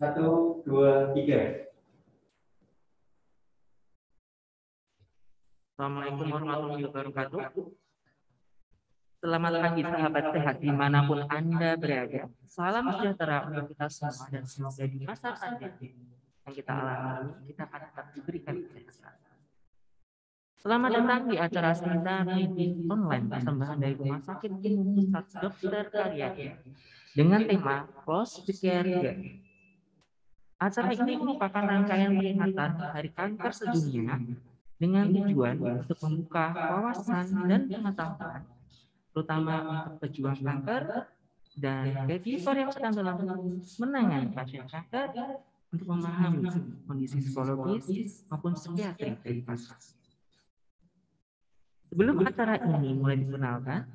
Satu, dua, tiga. Assalamualaikum warahmatullahi wabarakatuh. Selamat pagi sahabat sehat dimanapun Anda berada. Salam sejahtera untuk kita semua dan semoga di masa pandemi yang kita alami, kita akan tetap diberikan kesehatan. Selamat datang di acara seminar meeting online persembahan dari Rumah Sakit Umum Dokter Karyadi dengan tema Close to Care Acara ini merupakan rangkaian peringatan Hari Kanker Sedunia dengan tujuan untuk membuka wawasan dan pengetahuan, terutama untuk pejuang kanker dan caregiver yang sedang dalam menangani pasien kanker untuk memahami kondisi psikologis maupun psikiatri dari pasien. Sebelum acara ini mulai dikenalkan,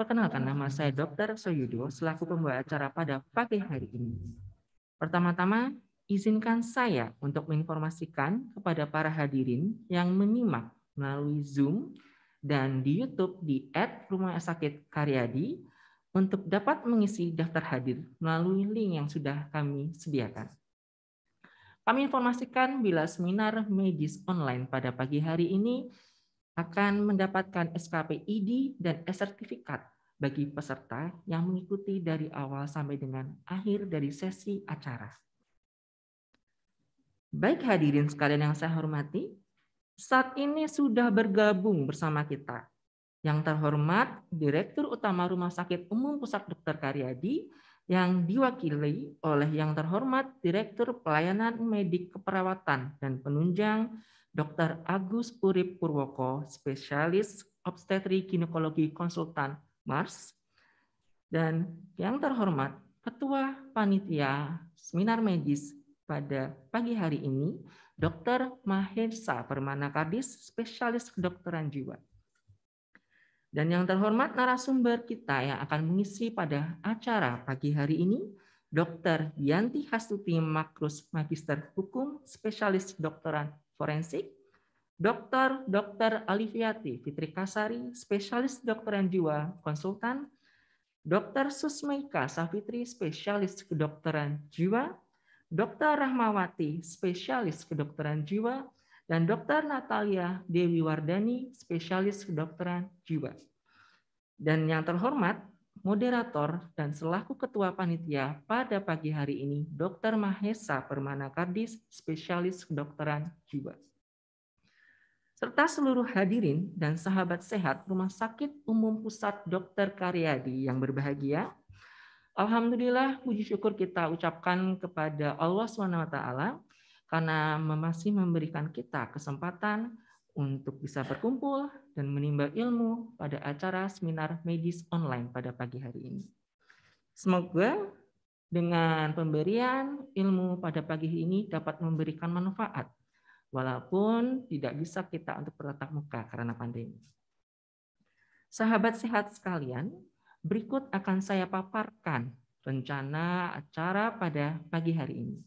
perkenalkan nama saya Dr. Soyudo selaku pembawa acara pada pagi hari ini. Pertama-tama, izinkan saya untuk menginformasikan kepada para hadirin yang menyimak melalui Zoom dan di YouTube di at Rumah Sakit Karyadi untuk dapat mengisi daftar hadir melalui link yang sudah kami sediakan. Kami informasikan bila seminar medis online pada pagi hari ini akan mendapatkan SKP ID dan S sertifikat bagi peserta yang mengikuti dari awal sampai dengan akhir dari sesi acara. Baik hadirin sekalian yang saya hormati, saat ini sudah bergabung bersama kita yang terhormat Direktur Utama Rumah Sakit Umum Pusat Dr. Karyadi yang diwakili oleh yang terhormat Direktur Pelayanan Medik Keperawatan dan Penunjang Dr. Agus Urip Purwoko, spesialis obstetri ginekologi konsultan Mars. Dan yang terhormat, Ketua Panitia Seminar Medis pada pagi hari ini, Dr. Mahesa Permana Kardis, spesialis kedokteran jiwa. Dan yang terhormat narasumber kita yang akan mengisi pada acara pagi hari ini, Dr. Yanti Hastuti Makrus Magister Hukum, spesialis kedokteran forensik, Dr. Dr. Aliviati Fitri Kasari, spesialis kedokteran jiwa, konsultan. Dr. Susmeika Safitri, spesialis kedokteran jiwa. Dr. Rahmawati, spesialis kedokteran jiwa. Dan Dr. Natalia Dewi Wardani, spesialis kedokteran jiwa. Dan yang terhormat, moderator dan selaku ketua panitia pada pagi hari ini, Dr. Mahesa Permana Kardis, spesialis kedokteran jiwa serta seluruh hadirin dan sahabat sehat Rumah Sakit Umum Pusat Dr. Karyadi yang berbahagia. Alhamdulillah puji syukur kita ucapkan kepada Allah SWT karena masih memberikan kita kesempatan untuk bisa berkumpul dan menimba ilmu pada acara seminar medis online pada pagi hari ini. Semoga dengan pemberian ilmu pada pagi ini dapat memberikan manfaat walaupun tidak bisa kita untuk bertatap muka karena pandemi. Sahabat sehat sekalian, berikut akan saya paparkan rencana acara pada pagi hari ini.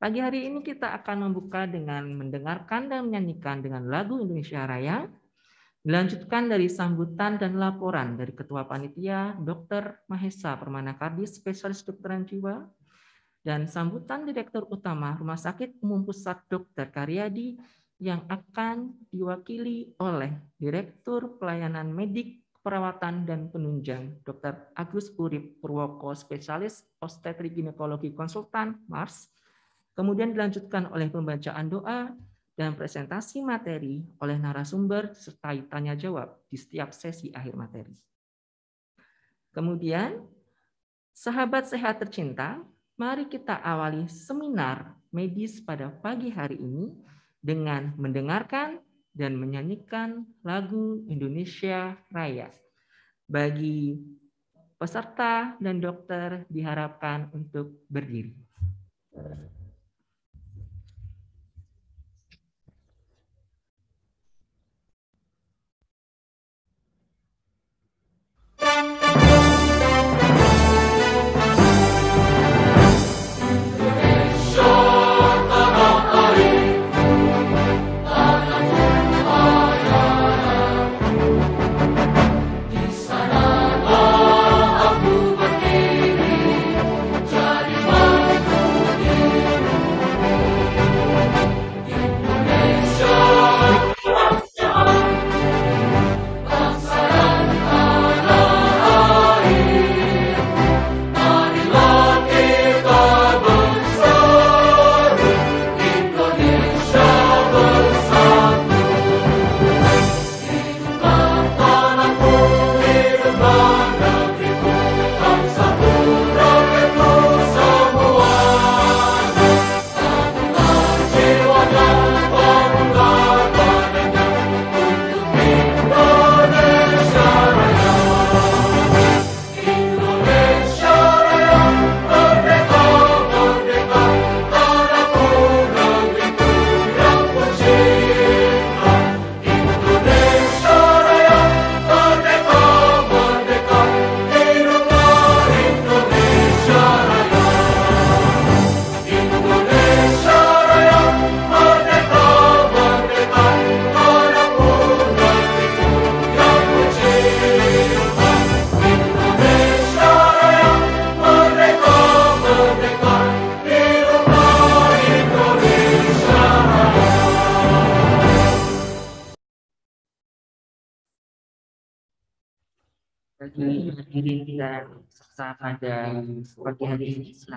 Pagi hari ini kita akan membuka dengan mendengarkan dan menyanyikan dengan lagu Indonesia Raya, dilanjutkan dari sambutan dan laporan dari Ketua Panitia Dr. Mahesa Permana Kardi, Spesialis Dokteran Jiwa, dan sambutan Direktur Utama Rumah Sakit Umum Pusat Dr. Karyadi yang akan diwakili oleh Direktur Pelayanan Medik Perawatan dan Penunjang Dr. Agus Urip Purwoko Spesialis Obstetri Ginekologi Konsultan MARS, kemudian dilanjutkan oleh pembacaan doa dan presentasi materi oleh narasumber serta tanya jawab di setiap sesi akhir materi. Kemudian, sahabat sehat tercinta, Mari kita awali seminar medis pada pagi hari ini dengan mendengarkan dan menyanyikan lagu Indonesia Raya. Bagi peserta dan dokter diharapkan untuk berdiri.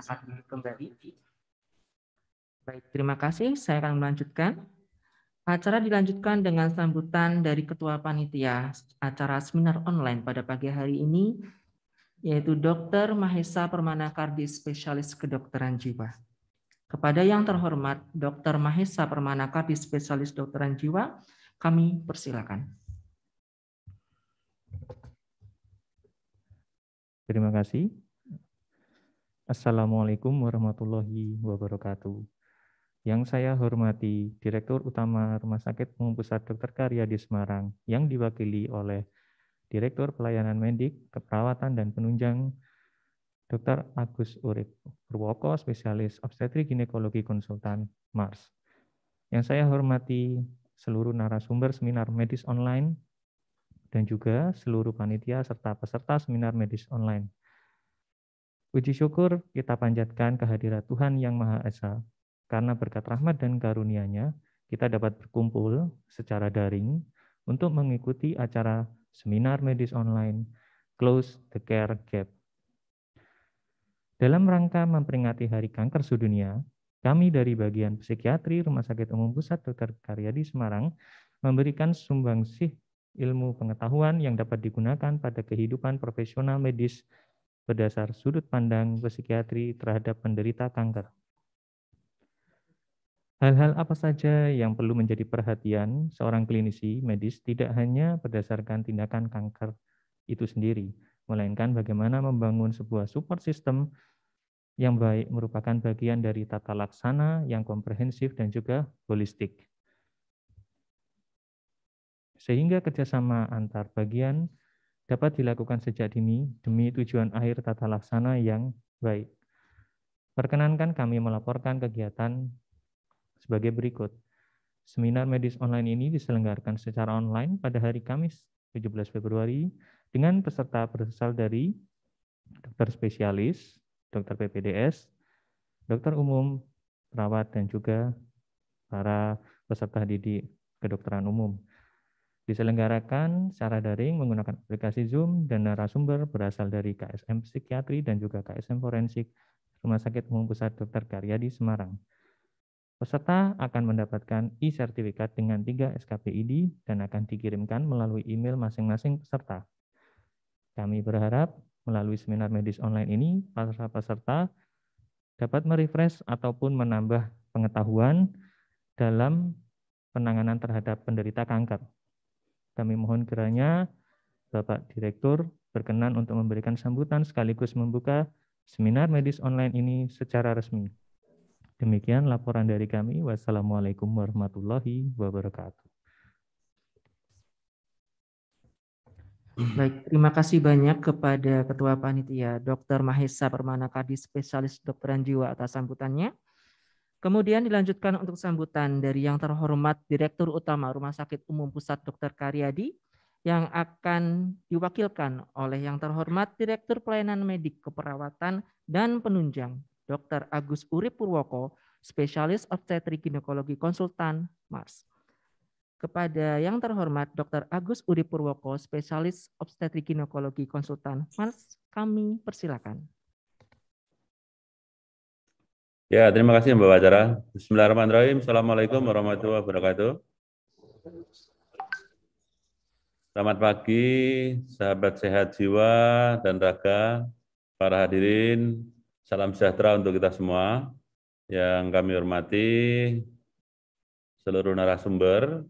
silakan kembali. Baik, terima kasih. Saya akan melanjutkan. Acara dilanjutkan dengan sambutan dari Ketua Panitia acara seminar online pada pagi hari ini, yaitu Dr. Mahesa Permana Kardi Spesialis Kedokteran Jiwa. Kepada yang terhormat Dr. Mahesa Permana Kardi Spesialis Kedokteran Jiwa, kami persilakan. Terima kasih. Assalamualaikum warahmatullahi wabarakatuh. Yang saya hormati Direktur Utama Rumah Sakit Umum Pusat Dr. Karya di Semarang yang diwakili oleh Direktur Pelayanan Medik, Keperawatan dan Penunjang Dr. Agus Urip Purwoko, spesialis Obstetri ginekologi konsultan MARS. Yang saya hormati seluruh narasumber seminar medis online dan juga seluruh panitia serta peserta seminar medis online. Puji syukur kita panjatkan kehadiran Tuhan Yang Maha Esa, karena berkat rahmat dan karunia-Nya, kita dapat berkumpul secara daring untuk mengikuti acara seminar medis online Close the Care Gap. Dalam rangka memperingati Hari Kanker Sedunia, kami dari bagian psikiatri Rumah Sakit Umum Pusat Dr. Karyadi Semarang memberikan sumbangsih ilmu pengetahuan yang dapat digunakan pada kehidupan profesional medis berdasar sudut pandang psikiatri terhadap penderita kanker. Hal-hal apa saja yang perlu menjadi perhatian seorang klinisi medis tidak hanya berdasarkan tindakan kanker itu sendiri, melainkan bagaimana membangun sebuah support system yang baik merupakan bagian dari tata laksana yang komprehensif dan juga holistik. Sehingga kerjasama antar bagian dapat dilakukan sejak dini demi tujuan akhir tata laksana yang baik. Perkenankan kami melaporkan kegiatan sebagai berikut. Seminar medis online ini diselenggarakan secara online pada hari Kamis 17 Februari dengan peserta berasal dari dokter spesialis, dokter PPDS, dokter umum, perawat, dan juga para peserta didik kedokteran umum diselenggarakan secara daring menggunakan aplikasi Zoom dan narasumber berasal dari KSM Psikiatri dan juga KSM Forensik Rumah Sakit Umum Pusat Dr. Karyadi Semarang. Peserta akan mendapatkan e-sertifikat dengan 3 SKPID dan akan dikirimkan melalui email masing-masing peserta. Kami berharap melalui seminar medis online ini, para peserta dapat merefresh ataupun menambah pengetahuan dalam penanganan terhadap penderita kanker kami mohon kiranya Bapak Direktur berkenan untuk memberikan sambutan sekaligus membuka seminar medis online ini secara resmi. Demikian laporan dari kami. Wassalamualaikum warahmatullahi wabarakatuh. Baik, terima kasih banyak kepada Ketua Panitia, Dr. Mahesa Permana Kadis Spesialis Dokteran Jiwa atas sambutannya. Kemudian dilanjutkan untuk sambutan dari yang terhormat Direktur Utama Rumah Sakit Umum Pusat Dr. Karyadi yang akan diwakilkan oleh yang terhormat Direktur Pelayanan Medik Keperawatan dan Penunjang Dr. Agus Urip Purwoko, spesialis Obstetri ginekologi konsultan MARS. Kepada yang terhormat Dr. Agus Urip Purwoko, spesialis Obstetri ginekologi konsultan MARS, kami persilakan. Ya, terima kasih Mbak Wacara. Bismillahirrahmanirrahim. Assalamualaikum warahmatullahi wabarakatuh. Selamat pagi, sahabat sehat jiwa dan raga, para hadirin. Salam sejahtera untuk kita semua yang kami hormati, seluruh narasumber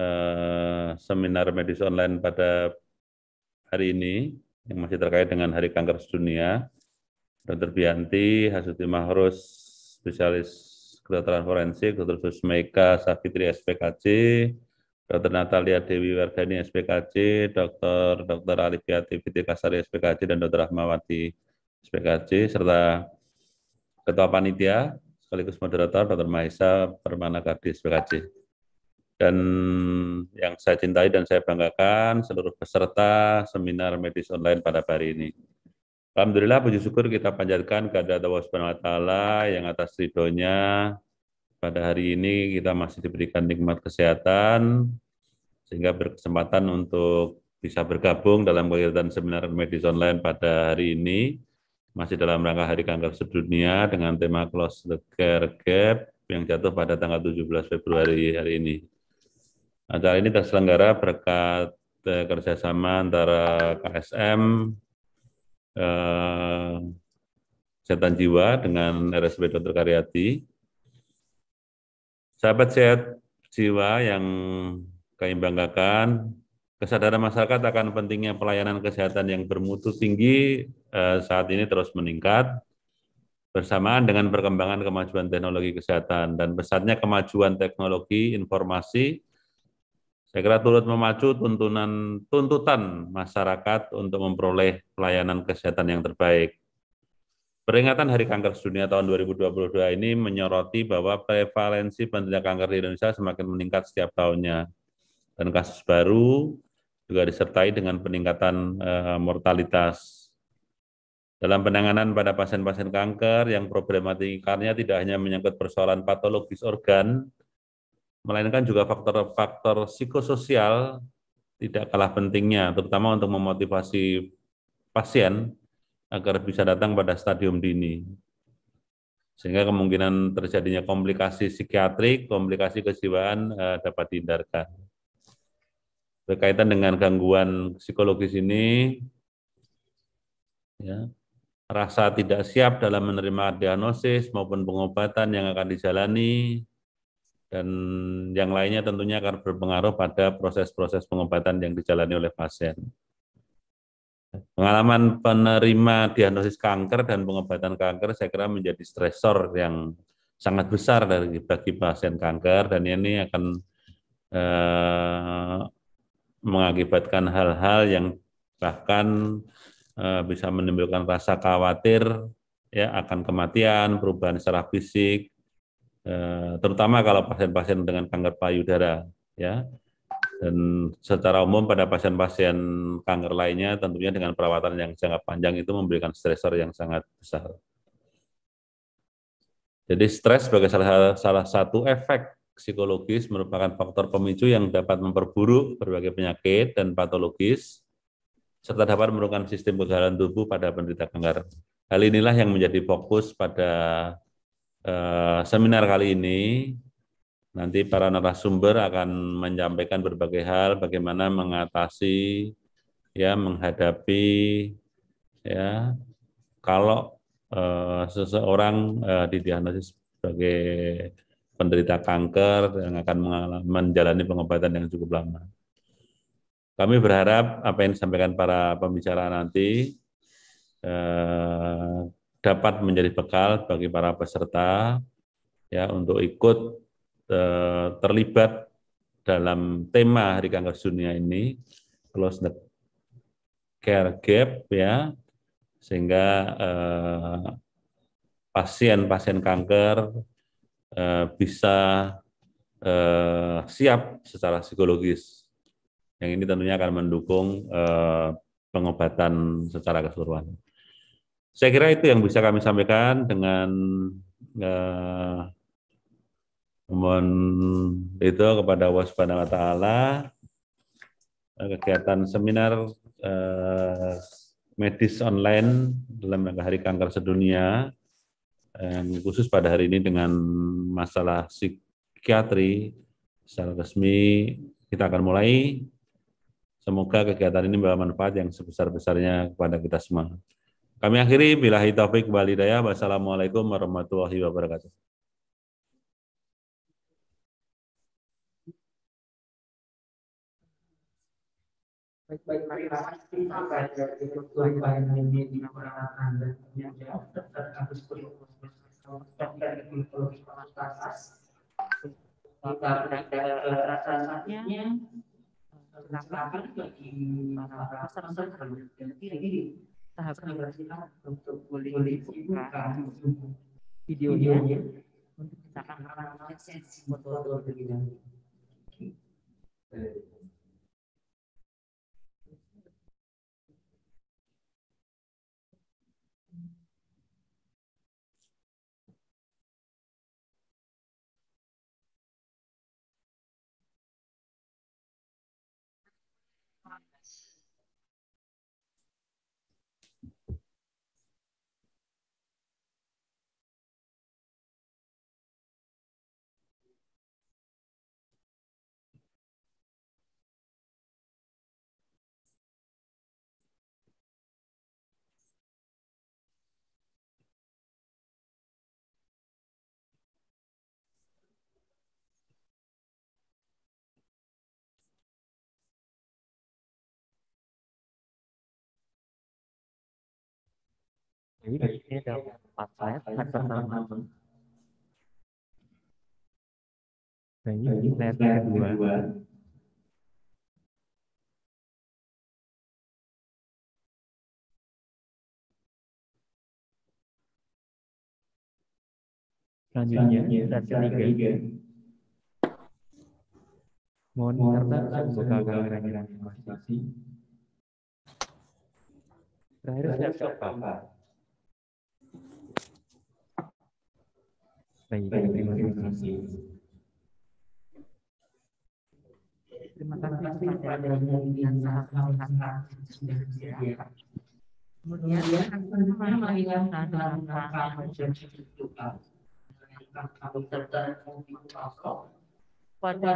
eh, seminar medis online pada hari ini yang masih terkait dengan Hari Kanker Sedunia Dr. Bianti, Hasuti Mahrus, spesialis kedokteran forensik, Dr. Susmeika Safitri SPKC, Dr. Natalia Dewi Wardani, SPKC, Dr. Dr. Piyati, Fitri Kasari SPKC, dan Dr. Rahmawati SPKC, serta Ketua Panitia sekaligus moderator Dr. Mahisa Permana Kardi SPKC. Dan yang saya cintai dan saya banggakan seluruh peserta seminar medis online pada hari ini. Alhamdulillah puji syukur kita panjatkan kepada Allah Subhanahu wa taala yang atas ridhonya pada hari ini kita masih diberikan nikmat kesehatan sehingga berkesempatan untuk bisa bergabung dalam kegiatan seminar medis online pada hari ini masih dalam rangka Hari Kanker Sedunia dengan tema Close the Care Gap yang jatuh pada tanggal 17 Februari hari ini. Acara ini terselenggara berkat eh, kerjasama antara KSM, eh, kesehatan jiwa dengan RSB Dr. Karyati. Sahabat sehat jiwa yang kami banggakan, kesadaran masyarakat akan pentingnya pelayanan kesehatan yang bermutu tinggi eh, saat ini terus meningkat bersamaan dengan perkembangan kemajuan teknologi kesehatan dan pesatnya kemajuan teknologi informasi saya kira turut memacu tuntunan tuntutan masyarakat untuk memperoleh pelayanan kesehatan yang terbaik. Peringatan Hari Kanker Sedunia tahun 2022 ini menyoroti bahwa prevalensi penderita kanker di Indonesia semakin meningkat setiap tahunnya. Dan kasus baru juga disertai dengan peningkatan e, mortalitas. Dalam penanganan pada pasien-pasien kanker yang problematikanya tidak hanya menyangkut persoalan patologis organ, melainkan juga faktor-faktor psikososial tidak kalah pentingnya, terutama untuk memotivasi pasien agar bisa datang pada stadium dini. Sehingga kemungkinan terjadinya komplikasi psikiatrik, komplikasi kejiwaan eh, dapat dihindarkan. Berkaitan dengan gangguan psikologis ini, ya, rasa tidak siap dalam menerima diagnosis maupun pengobatan yang akan dijalani, dan yang lainnya tentunya akan berpengaruh pada proses-proses pengobatan yang dijalani oleh pasien. Pengalaman penerima diagnosis kanker dan pengobatan kanker saya kira menjadi stresor yang sangat besar dari bagi pasien kanker dan ini akan eh, mengakibatkan hal-hal yang bahkan eh, bisa menimbulkan rasa khawatir ya akan kematian, perubahan secara fisik, Eh, terutama kalau pasien-pasien dengan kanker payudara ya dan secara umum pada pasien-pasien kanker lainnya tentunya dengan perawatan yang jangka panjang itu memberikan stresor yang sangat besar. Jadi stres sebagai salah, salah satu efek psikologis merupakan faktor pemicu yang dapat memperburuk berbagai penyakit dan patologis serta dapat menurunkan sistem kekebalan tubuh pada penderita kanker. Hal inilah yang menjadi fokus pada Eh, seminar kali ini nanti para narasumber akan menyampaikan berbagai hal bagaimana mengatasi ya menghadapi ya kalau eh, seseorang eh, didiagnosis sebagai penderita kanker yang akan menjalani pengobatan yang cukup lama. Kami berharap apa yang disampaikan para pembicara nanti eh, dapat menjadi bekal bagi para peserta ya untuk ikut e, terlibat dalam tema Hari Kanker Dunia ini close the care gap ya sehingga pasien eh, pasien-pasien kanker eh, bisa eh, siap secara psikologis. Yang ini tentunya akan mendukung eh, pengobatan secara keseluruhan. Saya kira itu yang bisa kami sampaikan dengan eh, itu kepada Allah Subhanahu wa taala eh, kegiatan seminar eh, medis online dalam rangka Hari Kanker Sedunia yang eh, khusus pada hari ini dengan masalah psikiatri secara resmi kita akan mulai. Semoga kegiatan ini bermanfaat yang sebesar-besarnya kepada kita semua. Kami akhiri bila taufik wal hidayah. Wassalamualaikum warahmatullahi wabarakatuh. baik-baik mari kita tahap untuk boleh video videonya iya. untuk misalkan foto-foto terlebih nghĩ đến cái đâu mà phải thành tâm năng hơn thì những xe ta vừa Còn gì nhớ như là sẽ đi kể Muốn tham gia trong một cao cao này là một sĩ Đấy rất là trọng bảo Baik. Terima kasih. Terima kasih kepada yang sudah Kemudian dalam rangka pada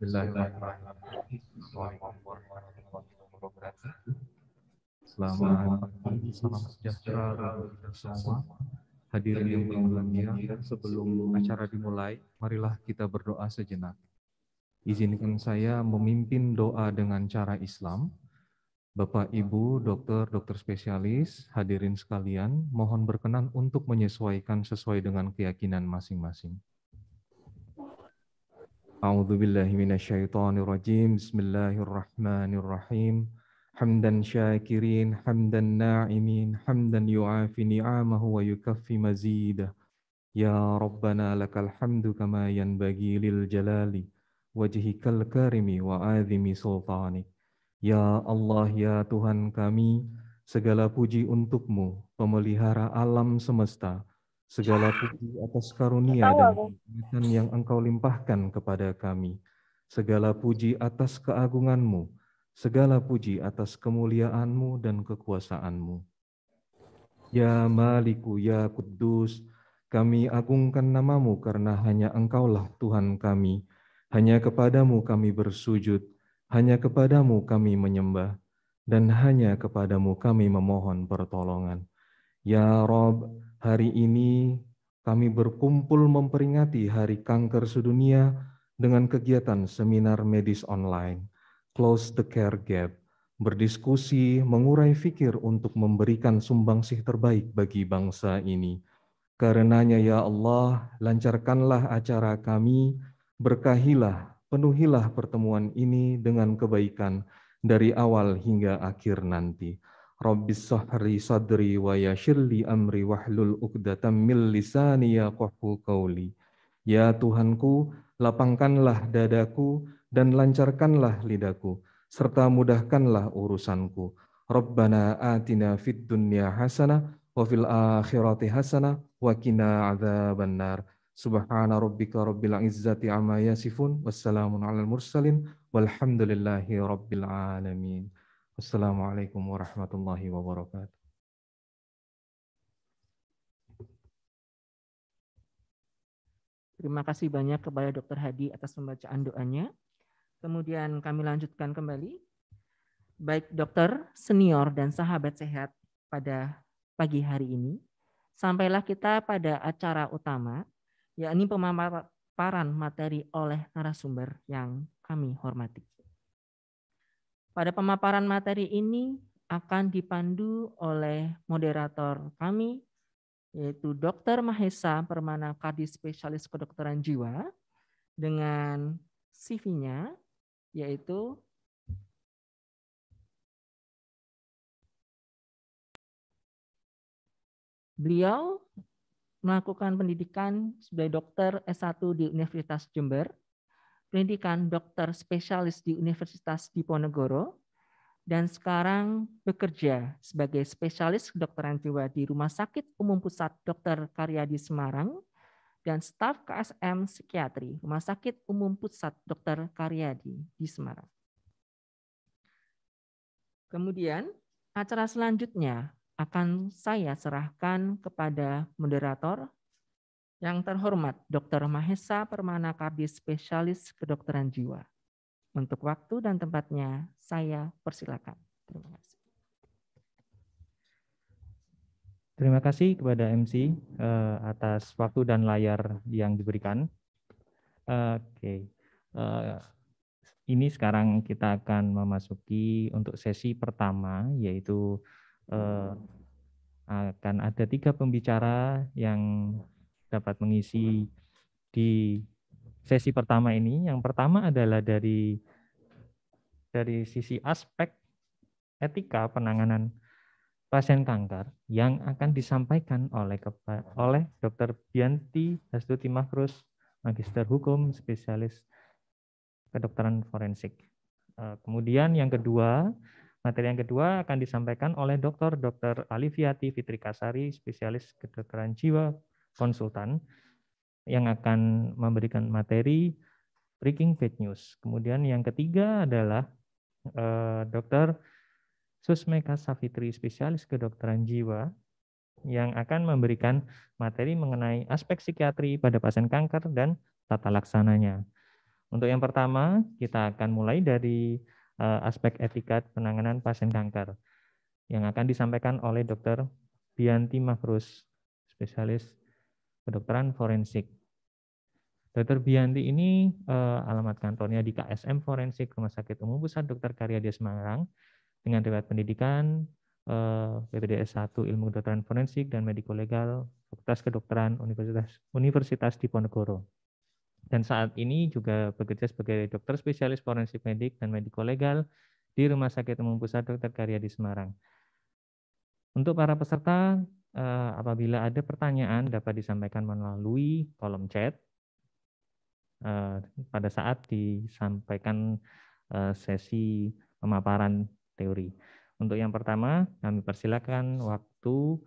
Bismillahirrahmanirrahim. Assalamualaikum warahmatullahi wabarakatuh. Selamat pagi, salam sejahtera bagi kita semua. Hadirin yang berbahagia, sebelum acara dimulai, marilah kita berdoa sejenak. Izinkan saya memimpin doa dengan cara Islam. Bapak, Ibu, dokter, dokter spesialis, hadirin sekalian, mohon berkenan untuk menyesuaikan sesuai dengan keyakinan masing-masing. A'udzubillahiminasyaitonirrojim, hamdan syakirin, hamdan na'imin, hamdan yu'afi ni'amahu wa yukaffi mazidah. Ya Rabbana lakal hamdu kama yanbagi lil jalali wajhikal karimi wa azimi sultani. Ya Allah, ya Tuhan kami, segala puji untukmu, pemelihara alam semesta, segala puji atas karunia dan kenikmatan yang engkau limpahkan kepada kami, segala puji atas keagunganmu, segala puji atas kemuliaan-Mu dan kekuasaan-Mu. Ya Maliku, Ya Kudus, kami agungkan namamu karena hanya Engkaulah Tuhan kami. Hanya kepadamu kami bersujud, hanya kepadamu kami menyembah, dan hanya kepadamu kami memohon pertolongan. Ya Rob, hari ini kami berkumpul memperingati Hari Kanker Sedunia dengan kegiatan seminar medis online close the care gap, berdiskusi, mengurai fikir untuk memberikan sumbangsih terbaik bagi bangsa ini. Karenanya ya Allah, lancarkanlah acara kami, berkahilah, penuhilah pertemuan ini dengan kebaikan dari awal hingga akhir nanti. Rabbis sahri sadri wa yashirli amri wahlul uqdatam min lisani yaqahu qawli. Ya Tuhanku, lapangkanlah dadaku dan lancarkanlah lidahku, serta mudahkanlah urusanku. Rabbana atina fid dunya hasana wa fil akhirati hasana wa kina adzaban nar. Subhana rabbika rabbil izzati amma yasifun. Wassalamun ala mursalin. Walhamdulillahi rabbil alamin. Wassalamualaikum warahmatullahi wabarakatuh. Terima kasih banyak kepada Dr. Hadi atas pembacaan doanya. Kemudian kami lanjutkan kembali. Baik dokter, senior, dan sahabat sehat pada pagi hari ini, sampailah kita pada acara utama, yakni pemaparan materi oleh narasumber yang kami hormati. Pada pemaparan materi ini akan dipandu oleh moderator kami, yaitu Dr. Mahesa Permana Kadis Spesialis Kedokteran Jiwa dengan CV-nya yaitu beliau melakukan pendidikan sebagai dokter S1 di Universitas Jember, pendidikan dokter spesialis di Universitas Diponegoro, dan sekarang bekerja sebagai spesialis kedokteran jiwa di Rumah Sakit Umum Pusat Dr. Karyadi Semarang, dan staf KSM Psikiatri Rumah Sakit Umum Pusat Dr. Karyadi di Semarang. Kemudian acara selanjutnya akan saya serahkan kepada moderator yang terhormat Dr. Mahesa Permana Kabir Spesialis Kedokteran Jiwa. Untuk waktu dan tempatnya saya persilakan. Terima kasih. Terima kasih kepada MC uh, eh, atas waktu dan layar yang diberikan. Oke, okay. uh, eh, ini sekarang kita akan memasuki untuk sesi pertama, yaitu uh, akan ada tiga pembicara yang dapat mengisi di sesi pertama ini. Yang pertama adalah dari dari sisi aspek etika penanganan pasien kanker yang akan disampaikan oleh oleh Dr. Bianti Hastuti Makrus, Magister Hukum, spesialis kedokteran forensik. Eh, kemudian yang kedua, materi yang kedua akan disampaikan oleh Dr. Dr. Aliviati Fitri Kasari, spesialis kedokteran jiwa konsultan yang akan memberikan materi breaking bad news. Kemudian yang ketiga adalah eh, Dr. Dr. Susmeka Savitri, spesialis kedokteran jiwa, yang akan memberikan materi mengenai aspek psikiatri pada pasien kanker dan tata laksananya. Untuk yang pertama, kita akan mulai dari eh, aspek etika penanganan pasien kanker yang akan disampaikan oleh Dr. Bianti Makrus, spesialis kedokteran forensik. Dr. Bianti ini eh, alamat kantornya di KSM Forensik Rumah Sakit Umum Pusat Dr. Karya Semarang dengan riwayat pendidikan eh, PPDS 1 Ilmu Kedokteran Forensik dan Mediko Legal Fakultas Kedokteran Universitas Universitas Diponegoro. Dan saat ini juga bekerja sebagai dokter spesialis forensik medik dan mediko legal di Rumah Sakit Umum Pusat Dr. Karya di Semarang. Untuk para peserta, eh, apabila ada pertanyaan dapat disampaikan melalui kolom chat eh, pada saat disampaikan sesi pemaparan teori. Untuk yang pertama, kami persilakan waktu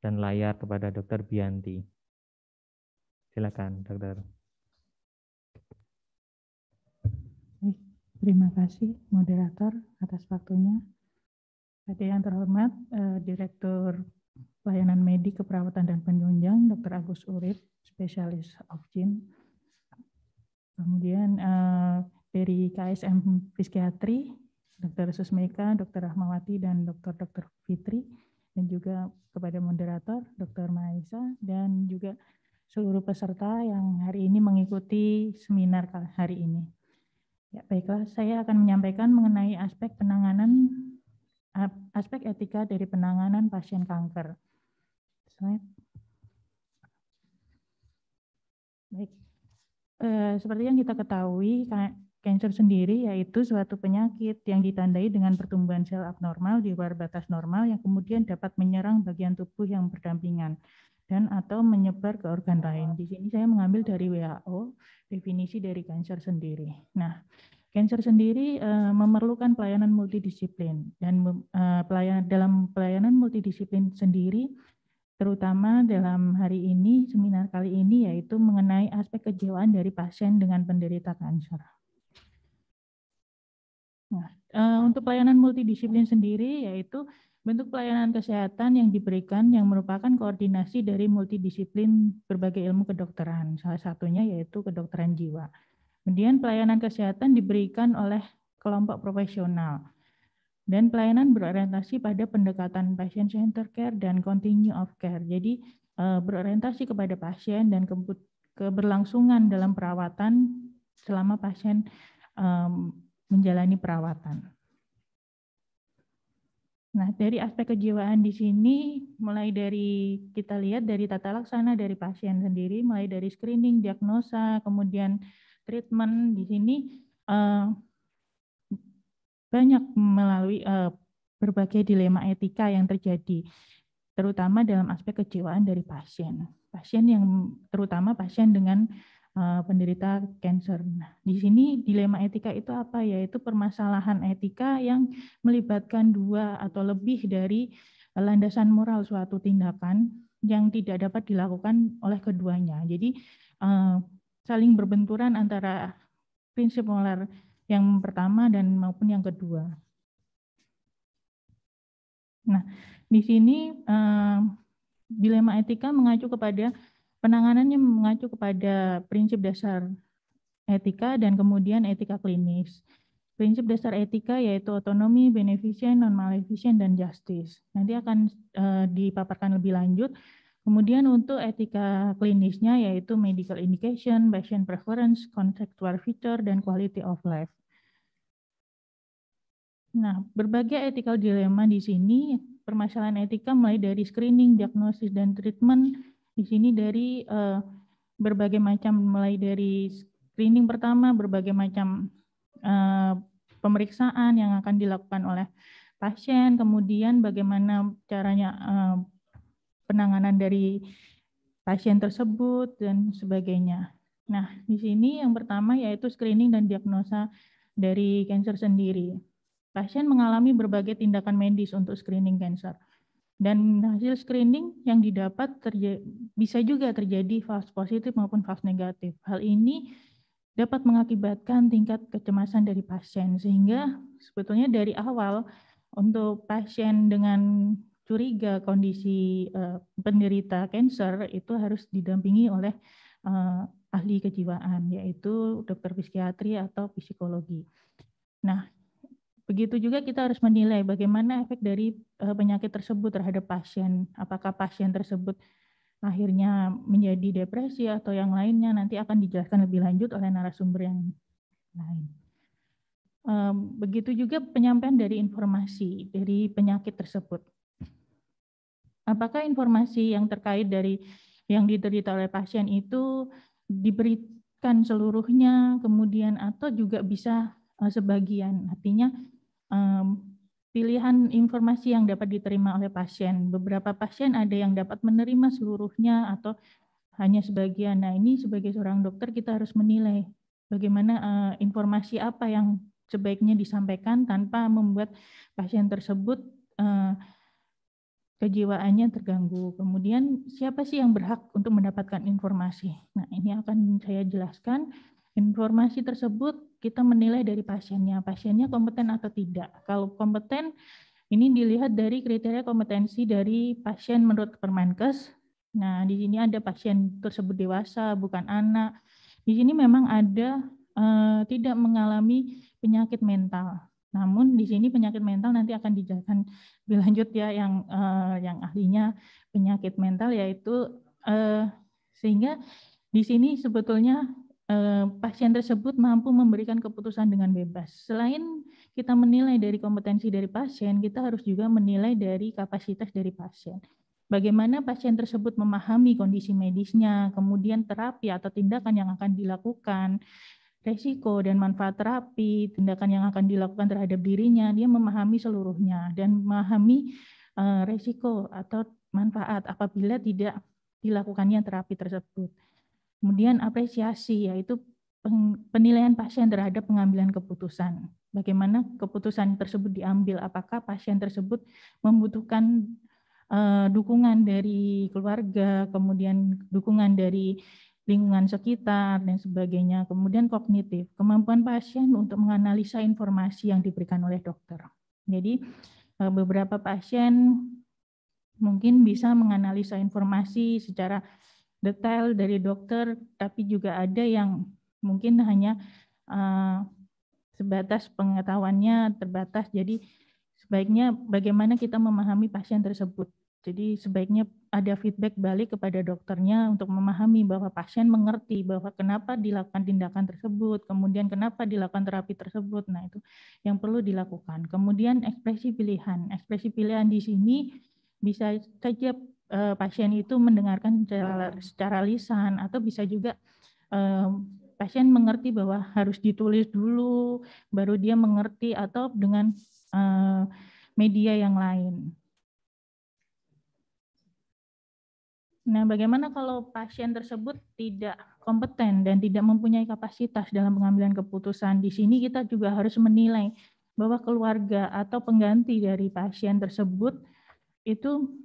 dan layar kepada Dr. Bianti. Silakan, Dokter. Terima kasih moderator atas waktunya. Saya yang terhormat eh, Direktur Layanan Medik Keperawatan dan Penunjang Dr. Agus Urip, spesialis gene. Kemudian eh, dari KSM Psikiatri Dr. Susmeika, Dr. Rahmawati, dan Dr. Dr. Fitri, dan juga kepada moderator Dr. Maisa, dan juga seluruh peserta yang hari ini mengikuti seminar hari ini. Ya, baiklah, saya akan menyampaikan mengenai aspek penanganan aspek etika dari penanganan pasien kanker. Slide. Baik. Eh, seperti yang kita ketahui, Cancer sendiri yaitu suatu penyakit yang ditandai dengan pertumbuhan sel abnormal di luar batas normal yang kemudian dapat menyerang bagian tubuh yang berdampingan dan atau menyebar ke organ lain. Di sini saya mengambil dari WHO definisi dari kanker sendiri. Nah, Cancer sendiri uh, memerlukan pelayanan multidisiplin dan uh, eh, pelayan, dalam pelayanan multidisiplin sendiri terutama dalam hari ini seminar kali ini yaitu mengenai aspek kejiwaan dari pasien dengan penderita kanker. Nah, eh, untuk pelayanan multidisiplin sendiri yaitu bentuk pelayanan kesehatan yang diberikan yang merupakan koordinasi dari multidisiplin berbagai ilmu kedokteran. Salah satunya yaitu kedokteran jiwa. Kemudian pelayanan kesehatan diberikan oleh kelompok profesional. Dan pelayanan berorientasi pada pendekatan patient center care dan continue of care. Jadi eh, berorientasi kepada pasien dan keberlangsungan dalam perawatan selama pasien um, menjalani perawatan. Nah, dari aspek kejiwaan di sini, mulai dari kita lihat dari tata laksana dari pasien sendiri, mulai dari screening, diagnosa, kemudian treatment di sini eh, banyak melalui eh, berbagai dilema etika yang terjadi, terutama dalam aspek kejiwaan dari pasien. Pasien yang terutama pasien dengan Eh, penderita cancer. Nah, di sini dilema etika itu apa? Yaitu permasalahan etika yang melibatkan dua atau lebih dari landasan moral suatu tindakan yang tidak dapat dilakukan oleh keduanya. Jadi eh, saling berbenturan antara prinsip moral yang pertama dan maupun yang kedua. Nah, di sini eh, dilema etika mengacu kepada Penanganannya mengacu kepada prinsip dasar etika dan kemudian etika klinis. Prinsip dasar etika yaitu otonomi, beneficent, non-maleficent, dan justice. Nanti akan e, dipaparkan lebih lanjut. Kemudian untuk etika klinisnya yaitu medical indication, patient preference, contextual feature, dan quality of life. Nah, berbagai ethical dilema di sini, permasalahan etika mulai dari screening, diagnosis, dan treatment, di sini dari uh, berbagai macam mulai dari screening pertama, berbagai macam uh, pemeriksaan yang akan dilakukan oleh pasien, kemudian bagaimana caranya uh, penanganan dari pasien tersebut dan sebagainya. Nah, di sini yang pertama yaitu screening dan diagnosa dari kanker sendiri. Pasien mengalami berbagai tindakan medis untuk screening kanker dan hasil screening yang didapat bisa juga terjadi false positif maupun false negatif. Hal ini dapat mengakibatkan tingkat kecemasan dari pasien, sehingga sebetulnya dari awal untuk pasien dengan curiga kondisi uh, penderita kanker itu harus didampingi oleh uh, ahli kejiwaan, yaitu dokter psikiatri atau psikologi. Nah, Begitu juga kita harus menilai bagaimana efek dari eh, penyakit tersebut terhadap pasien. Apakah pasien tersebut akhirnya menjadi depresi atau yang lainnya nanti akan dijelaskan lebih lanjut oleh narasumber yang lain. Begitu juga penyampaian dari informasi dari penyakit tersebut. Apakah informasi yang terkait dari yang diterita oleh pasien itu diberikan seluruhnya, kemudian atau juga bisa eh, sebagian. Artinya pilihan informasi yang dapat diterima oleh pasien. Beberapa pasien ada yang dapat menerima seluruhnya atau hanya sebagian. Nah, ini sebagai seorang dokter kita harus menilai bagaimana eh, informasi apa yang sebaiknya disampaikan tanpa membuat pasien tersebut eh, kejiwaannya terganggu. Kemudian siapa sih yang berhak untuk mendapatkan informasi? Nah, ini akan saya jelaskan. Informasi tersebut kita menilai dari pasiennya, pasiennya kompeten atau tidak. Kalau kompeten, ini dilihat dari kriteria kompetensi dari pasien menurut Permenkes. Nah, di sini ada pasien tersebut dewasa, bukan anak. Di sini memang ada eh, tidak mengalami penyakit mental. Namun di sini penyakit mental nanti akan dijelaskan lebih lanjut ya yang eh, yang ahlinya penyakit mental yaitu eh, sehingga di sini sebetulnya Eh, pasien tersebut mampu memberikan keputusan dengan bebas. Selain kita menilai dari kompetensi dari pasien, kita harus juga menilai dari kapasitas dari pasien. Bagaimana pasien tersebut memahami kondisi medisnya, kemudian terapi atau tindakan yang akan dilakukan, resiko dan manfaat terapi, tindakan yang akan dilakukan terhadap dirinya, dia memahami seluruhnya dan memahami eh, resiko atau manfaat apabila tidak dilakukannya terapi tersebut. Kemudian apresiasi yaitu penilaian pasien terhadap pengambilan keputusan. Bagaimana keputusan tersebut diambil? Apakah pasien tersebut membutuhkan eh, dukungan dari keluarga, kemudian dukungan dari lingkungan sekitar dan sebagainya. Kemudian kognitif, kemampuan pasien untuk menganalisa informasi yang diberikan oleh dokter. Jadi eh, beberapa pasien mungkin bisa menganalisa informasi secara detail dari dokter, tapi juga ada yang mungkin hanya eh, sebatas pengetahuannya terbatas. Jadi sebaiknya bagaimana kita memahami pasien tersebut. Jadi sebaiknya ada feedback balik kepada dokternya untuk memahami bahwa pasien mengerti bahwa kenapa dilakukan tindakan tersebut, kemudian kenapa dilakukan terapi tersebut. Nah, itu yang perlu dilakukan. Kemudian ekspresi pilihan. Ekspresi pilihan di sini bisa saja uh, pasien itu mendengarkan secara, secara lisan atau bisa juga um, pasien mengerti bahwa harus ditulis dulu baru dia mengerti atau dengan uh, media yang lain. Nah, bagaimana kalau pasien tersebut tidak kompeten dan tidak mempunyai kapasitas dalam pengambilan keputusan? Di sini kita juga harus menilai bahwa keluarga atau pengganti dari pasien tersebut itu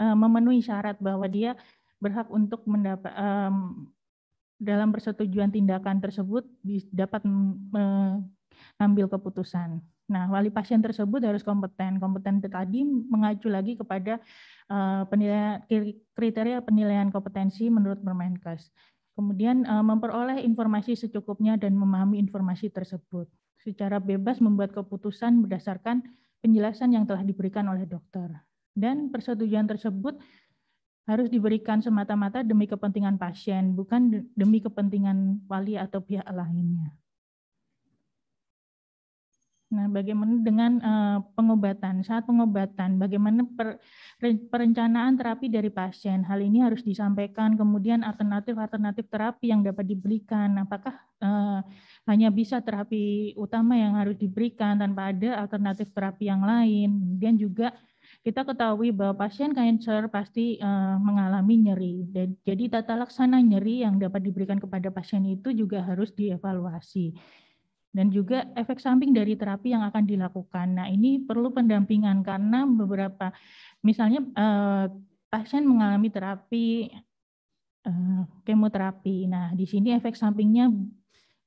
Eh, memenuhi syarat bahwa dia berhak untuk mendapat um, dalam persetujuan tindakan tersebut dapat mengambil keputusan. Nah, wali pasien tersebut harus kompeten. Kompeten tadi mengacu lagi kepada uh, penilaian kriteria penilaian kompetensi menurut Permenkes. Kemudian uh, memperoleh informasi secukupnya dan memahami informasi tersebut. Secara bebas membuat keputusan berdasarkan penjelasan yang telah diberikan oleh dokter. Dan persetujuan tersebut harus diberikan semata-mata demi kepentingan pasien, bukan demi kepentingan wali atau pihak lainnya. Nah, bagaimana dengan eh, pengobatan? Saat pengobatan, bagaimana perencanaan terapi dari pasien? Hal ini harus disampaikan. Kemudian alternatif-alternatif terapi yang dapat diberikan. Apakah eh, hanya bisa terapi utama yang harus diberikan tanpa ada alternatif terapi yang lain? Kemudian juga kita ketahui bahwa pasien kanker pasti uh, mengalami nyeri. Dan, jadi tata laksana nyeri yang dapat diberikan kepada pasien itu juga harus dievaluasi. Dan juga efek samping dari terapi yang akan dilakukan. Nah ini perlu pendampingan karena beberapa, misalnya uh, pasien mengalami terapi uh, kemoterapi. Nah di sini efek sampingnya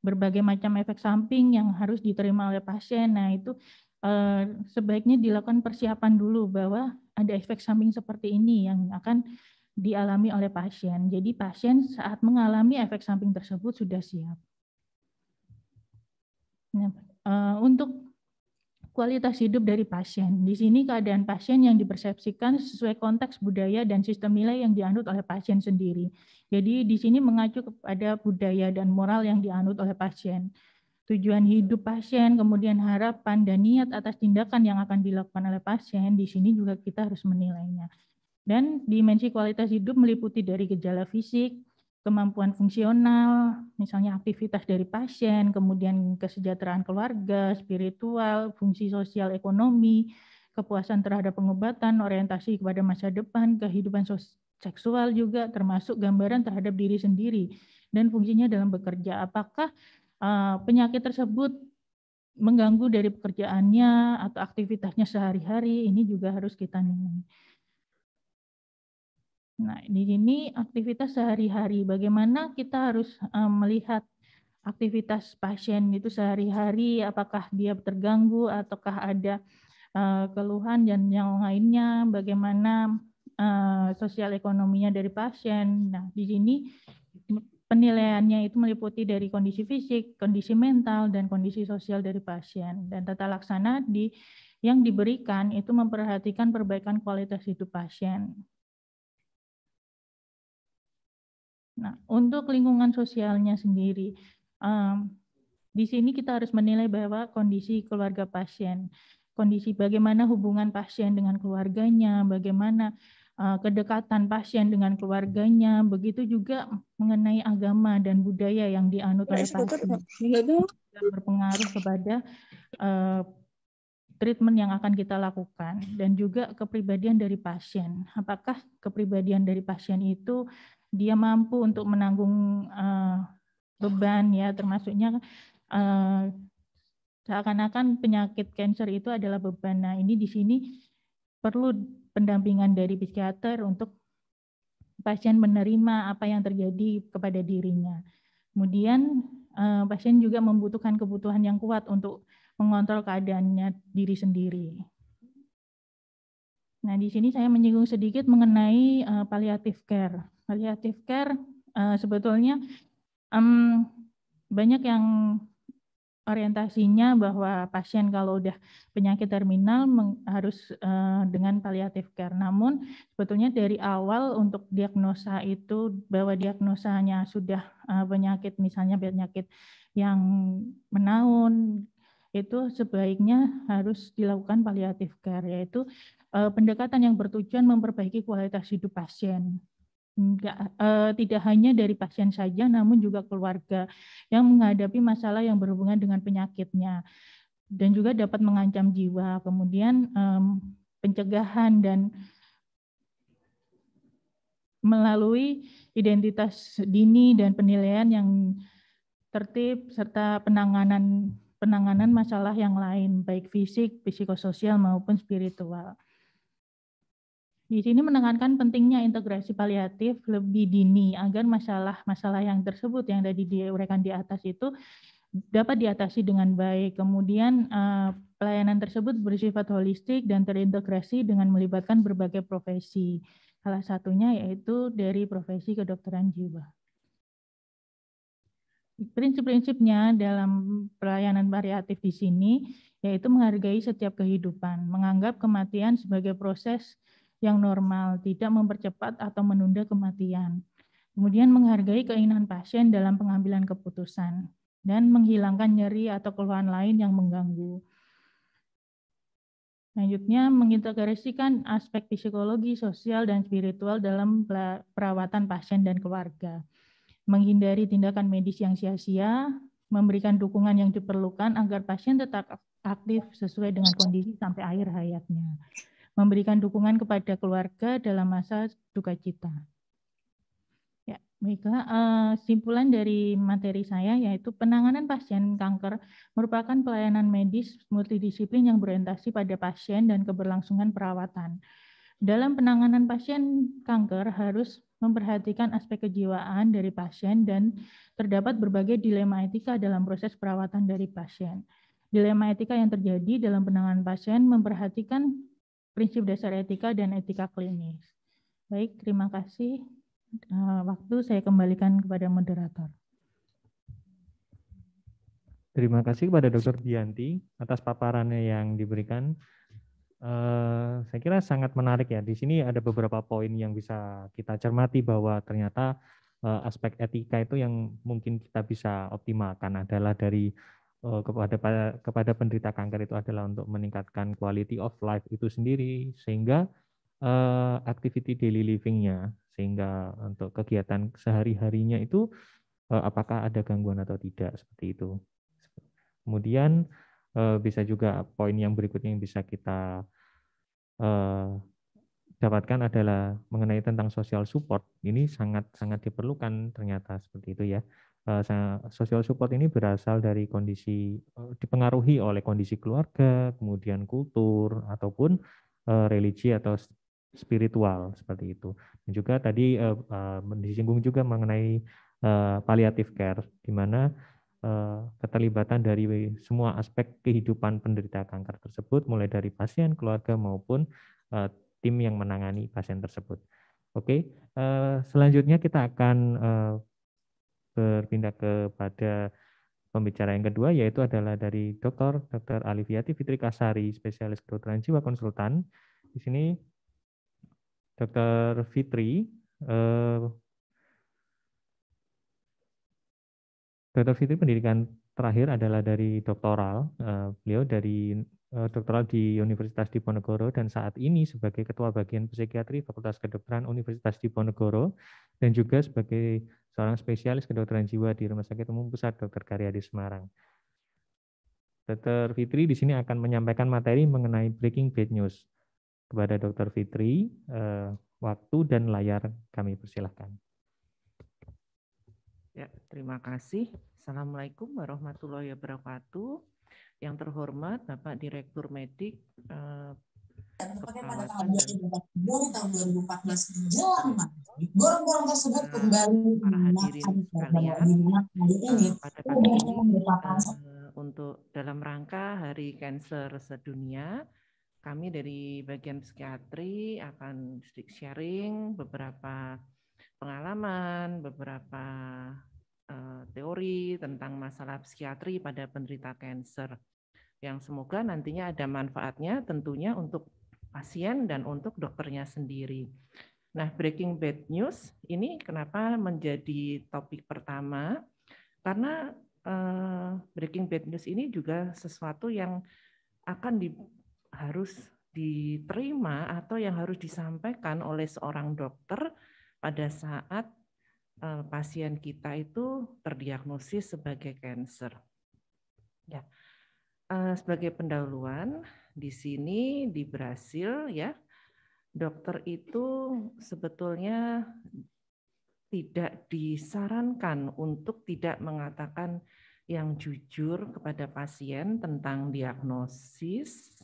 berbagai macam efek samping yang harus diterima oleh pasien. Nah, itu Eh, sebaiknya dilakukan persiapan dulu bahwa ada efek samping seperti ini yang akan dialami oleh pasien. Jadi pasien saat mengalami efek samping tersebut sudah siap. Nah, eh, untuk kualitas hidup dari pasien. Di sini keadaan pasien yang dipersepsikan sesuai konteks budaya dan sistem nilai yang dianut oleh pasien sendiri. Jadi di sini mengacu kepada budaya dan moral yang dianut oleh pasien tujuan hidup pasien, kemudian harapan dan niat atas tindakan yang akan dilakukan oleh pasien, di sini juga kita harus menilainya. Dan dimensi kualitas hidup meliputi dari gejala fisik, kemampuan fungsional, misalnya aktivitas dari pasien, kemudian kesejahteraan keluarga, spiritual, fungsi sosial ekonomi, kepuasan terhadap pengobatan, orientasi kepada masa depan, kehidupan seksual juga termasuk gambaran terhadap diri sendiri dan fungsinya dalam bekerja. Apakah Eh, penyakit tersebut mengganggu dari pekerjaannya atau aktivitasnya sehari-hari, ini juga harus kita nilai. Nah, di sini aktivitas sehari-hari, bagaimana kita harus eh, melihat aktivitas pasien itu sehari-hari, apakah dia terganggu ataukah ada eh, keluhan dan yang lainnya, bagaimana sosial ekonominya dari pasien. Nah, di sini Penilaiannya itu meliputi dari kondisi fisik, kondisi mental, dan kondisi sosial dari pasien. Dan tata laksana di, yang diberikan itu memperhatikan perbaikan kualitas hidup pasien. Nah, untuk lingkungan sosialnya sendiri, um, di sini kita harus menilai bahwa kondisi keluarga pasien, kondisi bagaimana hubungan pasien dengan keluarganya, bagaimana Eh, kedekatan pasien dengan keluarganya, begitu juga mengenai agama dan budaya yang dianut oleh pasien berpengaruh kepada eh, treatment yang akan kita lakukan dan juga kepribadian dari pasien. Apakah kepribadian dari pasien itu dia mampu untuk menanggung eh, beban ya, termasuknya seakan-akan penyakit kanker itu adalah beban. Nah, ini di sini perlu pendampingan dari psikiater untuk pasien menerima apa yang terjadi kepada dirinya. Kemudian eh, pasien juga membutuhkan kebutuhan yang kuat untuk mengontrol keadaannya diri sendiri. Nah, di sini saya menyinggung sedikit mengenai eh, palliative care. Palliative care eh, sebetulnya banyak yang orientasinya bahwa pasien kalau udah penyakit terminal harus eh, dengan paliatif care. Namun sebetulnya dari awal untuk diagnosa itu bahwa diagnosanya sudah eh, penyakit misalnya penyakit yang menaun itu sebaiknya harus dilakukan paliatif care yaitu eh, pendekatan yang bertujuan memperbaiki kualitas hidup pasien enggak eh, tidak hanya dari pasien saja namun juga keluarga yang menghadapi masalah yang berhubungan dengan penyakitnya dan juga dapat mengancam jiwa kemudian eh, pencegahan dan melalui identitas dini dan penilaian yang tertib serta penanganan penanganan masalah yang lain baik fisik, psikososial maupun spiritual. Di sini menekankan pentingnya integrasi paliatif lebih dini agar masalah-masalah yang tersebut yang tadi diuraikan di atas itu dapat diatasi dengan baik. Kemudian eh, pelayanan tersebut bersifat holistik dan terintegrasi dengan melibatkan berbagai profesi. Salah satunya yaitu dari profesi kedokteran jiwa. Prinsip-prinsipnya dalam pelayanan variatif di sini yaitu menghargai setiap kehidupan, menganggap kematian sebagai proses yang normal, tidak mempercepat atau menunda kematian. Kemudian menghargai keinginan pasien dalam pengambilan keputusan dan menghilangkan nyeri atau keluhan lain yang mengganggu. Selanjutnya, mengintegrasikan aspek psikologi, sosial, dan spiritual dalam perawatan pasien dan keluarga. Menghindari tindakan medis yang sia-sia, memberikan dukungan yang diperlukan agar pasien tetap aktif sesuai dengan kondisi sampai akhir hayatnya memberikan dukungan kepada keluarga dalam masa duka cita. Ya, baiklah. Eh, simpulan dari materi saya yaitu penanganan pasien kanker merupakan pelayanan medis multidisiplin yang berorientasi pada pasien dan keberlangsungan perawatan. Dalam penanganan pasien kanker harus memperhatikan aspek kejiwaan dari pasien dan terdapat berbagai dilema etika dalam proses perawatan dari pasien. Dilema etika yang terjadi dalam penanganan pasien memperhatikan prinsip dasar etika dan etika klinis. Baik, terima kasih. Eh, waktu saya kembalikan kepada moderator. Terima kasih kepada Dr. Dianti atas paparannya yang diberikan. Eh, saya kira sangat menarik ya. Di sini ada beberapa poin yang bisa kita cermati bahwa ternyata eh, aspek etika itu yang mungkin kita bisa optimalkan adalah dari Eh, kepada kepada penderita kanker itu adalah untuk meningkatkan quality of life itu sendiri sehingga uh, activity daily livingnya sehingga untuk kegiatan sehari harinya itu uh, apakah ada gangguan atau tidak seperti itu kemudian uh, bisa juga poin yang berikutnya yang bisa kita uh, dapatkan adalah mengenai tentang sosial support ini sangat sangat diperlukan ternyata seperti itu ya Eh, Sosial support ini berasal dari kondisi eh, dipengaruhi oleh kondisi keluarga, kemudian kultur ataupun eh, religi atau spiritual seperti itu. Dan juga tadi disinggung juga mengenai palliative care, di mana keterlibatan dari semua aspek kehidupan penderita kanker tersebut, mulai dari pasien, keluarga maupun tim yang menangani pasien tersebut. Oke, selanjutnya kita akan berpindah kepada pembicara yang kedua yaitu adalah dari Dr. Dr. Aliviati Fitri Kasari, spesialis kedokteran jiwa konsultan. Di sini Dr. Fitri eh, Dr. Fitri pendidikan terakhir adalah dari doktoral. Eh, beliau dari eh, doktoral di Universitas Diponegoro dan saat ini sebagai ketua bagian psikiatri Fakultas Kedokteran Universitas Diponegoro dan juga sebagai seorang spesialis kedokteran jiwa di Rumah Sakit Umum Pusat Dr. di Semarang. Dr. Fitri di sini akan menyampaikan materi mengenai breaking bad news. Kepada Dr. Fitri, eh, waktu dan layar kami persilahkan. Ya, terima kasih. Assalamualaikum warahmatullahi wabarakatuh. Yang terhormat Bapak Direktur Medik, eh, dan tepatnya pada tahun 2014 tahun 2014 menjelang maghrib, gorong-gorong tersebut hmm, kembali dimakan pada hari ini nah, untuk merupakan eh, untuk dalam rangka Hari Kanker Sedunia, kami dari bagian psikiatri akan sharing beberapa pengalaman, beberapa uh, teori tentang masalah psikiatri pada penderita kanker yang semoga nantinya ada manfaatnya tentunya untuk pasien dan untuk dokternya sendiri. Nah, breaking bad news ini kenapa menjadi topik pertama? Karena eh, breaking bad news ini juga sesuatu yang akan di, harus diterima atau yang harus disampaikan oleh seorang dokter pada saat eh, pasien kita itu terdiagnosis sebagai cancer. Ya. Eh, sebagai pendahuluan, di sini di Brasil ya dokter itu sebetulnya tidak disarankan untuk tidak mengatakan yang jujur kepada pasien tentang diagnosis,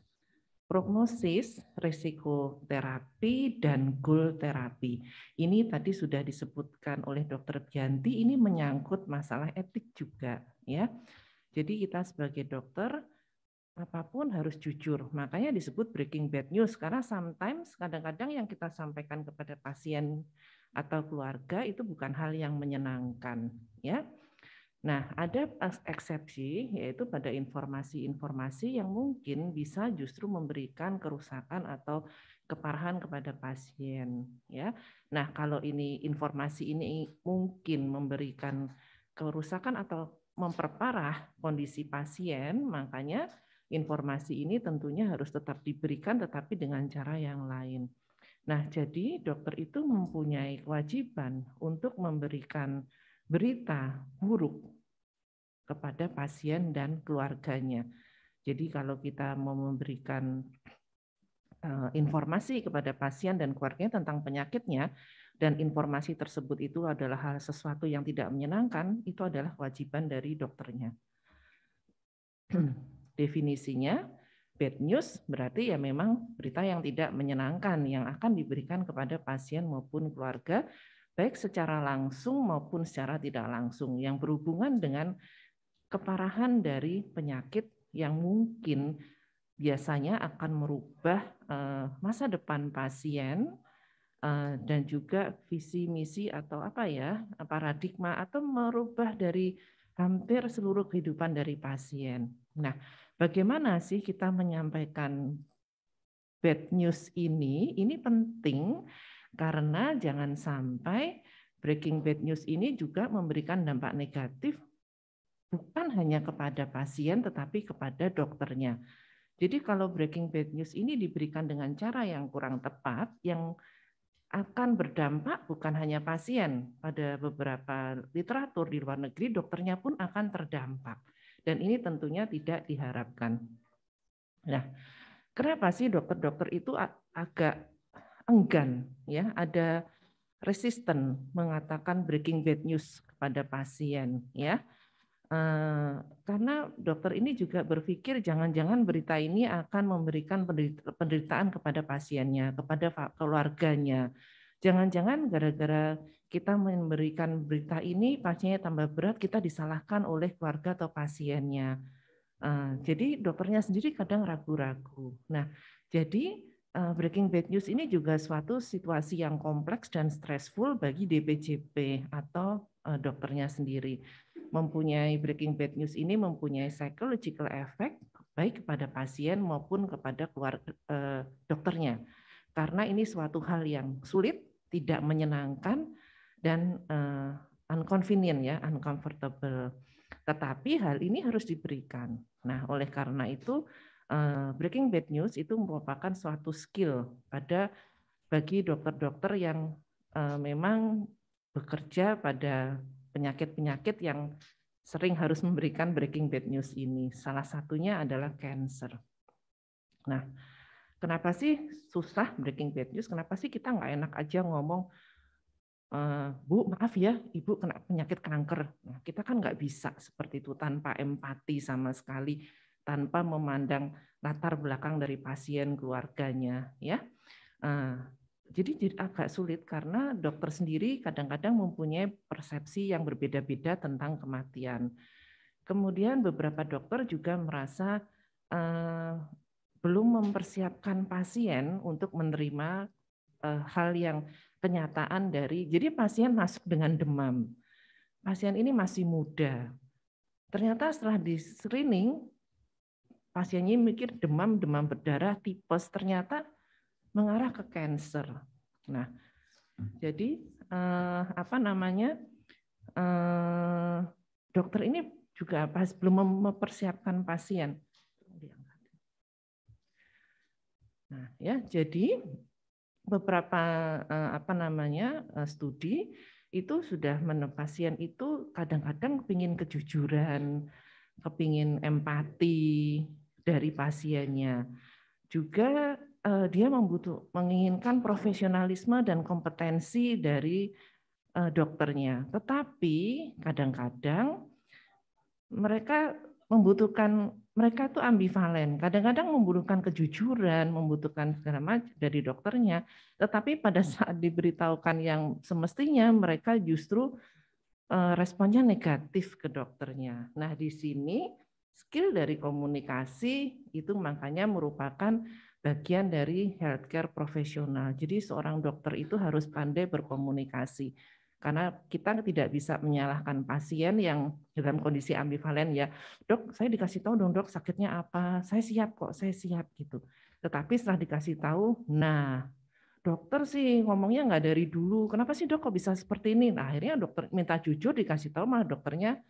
prognosis, risiko terapi, dan goal terapi. Ini tadi sudah disebutkan oleh dokter Bianti, ini menyangkut masalah etik juga. ya. Jadi kita sebagai dokter, apapun harus jujur. Makanya disebut breaking bad news karena sometimes kadang-kadang yang kita sampaikan kepada pasien atau keluarga itu bukan hal yang menyenangkan, ya. Nah, ada eksepsi yaitu pada informasi-informasi yang mungkin bisa justru memberikan kerusakan atau keparahan kepada pasien, ya. Nah, kalau ini informasi ini mungkin memberikan kerusakan atau memperparah kondisi pasien, makanya informasi ini tentunya harus tetap diberikan tetapi dengan cara yang lain. Nah, jadi dokter itu mempunyai kewajiban untuk memberikan berita buruk kepada pasien dan keluarganya. Jadi kalau kita mau memberikan eh, informasi kepada pasien dan keluarganya tentang penyakitnya dan informasi tersebut itu adalah hal sesuatu yang tidak menyenangkan, itu adalah kewajiban dari dokternya. Definisinya, bad news berarti ya memang berita yang tidak menyenangkan yang akan diberikan kepada pasien maupun keluarga, baik secara langsung maupun secara tidak langsung, yang berhubungan dengan keparahan dari penyakit yang mungkin biasanya akan merubah eh, masa depan pasien eh, dan juga visi misi atau apa ya paradigma atau merubah dari hampir seluruh kehidupan dari pasien. Nah, bagaimana sih kita menyampaikan bad news ini? Ini penting karena jangan sampai breaking bad news ini juga memberikan dampak negatif bukan hanya kepada pasien tetapi kepada dokternya. Jadi kalau breaking bad news ini diberikan dengan cara yang kurang tepat yang akan berdampak bukan hanya pasien. Pada beberapa literatur di luar negeri dokternya pun akan terdampak. Dan ini tentunya tidak diharapkan. Nah, kenapa sih dokter-dokter itu agak enggan ya, ada resisten mengatakan breaking bad news kepada pasien ya. Eh, karena dokter ini juga berpikir jangan-jangan berita ini akan memberikan penderitaan kepada pasiennya, kepada keluarganya. Jangan-jangan gara-gara kita memberikan berita ini pasiennya tambah berat kita disalahkan oleh keluarga atau pasiennya eh, jadi dokternya sendiri kadang ragu-ragu nah jadi eh, breaking bad news ini juga suatu situasi yang kompleks dan stressful bagi DPJP atau eh, dokternya sendiri mempunyai breaking bad news ini mempunyai psychological effect baik kepada pasien maupun kepada keluarga dokternya karena ini suatu hal yang sulit tidak menyenangkan dan uh, eh, unconvenient ya, uncomfortable. Tetapi hal ini harus diberikan. Nah, oleh karena itu uh, breaking bad news itu merupakan suatu skill pada bagi dokter-dokter yang uh, memang bekerja pada penyakit-penyakit yang sering harus memberikan breaking bad news ini. Salah satunya adalah cancer. Nah, kenapa sih susah breaking bad news? Kenapa sih kita nggak enak aja ngomong Eh, Bu, maaf ya, Ibu kena penyakit kanker. Nah, kita kan nggak bisa seperti itu tanpa empati sama sekali, tanpa memandang latar belakang dari pasien keluarganya, ya. Eh, jadi agak sulit karena dokter sendiri kadang-kadang mempunyai persepsi yang berbeda-beda tentang kematian. Kemudian beberapa dokter juga merasa eh, belum mempersiapkan pasien untuk menerima hal yang Pernyataan dari jadi pasien masuk dengan demam. Pasien ini masih muda. Ternyata setelah di screening pasiennya mikir demam, demam berdarah, tipes, ternyata mengarah ke cancer. Nah, jadi eh, apa namanya? Eh, dokter ini juga pas belum mempersiapkan pasien. Nah, ya, jadi beberapa uh, apa namanya uh, studi itu sudah menem pasien itu kadang-kadang pingin kejujuran, kepingin empati dari pasiennya. Juga uh, dia membutuh menginginkan profesionalisme dan kompetensi dari uh, dokternya. Tetapi kadang-kadang mereka membutuhkan mereka itu ambivalen. Kadang-kadang membutuhkan kejujuran, membutuhkan segala macam dari dokternya, tetapi pada saat diberitahukan yang semestinya mereka justru eh, responnya negatif ke dokternya. Nah, di sini skill dari komunikasi itu makanya merupakan bagian dari healthcare profesional. Jadi seorang dokter itu harus pandai berkomunikasi karena kita tidak bisa menyalahkan pasien yang dalam kondisi ambivalen ya dok saya dikasih tahu dong dok sakitnya apa saya siap kok saya siap gitu tetapi setelah dikasih tahu nah dokter sih ngomongnya nggak dari dulu kenapa sih dok kok bisa seperti ini nah akhirnya dokter minta jujur dikasih tahu malah dokternya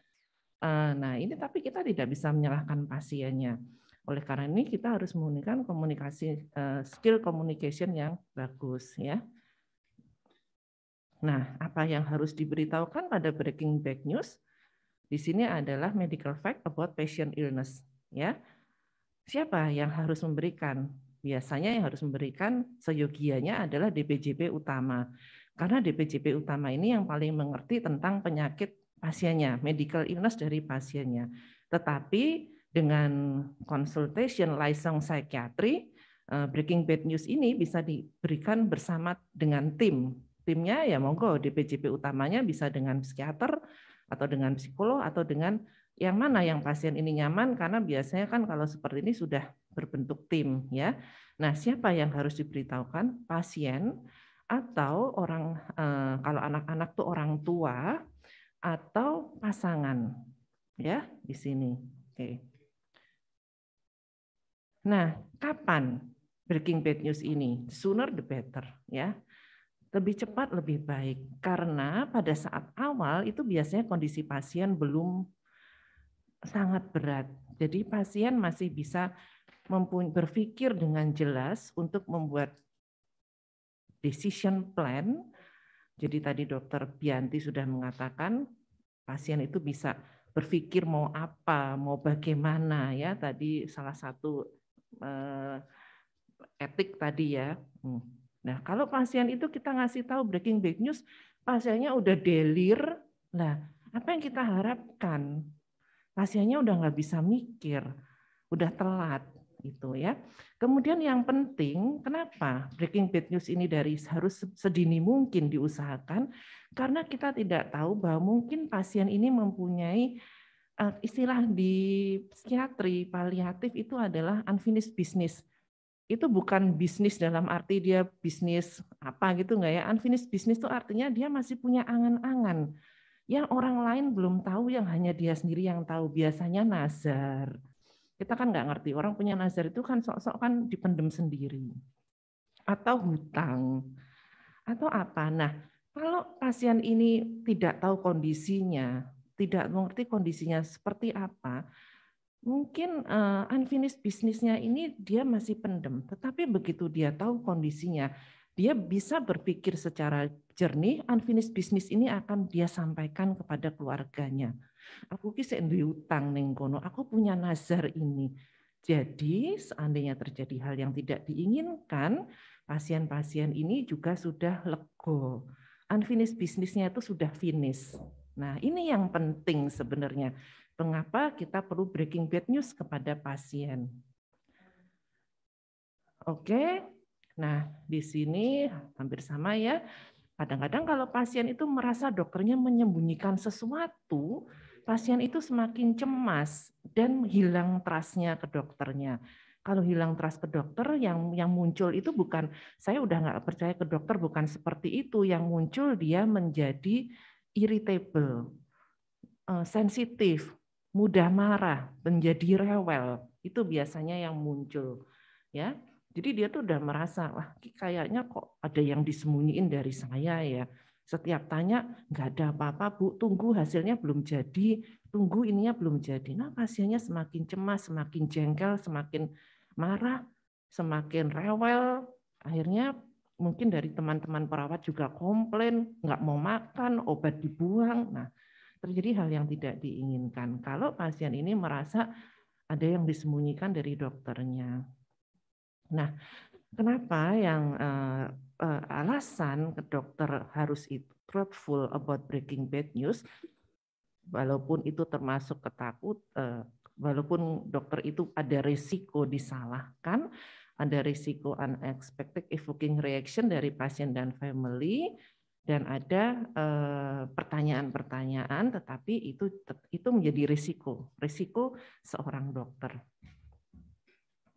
eh, nah ini tapi kita tidak bisa menyalahkan pasiennya oleh karena ini kita harus menggunakan komunikasi eh, skill communication yang bagus ya. Nah, apa yang harus diberitahukan pada breaking bad news di sini adalah medical fact about patient illness, ya. Siapa yang harus memberikan? Biasanya yang harus memberikan seyogianya adalah DPJP utama. Karena DPJP utama ini yang paling mengerti tentang penyakit pasiennya, medical illness dari pasiennya. Tetapi dengan consultation license psychiatry, eh, breaking bad news ini bisa diberikan bersama dengan tim timnya ya monggo DPJP utamanya bisa dengan psikiater atau dengan psikolog atau dengan yang mana yang pasien ini nyaman karena biasanya kan kalau seperti ini sudah berbentuk tim ya. Nah, siapa yang harus diberitahukan? Pasien atau orang eh, kalau anak-anak tuh orang tua atau pasangan ya di sini. Oke. Nah, kapan breaking bad news ini? Sooner the better ya lebih cepat lebih baik karena pada saat awal itu biasanya kondisi pasien belum sangat berat. Jadi pasien masih bisa berpikir dengan jelas untuk membuat decision plan. Jadi tadi dokter Bianti sudah mengatakan pasien itu bisa berpikir mau apa, mau bagaimana ya. Tadi salah satu eh, etik tadi ya. Hmm. Nah, kalau pasien itu kita ngasih tahu breaking bad news, pasiennya udah delir. Nah, apa yang kita harapkan? Pasiennya udah nggak bisa mikir, udah telat gitu ya. Kemudian yang penting, kenapa breaking bad news ini dari harus sedini mungkin diusahakan? Karena kita tidak tahu bahwa mungkin pasien ini mempunyai eh, istilah di psikiatri paliatif itu adalah unfinished business itu bukan bisnis dalam arti dia bisnis apa gitu nggak ya unfinished bisnis itu artinya dia masih punya angan-angan yang orang lain belum tahu yang hanya dia sendiri yang tahu biasanya nazar kita kan nggak ngerti orang punya nazar itu kan sok-sok kan dipendem sendiri atau hutang atau apa nah kalau pasien ini tidak tahu kondisinya tidak mengerti kondisinya seperti apa mungkin uh, unfinished bisnisnya ini dia masih pendem, tetapi begitu dia tahu kondisinya, dia bisa berpikir secara jernih, unfinished bisnis ini akan dia sampaikan kepada keluarganya. Aku kisah duwe utang nengkono, kono, aku punya nazar ini. Jadi seandainya terjadi hal yang tidak diinginkan, pasien-pasien ini juga sudah lego. Unfinished bisnisnya itu sudah finish. Nah, ini yang penting sebenarnya mengapa kita perlu breaking bad news kepada pasien. Oke, nah di sini hampir sama ya. Kadang-kadang kalau pasien itu merasa dokternya menyembunyikan sesuatu, pasien itu semakin cemas dan hilang trustnya ke dokternya. Kalau hilang trust ke dokter, yang yang muncul itu bukan saya udah nggak percaya ke dokter, bukan seperti itu. Yang muncul dia menjadi irritable, eh, sensitif, mudah marah, menjadi rewel. Itu biasanya yang muncul. Ya, jadi dia tuh udah merasa, wah kayaknya kok ada yang disembunyiin dari saya ya. Setiap tanya, nggak ada apa-apa Bu, tunggu hasilnya belum jadi, tunggu ininya belum jadi. Nah pasiennya semakin cemas, semakin jengkel, semakin marah, semakin rewel. Akhirnya mungkin dari teman-teman perawat juga komplain, nggak mau makan, obat dibuang. Nah terjadi hal yang tidak diinginkan kalau pasien ini merasa ada yang disembunyikan dari dokternya. Nah, kenapa yang uh, uh, alasan ke dokter harus itu truthful about breaking bad news walaupun itu termasuk ketakut uh, walaupun dokter itu ada risiko disalahkan, ada risiko unexpected evoking reaction dari pasien dan family, dan ada eh, pertanyaan-pertanyaan, tetapi itu itu menjadi risiko, risiko seorang dokter.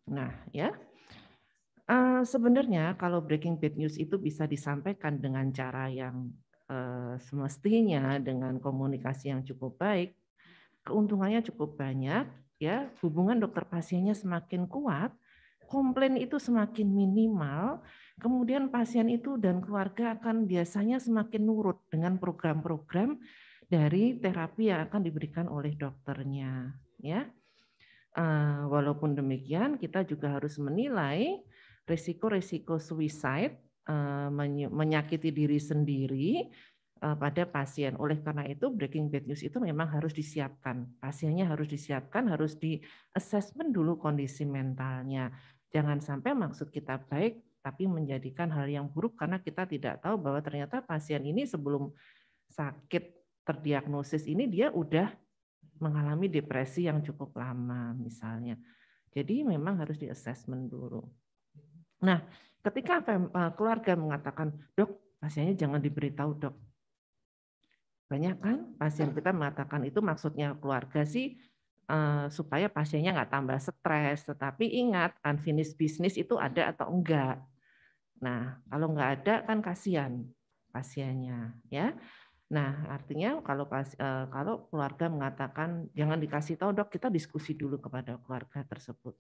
Nah, ya eh, sebenarnya kalau breaking bad news itu bisa disampaikan dengan cara yang eh, semestinya, dengan komunikasi yang cukup baik, keuntungannya cukup banyak, ya hubungan dokter pasiennya semakin kuat, komplain itu semakin minimal, kemudian pasien itu dan keluarga akan biasanya semakin nurut dengan program-program dari terapi yang akan diberikan oleh dokternya, ya. Eh, walaupun demikian, kita juga harus menilai risiko-risiko suicide, eh, menyakiti diri sendiri, eh, pada pasien. Oleh karena itu, breaking bad news itu memang harus disiapkan. Pasiennya harus disiapkan, harus di assessment dulu kondisi mentalnya. Jangan sampai maksud kita baik tapi menjadikan hal yang buruk karena kita tidak tahu bahwa ternyata pasien ini sebelum sakit terdiagnosis ini dia udah mengalami depresi yang cukup lama misalnya. Jadi memang harus di assessment dulu. Nah, ketika e, keluarga mengatakan, "Dok, pasiennya jangan diberitahu, Dok." Banyak kan pasien iya. kita mengatakan itu maksudnya keluarga sih Eh, supaya pasiennya nggak tambah stres. Tetapi ingat, unfinished business itu ada atau enggak. Nah, kalau nggak ada kan kasihan pasiennya, ya. Nah, artinya kalau pas, eh, kalau keluarga mengatakan jangan dikasih tahu dok, kita diskusi dulu kepada keluarga tersebut.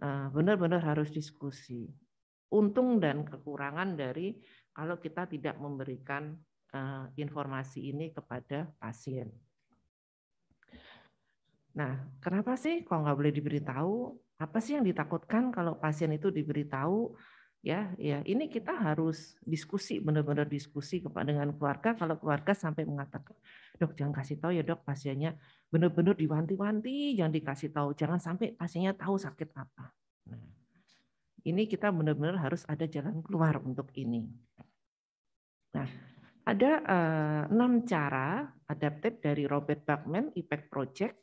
Eh, benar-benar harus diskusi. Untung dan kekurangan dari kalau kita tidak memberikan informasi ini kepada pasien. Nah, kenapa sih kalau nggak boleh diberitahu? Apa sih yang ditakutkan kalau pasien itu diberitahu? Ya, ya ini kita harus diskusi, benar-benar diskusi kepada dengan keluarga. Kalau keluarga sampai mengatakan, dok jangan kasih tahu ya dok pasiennya benar-benar diwanti-wanti, jangan dikasih tahu, jangan sampai pasiennya tahu sakit apa. Nah, ini kita benar-benar harus ada jalan keluar untuk ini. Nah, ada eh, enam cara adaptif dari Robert Bachman, Impact e Project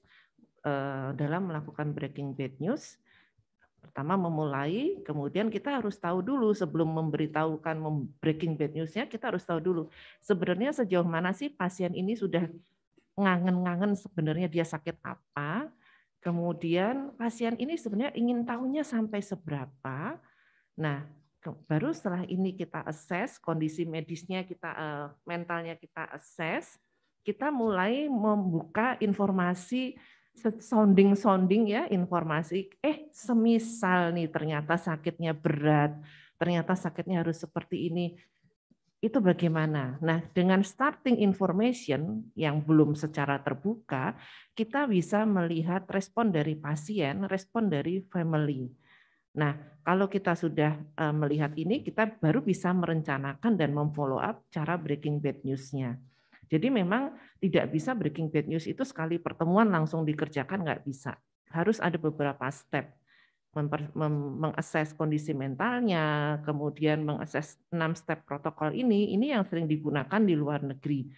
Eh, dalam melakukan breaking bad news pertama memulai, kemudian kita harus tahu dulu sebelum memberitahukan breaking bad news-nya, kita harus tahu dulu sebenarnya sejauh mana sih pasien ini sudah ngangen-ngangen sebenarnya dia sakit apa, kemudian pasien ini sebenarnya ingin tahunya sampai seberapa. Nah, baru setelah ini kita assess kondisi medisnya kita eh, mentalnya kita assess, kita mulai membuka informasi sounding-sounding ya informasi, eh semisal nih ternyata sakitnya berat, ternyata sakitnya harus seperti ini, itu bagaimana? Nah, dengan starting information yang belum secara terbuka, kita bisa melihat respon dari pasien, respon dari family. Nah, kalau kita sudah eh, melihat ini, kita baru bisa merencanakan dan memfollow up cara breaking bad news-nya. Jadi memang tidak bisa breaking bad news itu sekali pertemuan langsung dikerjakan nggak bisa. Harus ada beberapa step mengakses kondisi mentalnya, kemudian mengakses enam step protokol ini, ini yang sering digunakan di luar negeri.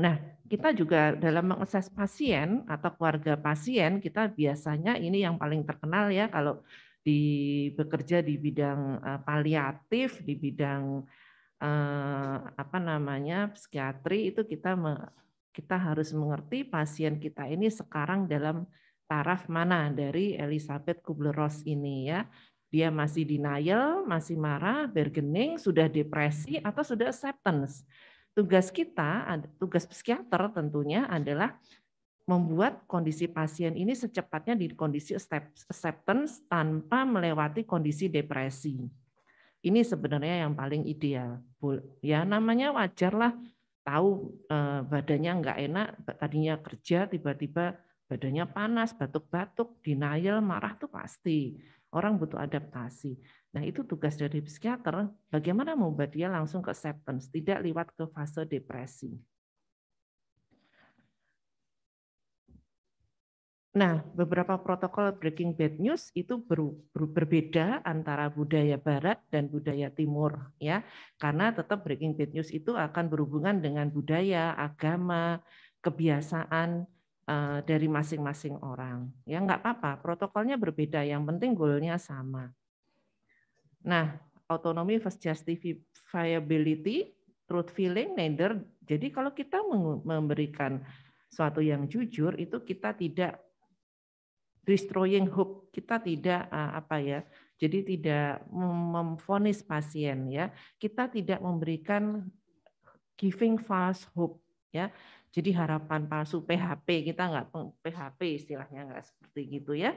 Nah, kita juga dalam mengakses pasien atau keluarga pasien, kita biasanya ini yang paling terkenal ya kalau di bekerja di bidang eh, paliatif, di bidang Eh, apa namanya psikiatri itu kita kita harus mengerti pasien kita ini sekarang dalam taraf mana dari Elizabeth Kubler-Ross ini ya. Dia masih denial, masih marah, bergening sudah depresi atau sudah acceptance. Tugas kita, tugas psikiater tentunya adalah membuat kondisi pasien ini secepatnya di kondisi acceptance tanpa melewati kondisi depresi. Ini sebenarnya yang paling ideal. Ya namanya wajarlah tahu eh, badannya nggak enak, tadinya kerja tiba-tiba badannya panas, batuk-batuk, denial, marah tuh pasti. Orang butuh adaptasi. Nah itu tugas dari psikiater, bagaimana membuat dia langsung ke acceptance, tidak lewat ke fase depresi. Nah, beberapa protokol breaking bad news itu ber, ber, berbeda antara budaya barat dan budaya timur ya. Karena tetap breaking bad news itu akan berhubungan dengan budaya, agama, kebiasaan uh, dari masing-masing orang. Ya nggak apa-apa, protokolnya berbeda, yang penting goalnya sama. Nah, autonomy versus justifiability, truth feeling, neither. Jadi kalau kita memberikan suatu yang jujur itu kita tidak destroying hope. Kita tidak eh, apa ya, jadi tidak memfonis pasien ya. Kita tidak memberikan giving false hope ya. Jadi harapan palsu PHP kita nggak PHP istilahnya nggak seperti gitu ya.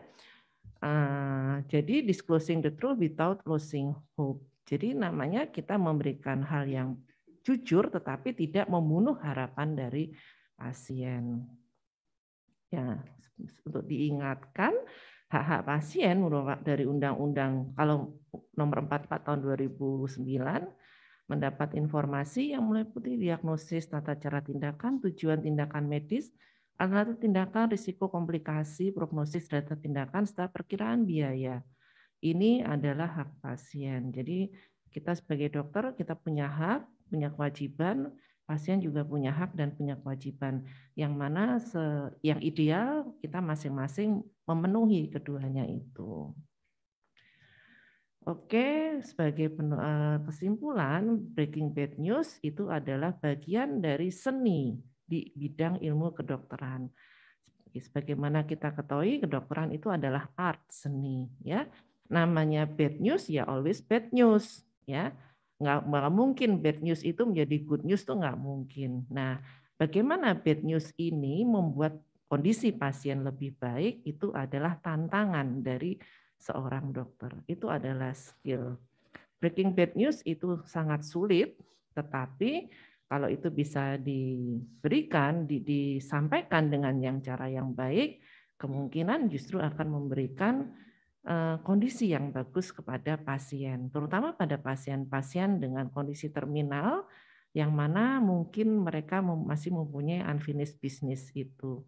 Eh, jadi disclosing the truth without losing hope. Jadi namanya kita memberikan hal yang jujur tetapi tidak membunuh harapan dari pasien. Ya, untuk diingatkan hak-hak pasien dari undang-undang kalau nomor 44 tahun 2009 mendapat informasi yang meliputi diagnosis tata cara tindakan, tujuan tindakan medis, atau tindakan, risiko komplikasi, prognosis data tindakan, serta perkiraan biaya. Ini adalah hak pasien. Jadi kita sebagai dokter kita punya hak, punya kewajiban pasien juga punya hak dan punya kewajiban yang mana se, yang ideal kita masing-masing memenuhi keduanya itu. Oke, sebagai eh, kesimpulan, breaking bad news itu adalah bagian dari seni di bidang ilmu kedokteran. Sebagaimana kita ketahui, kedokteran itu adalah art seni, ya. Namanya bad news ya always bad news, ya nggak, nggak mungkin bad news itu menjadi good news tuh nggak mungkin. Nah, bagaimana bad news ini membuat kondisi pasien lebih baik itu adalah tantangan dari seorang dokter. Itu adalah skill. Breaking bad news itu sangat sulit, tetapi kalau itu bisa diberikan, disampaikan dengan yang cara yang baik, kemungkinan justru akan memberikan Eh, kondisi yang bagus kepada pasien, terutama pada pasien-pasien dengan kondisi terminal yang mana mungkin mereka masih mempunyai unfinished business itu.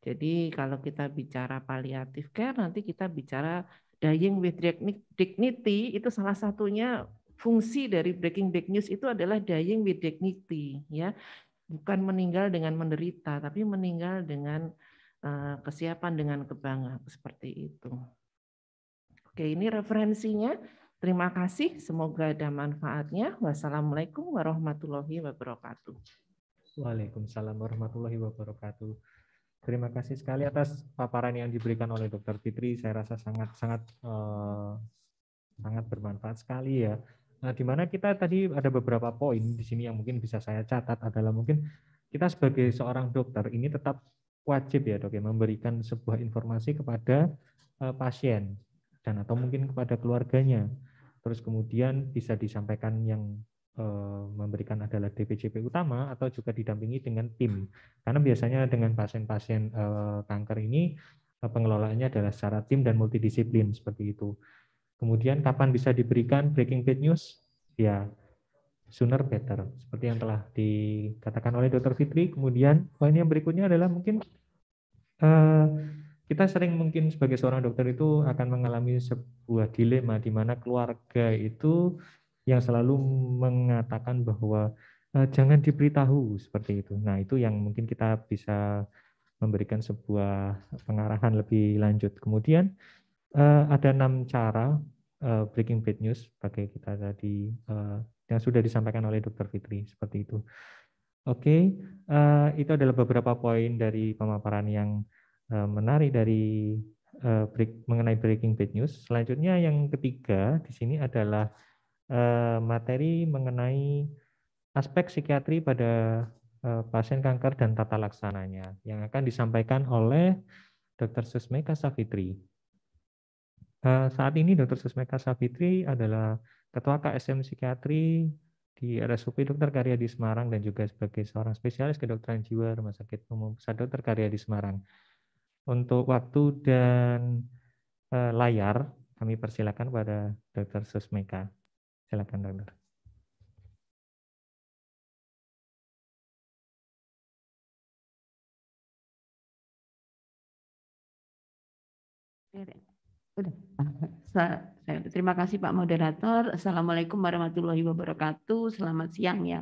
Jadi kalau kita bicara paliatif care, nanti kita bicara dying with dignity, itu salah satunya fungsi dari breaking bad news itu adalah dying with dignity. ya Bukan meninggal dengan menderita, tapi meninggal dengan eh, kesiapan dengan kebanggaan seperti itu. Oke, ini referensinya. Terima kasih, semoga ada manfaatnya. Wassalamualaikum warahmatullahi wabarakatuh. Waalaikumsalam warahmatullahi wabarakatuh. Terima kasih sekali atas paparan yang diberikan oleh Dr. Fitri. Saya rasa sangat sangat eh, sangat bermanfaat sekali ya. Nah, di mana kita tadi ada beberapa poin di sini yang mungkin bisa saya catat adalah mungkin kita sebagai seorang dokter ini tetap wajib ya dok ya memberikan sebuah informasi kepada uh, pasien dan atau mungkin kepada keluarganya. Terus kemudian bisa disampaikan yang eh, memberikan adalah DPJP utama atau juga didampingi dengan tim. Karena biasanya dengan pasien-pasien eh, kanker ini eh, pengelolaannya adalah secara tim dan multidisiplin seperti itu. Kemudian kapan bisa diberikan breaking bad news? Ya, sooner better. Seperti yang telah dikatakan oleh Dr. Fitri. Kemudian poin yang berikutnya adalah mungkin kita sering mungkin sebagai seorang dokter itu akan mengalami sebuah dilema di mana keluarga itu yang selalu mengatakan bahwa e, jangan diberitahu seperti itu. Nah, itu yang mungkin kita bisa memberikan sebuah pengarahan lebih lanjut. Kemudian eh, ada enam cara eh, breaking bad news bagi kita tadi yang sudah disampaikan oleh Dokter Fitri seperti itu. Oke, okay, uh, itu adalah beberapa poin dari pemaparan yang Eh, menarik dari eh, break, mengenai breaking bad news. Selanjutnya yang ketiga di sini adalah eh, materi mengenai aspek psikiatri pada pasien kanker dan tata laksananya yang akan disampaikan oleh Dr. Susmeka Savitri. Saat ini Dr. Susmeka Savitri adalah Ketua KSM Psikiatri di RSUP Dr. Karya di Semarang dan juga sebagai seorang spesialis kedokteran jiwa Rumah Sakit Umum Pusat Dr. Karya di Semarang. Untuk waktu dan uh, layar, kami persilakan pada Dr. Susmeka. Silakan, Dokter. terima kasih Pak Moderator. Assalamualaikum warahmatullahi wabarakatuh. Selamat siang ya.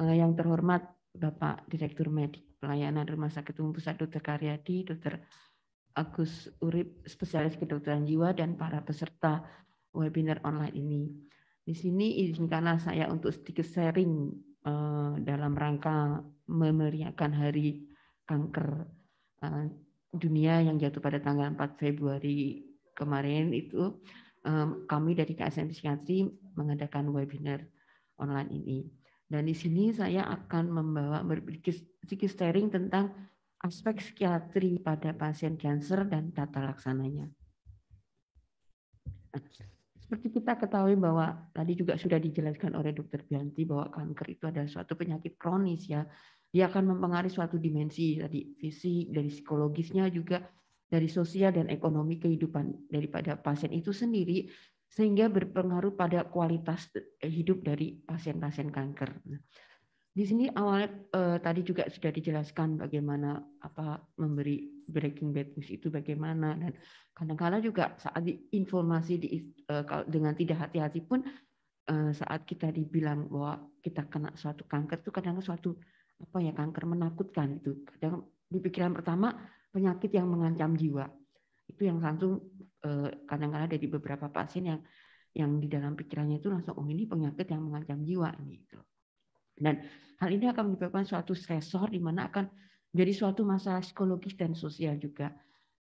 Eh, yang terhormat Bapak Direktur Medik pelayanan Rumah Sakit Umum Pusat Dr. Karyadi, Dr. Agus Urip, spesialis kedokteran jiwa, dan para peserta webinar online ini. Di sini izinkanlah saya untuk sedikit sharing uh, dalam rangka memeriahkan Hari Kanker uh, Dunia yang jatuh pada tanggal 4 Februari kemarin itu um, kami dari KSM Psikiatri mengadakan webinar online ini. Dan di sini saya akan membawa berbagi sharing tentang aspek psikiatri pada pasien kanker dan tata laksananya. Nah, seperti kita ketahui bahwa tadi juga sudah dijelaskan oleh Dokter Bianti bahwa kanker itu adalah suatu penyakit kronis ya. Dia akan mempengaruhi suatu dimensi tadi fisik, dari psikologisnya juga, dari sosial dan ekonomi kehidupan daripada pasien itu sendiri sehingga berpengaruh pada kualitas eh, hidup dari pasien-pasien kanker. Nah, di sini awalnya eh, tadi juga sudah dijelaskan bagaimana apa memberi breaking bad news itu bagaimana dan kadang-kala juga saat di, informasi di, eh, dengan tidak hati-hati pun eh, saat kita dibilang bahwa kita kena suatu kanker itu kadang suatu apa ya kanker menakutkan itu kadang di pikiran pertama penyakit yang mengancam jiwa itu yang langsung Eh, kadang-kadang ada di beberapa pasien yang yang di dalam pikirannya itu langsung oh ini penyakit yang mengancam jiwa gitu. Dan hal ini akan menyebabkan suatu stresor di mana akan jadi suatu masalah psikologis dan sosial juga.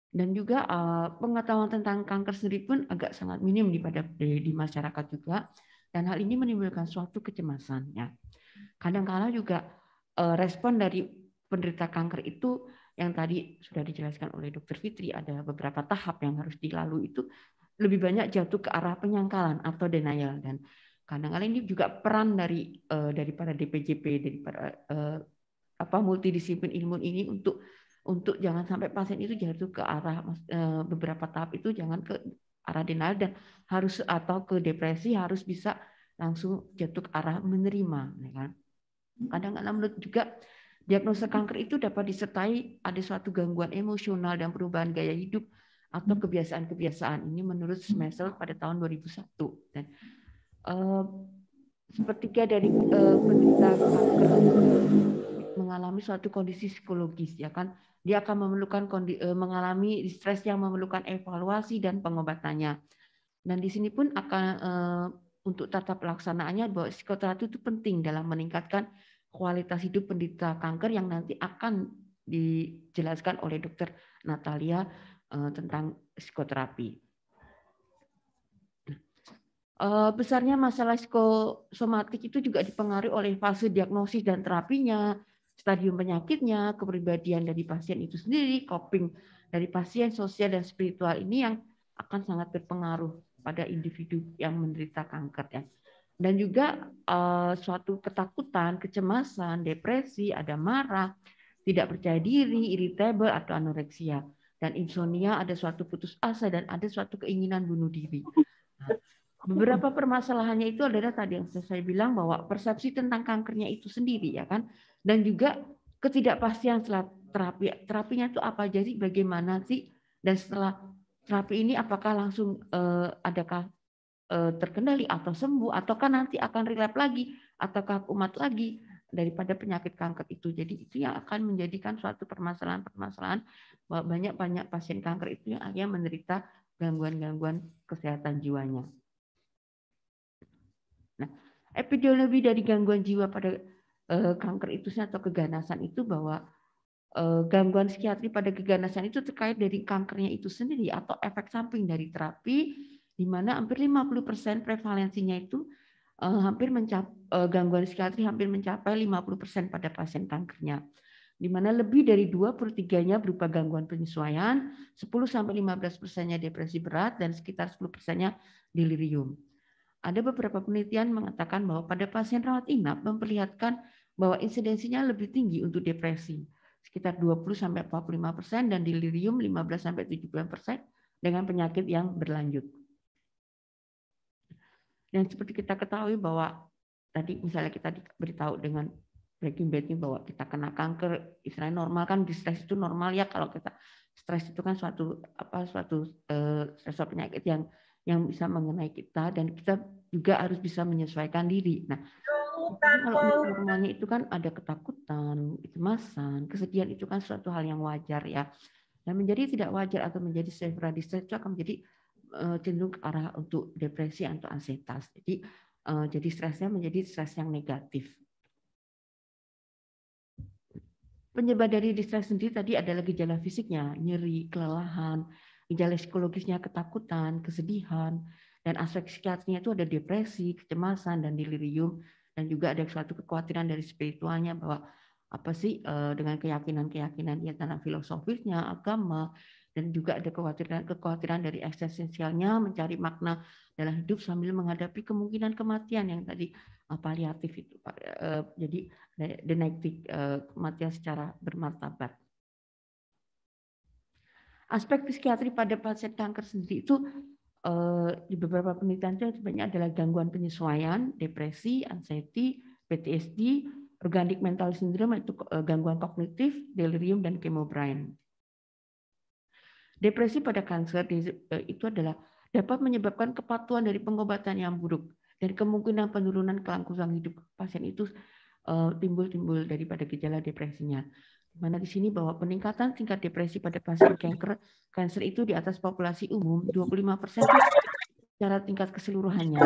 Dan juga uh, pengetahuan tentang kanker sendiri pun agak sangat minim di, di, di masyarakat juga. Dan hal ini menimbulkan suatu kecemasan. Ya. Kadang-kala juga uh, respon dari penderita kanker itu yang tadi sudah dijelaskan oleh Dokter Fitri ada beberapa tahap yang harus dilalui itu lebih banyak jatuh ke arah penyangkalan atau denial dan kadang-kadang ini juga peran dari dari eh, daripada DPJP daripada uh, apa multidisiplin ilmu ini untuk untuk jangan sampai pasien itu jatuh ke arah uh, beberapa tahap itu jangan ke arah denial dan harus atau ke depresi harus bisa langsung jatuh ke arah menerima, ya kan? Hmm. Kadang-kadang menurut juga Diagnosa hmm. kanker itu dapat disertai ada suatu gangguan emosional dan perubahan gaya hidup atau hmm. kebiasaan-kebiasaan ini menurut hmm. Smesel pada tahun 2001. Dan, uh, sepertiga dari uh, penderita kanker mengalami suatu kondisi psikologis ya kan dia akan memerlukan kondi, uh, mengalami stres yang memerlukan evaluasi dan pengobatannya dan di sini pun akan uh, untuk tata pelaksanaannya bahwa psikoterapi itu penting dalam meningkatkan kualitas hidup penderita kanker yang nanti akan dijelaskan oleh dokter Natalia eh, tentang psikoterapi. Eh, besarnya masalah psikosomatik itu juga dipengaruhi oleh fase diagnosis dan terapinya, stadium penyakitnya, kepribadian dari pasien itu sendiri, coping dari pasien, sosial dan spiritual ini yang akan sangat berpengaruh pada individu yang menderita kanker. Ya dan juga uh, suatu ketakutan, kecemasan, depresi, ada marah, tidak percaya diri, irritable atau anoreksia. Dan insomnia ada suatu putus asa dan ada suatu keinginan bunuh diri. Nah, beberapa permasalahannya itu adalah tadi yang saya bilang bahwa persepsi tentang kankernya itu sendiri ya kan dan juga ketidakpastian setelah terapi terapinya itu apa jadi bagaimana sih dan setelah terapi ini apakah langsung uh, adakah Eh, terkendali atau sembuh ataukah nanti akan relap lagi ataukah umat lagi daripada penyakit kanker itu. Jadi itu yang akan menjadikan suatu permasalahan-permasalahan bahwa banyak-banyak pasien kanker itu yang akhirnya menderita gangguan-gangguan kesehatan jiwanya. Nah, epidemiologi dari gangguan jiwa pada eh, kanker itu atau keganasan itu bahwa eh, gangguan psikiatri pada keganasan itu terkait dari kankernya itu sendiri atau efek samping dari terapi di mana hampir 50% persen prevalensinya itu eh, hampir mencap eh, gangguan psikiatri hampir mencapai 50% persen pada pasien kankernya. Di mana lebih dari dua per nya berupa gangguan penyesuaian, 10 15 persennya depresi berat, dan sekitar 10 persennya delirium. Ada beberapa penelitian mengatakan bahwa pada pasien rawat inap memperlihatkan bahwa insidensinya lebih tinggi untuk depresi, sekitar 20-45% dan delirium 15-70% dengan penyakit yang berlanjut yang seperti kita ketahui bahwa tadi misalnya kita diberitahu dengan breaking bad bahwa kita kena kanker istilahnya normal kan di stres itu normal ya kalau kita stres itu kan suatu apa suatu eh, penyakit yang yang bisa mengenai kita dan kita juga harus bisa menyesuaikan diri. Nah, kalau normalnya itu kan ada ketakutan, kecemasan, kesedihan itu kan suatu hal yang wajar ya. Dan menjadi tidak wajar atau menjadi severe distress itu akan menjadi Eh, cenderung ke arah untuk depresi atau ansietas. Jadi eh, jadi stresnya menjadi stres yang negatif. Penyebab dari distress sendiri tadi adalah gejala fisiknya, nyeri, kelelahan, gejala psikologisnya ketakutan, kesedihan, dan aspek psikiatrinya itu ada depresi, kecemasan, dan delirium, dan juga ada suatu kekhawatiran dari spiritualnya bahwa apa sih eh, dengan keyakinan-keyakinan dia tentang filosofisnya, agama, dan juga ada kekhawatiran kekhawatiran dari eksistensialnya mencari makna dalam hidup sambil menghadapi kemungkinan kematian yang tadi eh, paliatif itu eh, jadi eh, denektik kematian secara bermartabat aspek psikiatri pada pasien kanker sendiri itu di beberapa penelitian itu sebenarnya adalah gangguan penyesuaian depresi anxiety PTSD organic mental syndrome itu gangguan kognitif delirium dan kemobrain Depresi pada kanker eh, itu adalah dapat menyebabkan kepatuhan dari pengobatan yang buruk dan kemungkinan penurunan kelangsungan hidup pasien itu eh, timbul-timbul daripada gejala depresinya. Mana di sini bahwa peningkatan tingkat depresi pada pasien kanker kanker itu di atas populasi umum 25 persen secara tingkat keseluruhannya.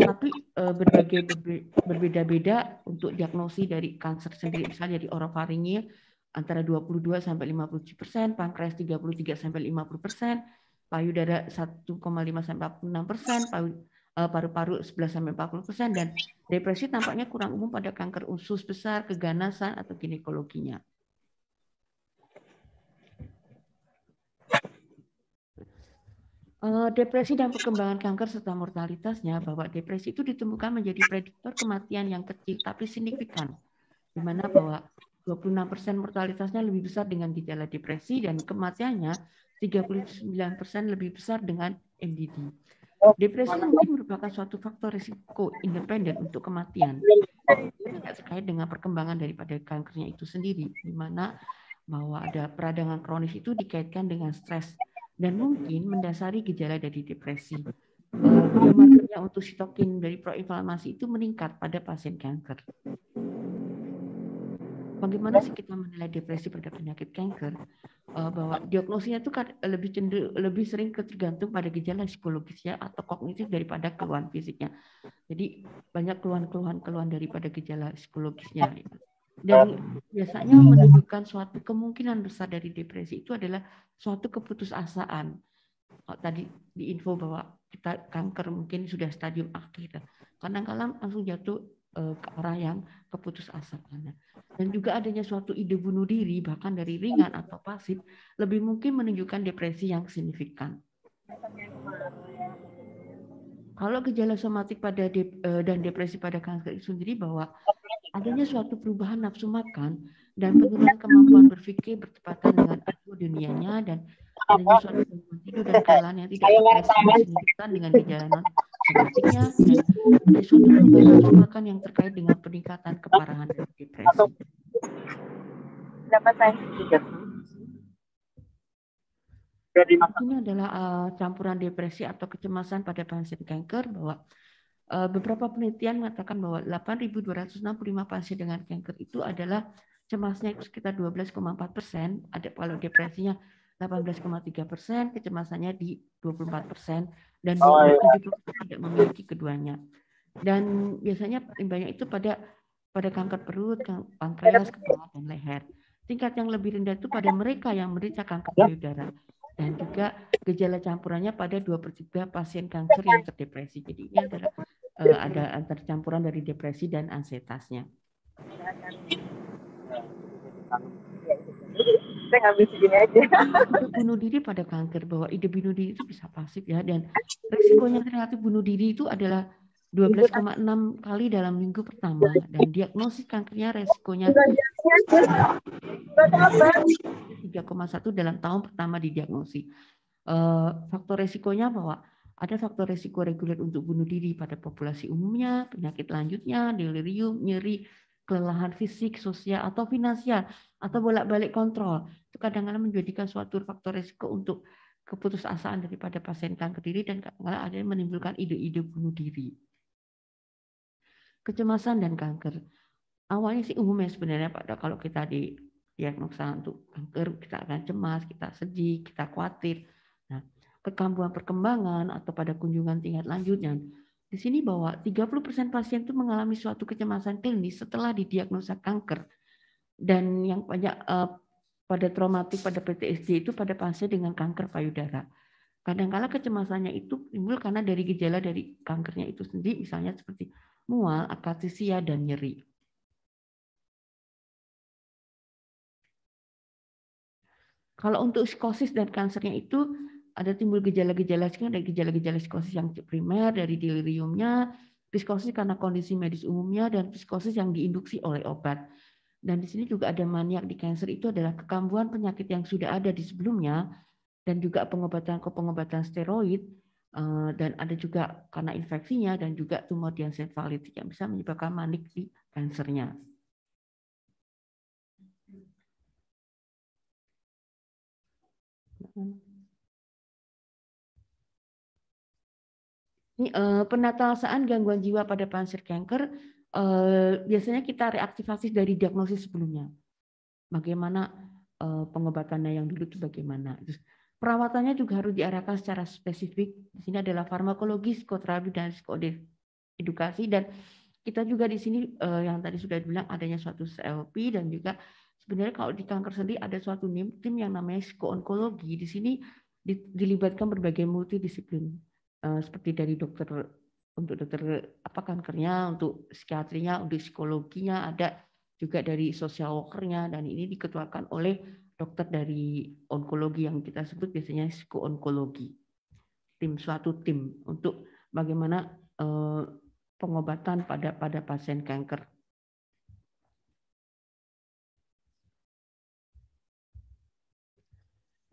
Tapi eh, berbagai berbeda-beda untuk diagnosis dari kanker sendiri, misalnya di orofaringnya antara 22 sampai 50 persen, pankreas 33 sampai 50 persen, payudara 1,5 sampai 46 persen, eh, paru-paru 11 sampai 40 persen, dan depresi tampaknya kurang umum pada kanker usus besar, keganasan atau ginekologinya. Eh, depresi dan perkembangan kanker serta mortalitasnya bahwa depresi itu ditemukan menjadi prediktor kematian yang kecil tapi signifikan, di mana bahwa 26% mortalitasnya lebih besar dengan gejala depresi dan kematiannya 39% lebih besar dengan MDD. Depresi mungkin merupakan suatu faktor risiko independen untuk kematian. tidak terkait dengan perkembangan daripada kankernya itu sendiri, di mana bahwa ada peradangan kronis itu dikaitkan dengan stres dan mungkin mendasari gejala dari depresi. Eh, Biomarkernya untuk sitokin dari proinflamasi itu meningkat pada pasien kanker bagaimana sih kita menilai depresi pada penyakit kanker uh, bahwa diagnosisnya itu kan lebih cender, lebih sering tergantung pada gejala psikologisnya atau kognitif daripada keluhan fisiknya. Jadi banyak keluhan-keluhan-keluhan daripada gejala psikologisnya. Gitu. Dan biasanya hmm. menunjukkan suatu kemungkinan besar dari depresi itu adalah suatu keputusasaan. Oh, tadi di info bahwa kita kanker mungkin sudah stadium akhir. Kadang-kadang langsung jatuh Eh, ke arah yang keputus asa, nah, Dan juga adanya suatu ide bunuh diri bahkan dari ringan atau pasif lebih mungkin menunjukkan depresi yang signifikan. Kalau gejala somatik pada dep eh, dan depresi pada kanker itu sendiri bahwa adanya suatu perubahan nafsu makan dan penurunan kemampuan berpikir bertepatan dengan aku dunianya dan adanya suatu gangguan tidur dan kelelahan yang tidak signifikan dengan gejala non masing-masingnya dan disusun kebijakan yang terkait dengan peningkatan keparahan dan depresi. Dapat saya Ini adalah uh, campuran depresi atau kecemasan pada pasien kanker bahwa uh, beberapa penelitian mengatakan bahwa 8.265 pasien dengan kanker itu adalah cemasnya itu sekitar 12,4 persen, ada kalau depresinya 18,3 persen, kecemasannya di 24 persen, dan 27 oh, iya. tidak memiliki keduanya. Dan biasanya banyak itu pada pada kanker perut, kan, pankreas, kepala, dan leher. Tingkat yang lebih rendah itu pada mereka yang menderita kanker ya. payudara dan juga gejala campurannya pada 2 per 3 pasien kanker yang terdepresi. Jadi ini adalah eh, ada antar campuran dari depresi dan ansietasnya saya ngambil segini aja Hidup bunuh diri pada kanker bahwa ide bunuh diri itu bisa pasif ya dan risikonya relatif bunuh diri itu adalah 12,6 kali dalam minggu pertama dan diagnosis kankernya resikonya 3,1 dalam tahun pertama di diagnosis eh, Faktor resikonya bahwa ada faktor resiko reguler untuk bunuh diri pada populasi umumnya, penyakit lanjutnya, delirium, nyeri, kelelahan fisik, sosial, atau finansial, atau bolak-balik kontrol. Itu kadang-kadang menjadikan suatu faktor risiko untuk keputusasaan daripada pasien kanker diri dan kadang-kadang ada yang menimbulkan ide-ide bunuh diri. Kecemasan dan kanker. Awalnya sih umumnya sebenarnya pada kalau kita di diagnosa untuk kanker, kita akan cemas, kita sedih, kita khawatir. Nah, kekambuhan perkembangan atau pada kunjungan tingkat lanjutnya di sini bahwa 30% pasien itu mengalami suatu kecemasan klinis setelah didiagnosa kanker. Dan yang banyak uh, pada traumatik pada PTSD itu pada pasien dengan kanker payudara. Kadangkala kecemasannya itu timbul karena dari gejala dari kankernya itu sendiri, misalnya seperti mual, akatisia dan nyeri. Kalau untuk psikosis dan kansernya itu ada timbul gejala-gejala ada gejala-gejala psikosis yang primer dari deliriumnya, psikosis karena kondisi medis umumnya dan psikosis yang diinduksi oleh obat. Dan di sini juga ada maniak di kanker itu adalah kekambuhan penyakit yang sudah ada di sebelumnya dan juga pengobatan ke pengobatan steroid eh, dan ada juga karena infeksinya dan juga tumor diencephalitis yang bisa menyebabkan manik di kansernya. Thank hmm. you. Ini, eh, gangguan jiwa pada pasien kanker eh, biasanya kita reaktivasi dari diagnosis sebelumnya. Bagaimana eh, pengobatannya yang dulu itu bagaimana. Terus, perawatannya juga harus diarahkan secara spesifik. Di sini adalah farmakologi, psikoterapi dan edukasi, dan kita juga di sini yang tadi sudah dibilang adanya suatu CLP dan juga sebenarnya kalau di kanker sendiri ada suatu tim yang namanya psikoonkologi. Di sini dilibatkan berbagai multidisiplin Eh, seperti dari dokter untuk dokter apa kankernya, untuk psikiatrinya, untuk psikologinya ada juga dari social workernya dan ini diketuakan oleh dokter dari onkologi yang kita sebut biasanya psiko onkologi tim suatu tim untuk bagaimana eh, pengobatan pada pada pasien kanker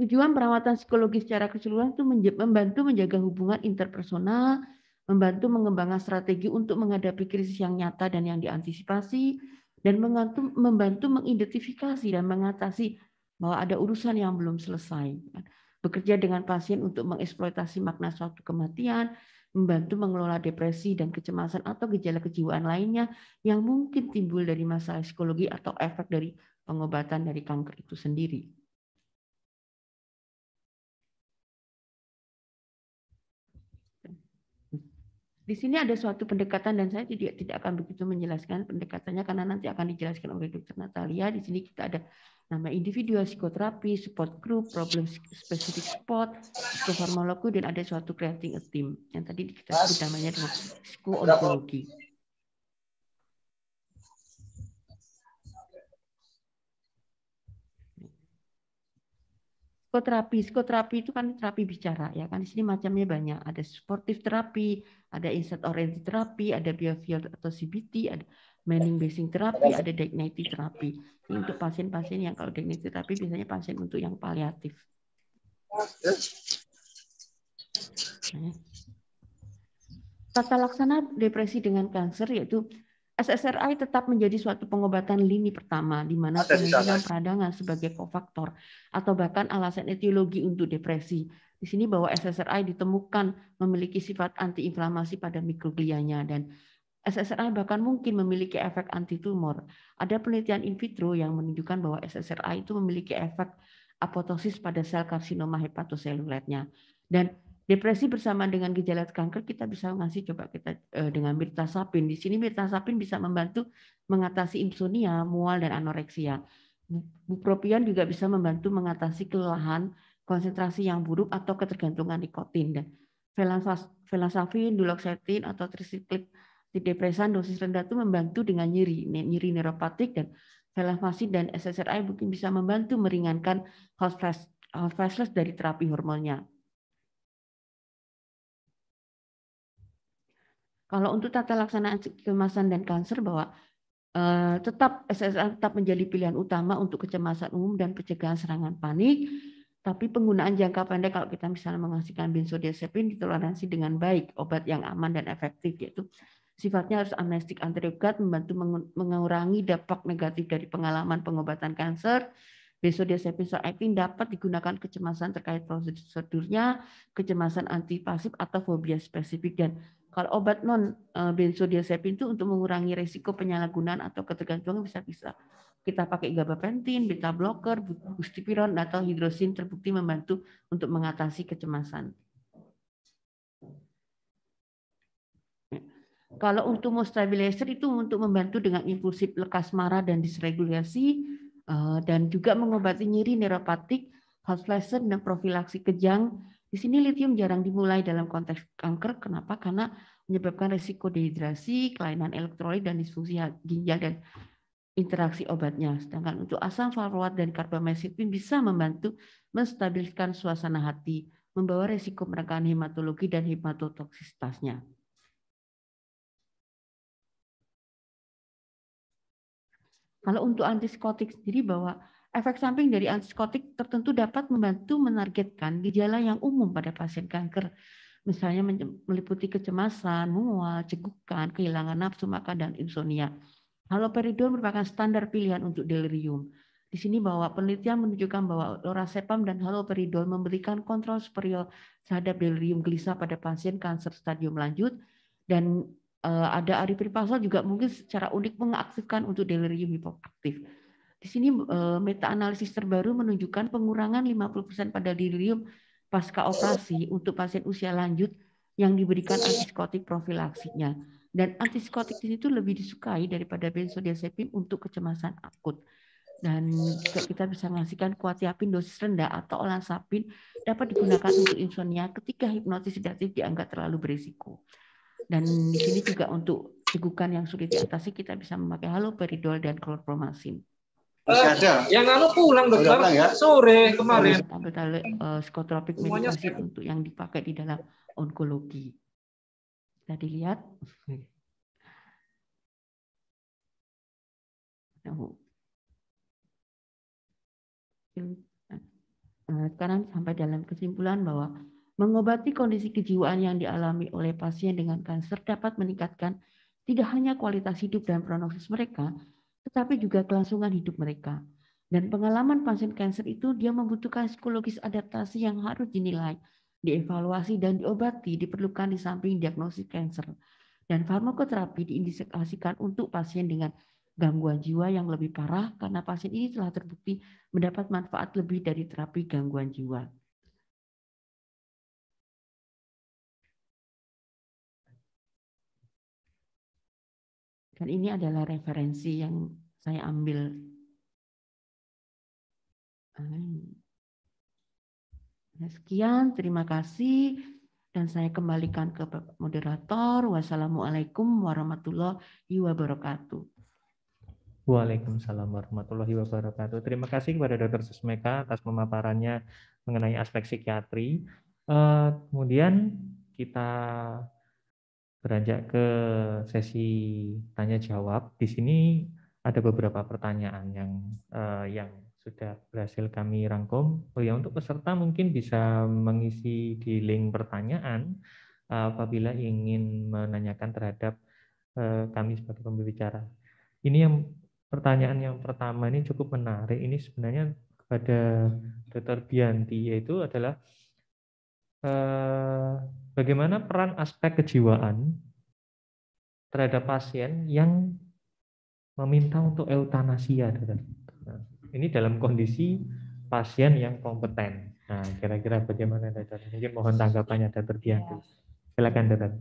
Tujuan perawatan psikologi secara keseluruhan itu membantu menjaga hubungan interpersonal, membantu mengembangkan strategi untuk menghadapi krisis yang nyata dan yang diantisipasi, dan membantu mengidentifikasi dan mengatasi bahwa ada urusan yang belum selesai. Bekerja dengan pasien untuk mengeksploitasi makna suatu kematian, membantu mengelola depresi dan kecemasan atau gejala kejiwaan lainnya yang mungkin timbul dari masalah psikologi atau efek dari pengobatan dari kanker itu sendiri. Di sini ada suatu pendekatan dan saya tidak tidak akan begitu menjelaskan pendekatannya karena nanti akan dijelaskan oleh Dr. Natalia. Di sini kita ada nama individual, psikoterapi, support group, problem specific spot, psikofarmakologi, dan ada suatu creating a team yang tadi kita sebut namanya dengan psikologi. psikoterapi. Psikoterapi itu kan terapi bicara ya kan. Di sini macamnya banyak. Ada sportif terapi, ada insight oriented terapi, ada biofield atau CBT, ada Manning basing terapi, ada diagnostic terapi. Ini untuk pasien-pasien yang kalau diagnostic terapi biasanya pasien untuk yang paliatif. Nah, ya. Tata laksana depresi dengan kanker yaitu SSRI tetap menjadi suatu pengobatan lini pertama di mana penelitian peradangan sebagai kofaktor atau bahkan alasan etiologi untuk depresi. Di sini bahwa SSRI ditemukan memiliki sifat antiinflamasi pada mikroglianya dan SSRI bahkan mungkin memiliki efek antitumor. Ada penelitian in vitro yang menunjukkan bahwa SSRI itu memiliki efek apoptosis pada sel karsinoma hepatoselulernya. Dan depresi bersama dengan gejala kanker kita bisa ngasih coba kita eh, dengan mirtazapin. Di sini mirtazapin bisa membantu mengatasi insomnia, mual dan anoreksia. Bupropion juga bisa membantu mengatasi kelelahan, konsentrasi yang buruk atau ketergantungan nikotin dan velasafin, duloxetin atau trisiklik depresan dosis rendah itu membantu dengan nyeri, nyeri neuropatik dan felansafin dan SSRI mungkin bisa membantu meringankan house flashless dari terapi hormonnya Kalau untuk tata laksana kecemasan dan kanker bahwa eh, tetap SSR tetap menjadi pilihan utama untuk kecemasan umum dan pencegahan serangan panik, tapi penggunaan jangka pendek kalau kita misalnya menghasilkan benzodiazepin ditoleransi dengan baik, obat yang aman dan efektif yaitu sifatnya harus amnestik antiregat membantu mengurangi dampak negatif dari pengalaman pengobatan kanker. Benzodiazepin actin dapat digunakan kecemasan terkait prosedurnya, kecemasan antipasif atau fobia spesifik dan kalau obat non eh, benzodiazepin itu untuk mengurangi resiko penyalahgunaan atau ketergantungan bisa bisa kita pakai gabapentin, beta blocker, bustipiron atau hidrosin terbukti membantu untuk mengatasi kecemasan. Kalau untuk stabilizer itu untuk membantu dengan impulsif lekas marah dan disregulasi eh, dan juga mengobati nyeri neuropatik, hot flashes dan profilaksi kejang di sini litium jarang dimulai dalam konteks kanker. Kenapa? Karena menyebabkan risiko dehidrasi, kelainan elektrolit dan disfungsi ginjal dan interaksi obatnya. Sedangkan untuk asam valproat dan karbamazepin bisa membantu menstabilkan suasana hati, membawa risiko mereka hematologi dan hematotoksisitasnya. Kalau untuk antipsikotik sendiri bahwa Efek samping dari antipsikotik tertentu dapat membantu menargetkan gejala yang umum pada pasien kanker, misalnya meliputi kecemasan, mual, cegukan, kehilangan nafsu makan, dan insomnia. Haloperidol merupakan standar pilihan untuk delirium. Di sini bahwa penelitian menunjukkan bahwa lorazepam dan haloperidol memberikan kontrol superior terhadap delirium gelisah pada pasien kanker stadium lanjut dan eh, ada aripiprazol juga mungkin secara unik mengaktifkan untuk delirium hipoaktif. Di sini eh, meta analisis terbaru menunjukkan pengurangan 50% pada delirium pasca operasi untuk pasien usia lanjut yang diberikan antiskotik profilaksinya. Dan antiskotik di situ lebih disukai daripada benzodiazepin untuk kecemasan akut. Dan juga kita bisa menghasilkan kuatiapin dosis rendah atau olansapin dapat digunakan untuk insomnia ketika hipnotis sedatif dianggap terlalu berisiko. Dan di sini juga untuk cegukan yang sulit diatasi kita bisa memakai haloperidol dan klorpromazin. Eh, ada. yang anu pulang dokter ya? sore iya, kemarin. Betale, uh, skotropik medikasi untuk yang dipakai di dalam onkologi. Tadi lihat. Eh, sekarang sampai dalam kesimpulan bahwa mengobati kondisi kejiwaan yang dialami oleh pasien dengan kanker dapat meningkatkan tidak hanya kualitas hidup dan prognosis mereka, tetapi juga kelangsungan hidup mereka. Dan pengalaman pasien kanker itu dia membutuhkan psikologis adaptasi yang harus dinilai, dievaluasi, dan diobati diperlukan di samping diagnosis kanker. Dan farmakoterapi diindikasikan untuk pasien dengan gangguan jiwa yang lebih parah karena pasien ini telah terbukti mendapat manfaat lebih dari terapi gangguan jiwa. Dan ini adalah referensi yang saya ambil. Nah, sekian, terima kasih. Dan saya kembalikan ke moderator. Wassalamualaikum warahmatullahi wabarakatuh. Waalaikumsalam warahmatullahi wabarakatuh. Terima kasih kepada Dr. Susmeka atas pemaparannya mengenai aspek psikiatri. Eh, kemudian kita beranjak ke sesi tanya jawab. Di sini ada beberapa pertanyaan yang uh, yang sudah berhasil kami rangkum. Oh ya, untuk peserta mungkin bisa mengisi di link pertanyaan uh, apabila ingin menanyakan terhadap uh, kami sebagai pembicara. Ini yang pertanyaan yang pertama ini cukup menarik. Ini sebenarnya kepada Dr. Bianti yaitu adalah bagaimana peran aspek kejiwaan terhadap pasien yang meminta untuk eutanasia. Nah, ini dalam kondisi pasien yang kompeten. Nah, kira-kira bagaimana, Dokter? Mungkin mohon tanggapannya, Dokter Dianti. Iya. Silakan, Dokter.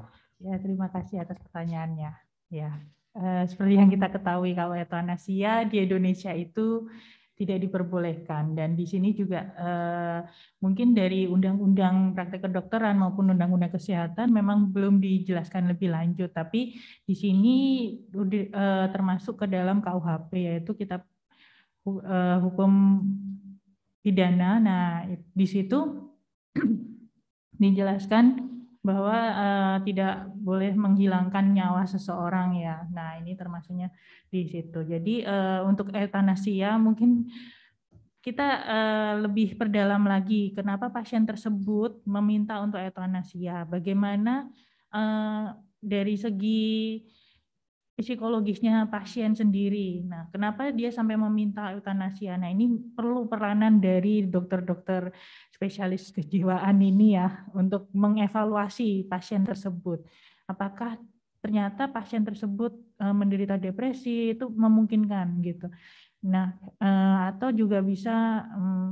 Ya, terima kasih atas pertanyaannya. Ya, eh, seperti yang kita ketahui, kalau eutanasia ya di Indonesia itu tidak diperbolehkan dan di sini juga eh, mungkin dari undang-undang praktek kedokteran maupun undang-undang kesehatan memang belum dijelaskan lebih lanjut tapi di sini eh, termasuk ke dalam KUHP yaitu kita eh, hukum pidana nah di situ dijelaskan bahwa uh, tidak boleh menghilangkan nyawa seseorang ya. Nah, ini termasuknya di situ. Jadi uh, untuk etanasia mungkin kita uh, lebih perdalam lagi kenapa pasien tersebut meminta untuk etanasia. Bagaimana uh, dari segi psikologisnya pasien sendiri. Nah, kenapa dia sampai meminta eutanasia? Nah, ini perlu peranan dari dokter-dokter spesialis kejiwaan ini ya untuk mengevaluasi pasien tersebut. Apakah ternyata pasien tersebut eh, menderita depresi itu memungkinkan gitu. Nah, eh, atau juga bisa mmm,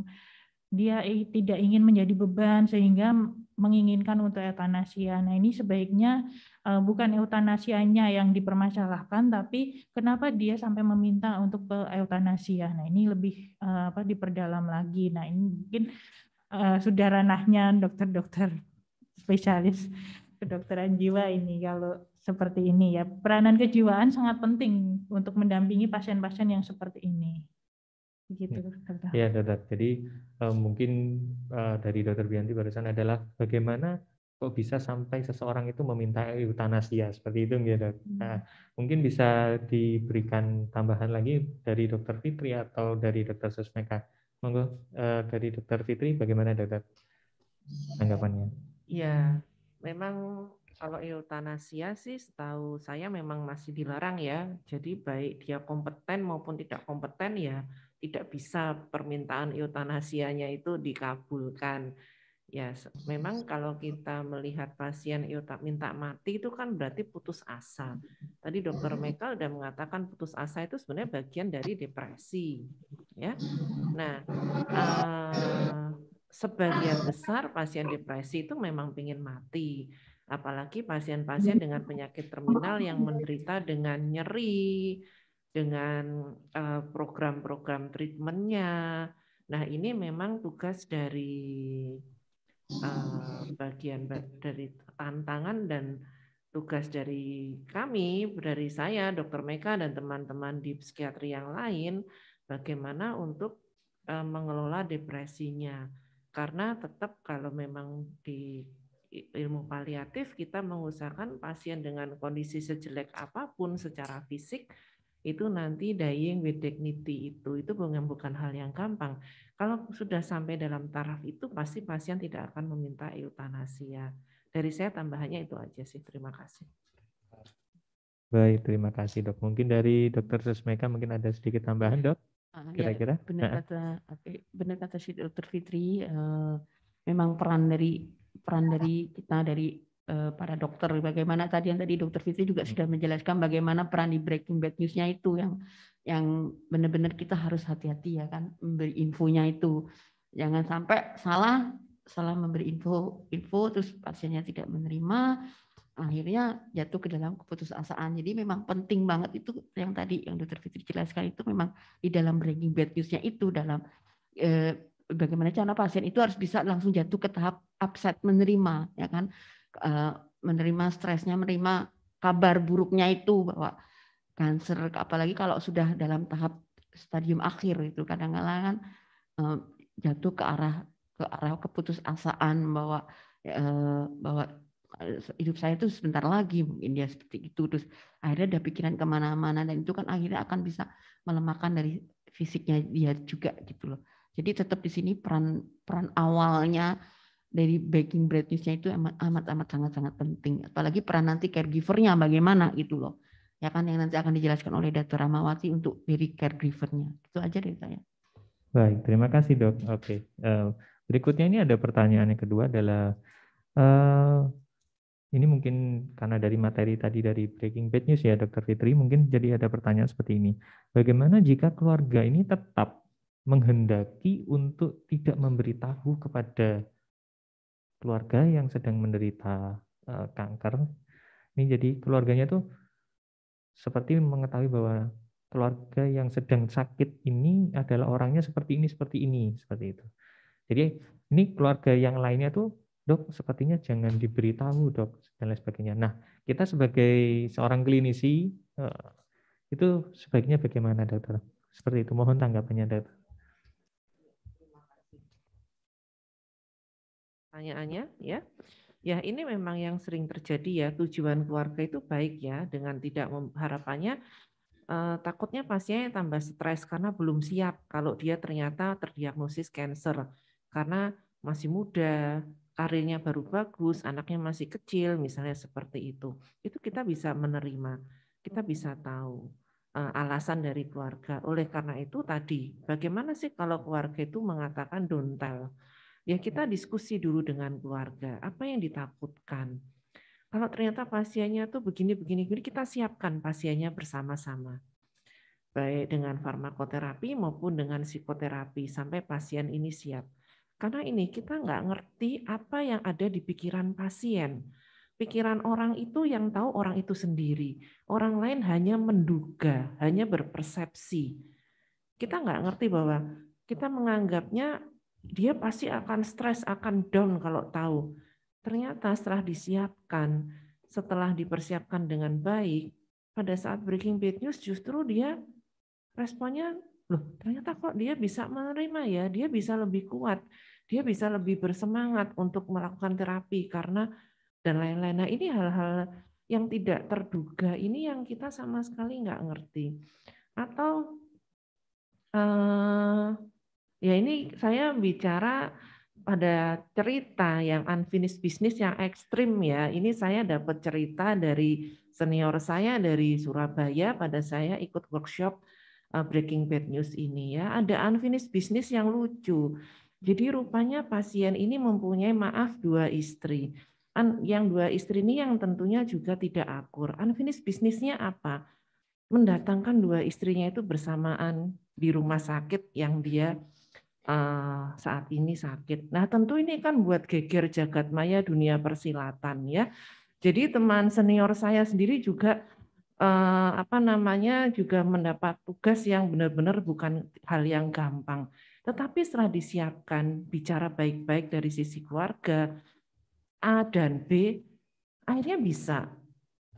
dia tidak ingin menjadi beban sehingga menginginkan untuk eutanasia. Nah, ini sebaiknya eh, bukan eutanasianya yang dipermasalahkan, tapi kenapa dia sampai meminta untuk ke eutanasia. Nah, ini lebih eh, apa diperdalam lagi. Nah, ini mungkin uh, sudah ranahnya dokter-dokter spesialis kedokteran jiwa ini kalau seperti ini ya. Peranan kejiwaan sangat penting untuk mendampingi pasien-pasien yang seperti ini gitu iya. dokter. Ya dokter. Jadi uh, mungkin uh, dari dokter Bianti barusan adalah bagaimana kok bisa sampai seseorang itu meminta eutanasia ya? seperti itu ya dok. Hmm. Nah, mungkin bisa diberikan tambahan lagi dari dokter Fitri atau dari dokter Susmeka. Monggo uh, dari dokter Fitri bagaimana dokter tanggapannya? Ya, memang kalau eutanasia sih setahu saya memang masih dilarang ya. Jadi baik dia kompeten maupun tidak kompeten ya tidak bisa permintaan eutanasianya itu dikabulkan. Ya, memang kalau kita melihat pasien minta mati itu kan berarti putus asa. Tadi dokter mm-hmm. Meka sudah mengatakan putus asa itu sebenarnya bagian dari depresi, ya. Nah, eh, sebagian besar pasien depresi itu memang ingin mati, apalagi pasien-pasien dengan penyakit terminal yang menderita dengan nyeri, dengan eh, program-program treatmentnya. Nah ini memang tugas dari eh, bagian dari tantangan dan tugas dari kami, dari saya, Dokter Meka dan teman-teman di psikiatri yang lain, bagaimana untuk eh, mengelola depresinya. Karena tetap kalau memang di ilmu paliatif kita mengusahakan pasien dengan kondisi sejelek apapun secara fisik itu nanti dying with dignity itu itu bukan bukan hal yang gampang. Kalau sudah sampai dalam taraf itu pasti pasien tidak akan meminta eutanasia. Dari saya tambahannya itu aja sih. Terima kasih. Baik, terima kasih dok. Mungkin dari dokter sesmeka mungkin ada sedikit tambahan dok. Ah, ya, Kira-kira. benar kata benar kata si dokter Fitri. Eh, memang peran dari peran dari kita dari Eh, para dokter bagaimana tadi yang tadi dokter Fitri juga hmm. sudah menjelaskan bagaimana peran di breaking bad newsnya itu yang yang benar-benar kita harus hati-hati ya kan memberi infonya itu jangan sampai salah salah memberi info info terus pasiennya tidak menerima akhirnya jatuh ke dalam keputusasaan jadi memang penting banget itu yang tadi yang dokter Fitri jelaskan itu memang di dalam breaking bad newsnya itu dalam eh, bagaimana cara pasien itu harus bisa langsung jatuh ke tahap upset menerima ya kan Eh, menerima stresnya, menerima kabar buruknya itu bahwa kanker apalagi kalau sudah dalam tahap stadium akhir itu kadang-kadang kan eh, jatuh ke arah ke arah keputusasaan bahwa eh, bahwa hidup saya itu sebentar lagi mungkin dia seperti itu terus akhirnya ada pikiran kemana-mana dan itu kan akhirnya akan bisa melemahkan dari fisiknya dia juga gitu loh jadi tetap di sini peran peran awalnya dari baking bread newsnya itu amat-amat amat sangat-sangat penting. Apalagi peran nanti caregivernya bagaimana gitu loh. Ya kan yang nanti akan dijelaskan oleh Dr. Ramawati untuk dari caregivernya. Itu aja dari saya. Baik, terima kasih dok. Oke, uh, berikutnya ini ada pertanyaan yang kedua adalah uh, ini mungkin karena dari materi tadi dari Breaking Bad News ya Dr. Fitri, mungkin jadi ada pertanyaan seperti ini. Bagaimana jika keluarga ini tetap menghendaki untuk tidak memberitahu kepada keluarga yang sedang menderita uh, kanker ini jadi keluarganya tuh seperti mengetahui bahwa keluarga yang sedang sakit ini adalah orangnya seperti ini seperti ini seperti itu jadi ini keluarga yang lainnya tuh dok sepertinya jangan diberitahu dok dan lain sebagainya nah kita sebagai seorang klinisi eh, itu sebaiknya bagaimana dokter seperti itu mohon tanggapannya dokter pertanyaannya ya. Ya, ini memang yang sering terjadi ya, tujuan keluarga itu baik ya dengan tidak harapannya eh, takutnya pasiennya tambah stres karena belum siap kalau dia ternyata terdiagnosis kanker karena masih muda, karirnya baru bagus, anaknya masih kecil misalnya seperti itu. Itu kita bisa menerima, kita bisa tahu eh, alasan dari keluarga. Oleh karena itu tadi, bagaimana sih kalau keluarga itu mengatakan don't tell ya kita diskusi dulu dengan keluarga apa yang ditakutkan kalau ternyata pasiennya tuh begini begini begini kita siapkan pasiennya bersama-sama baik dengan farmakoterapi maupun dengan psikoterapi sampai pasien ini siap karena ini kita nggak ngerti apa yang ada di pikiran pasien pikiran orang itu yang tahu orang itu sendiri orang lain hanya menduga hanya berpersepsi kita nggak ngerti bahwa kita menganggapnya dia pasti akan stres, akan down kalau tahu. Ternyata setelah disiapkan, setelah dipersiapkan dengan baik, pada saat breaking bad news justru dia responnya, loh ternyata kok dia bisa menerima ya, dia bisa lebih kuat, dia bisa lebih bersemangat untuk melakukan terapi karena dan lain-lain. Nah ini hal-hal yang tidak terduga ini yang kita sama sekali nggak ngerti. Atau eh, Ya ini saya bicara pada cerita yang unfinished business yang ekstrim ya. Ini saya dapat cerita dari senior saya dari Surabaya pada saya ikut workshop eh, Breaking Bad News ini ya. Ada unfinished business yang lucu. Jadi rupanya pasien ini mempunyai maaf dua istri. Yang dua istri ini yang tentunya juga tidak akur. Unfinished bisnisnya apa? Mendatangkan dua istrinya itu bersamaan di rumah sakit yang dia Eh, saat ini sakit. Nah, tentu ini kan buat geger jagat maya dunia persilatan ya. Jadi teman senior saya sendiri juga eh, apa namanya juga mendapat tugas yang benar-benar bukan hal yang gampang. Tetapi setelah disiapkan bicara baik-baik dari sisi keluarga A dan B, akhirnya bisa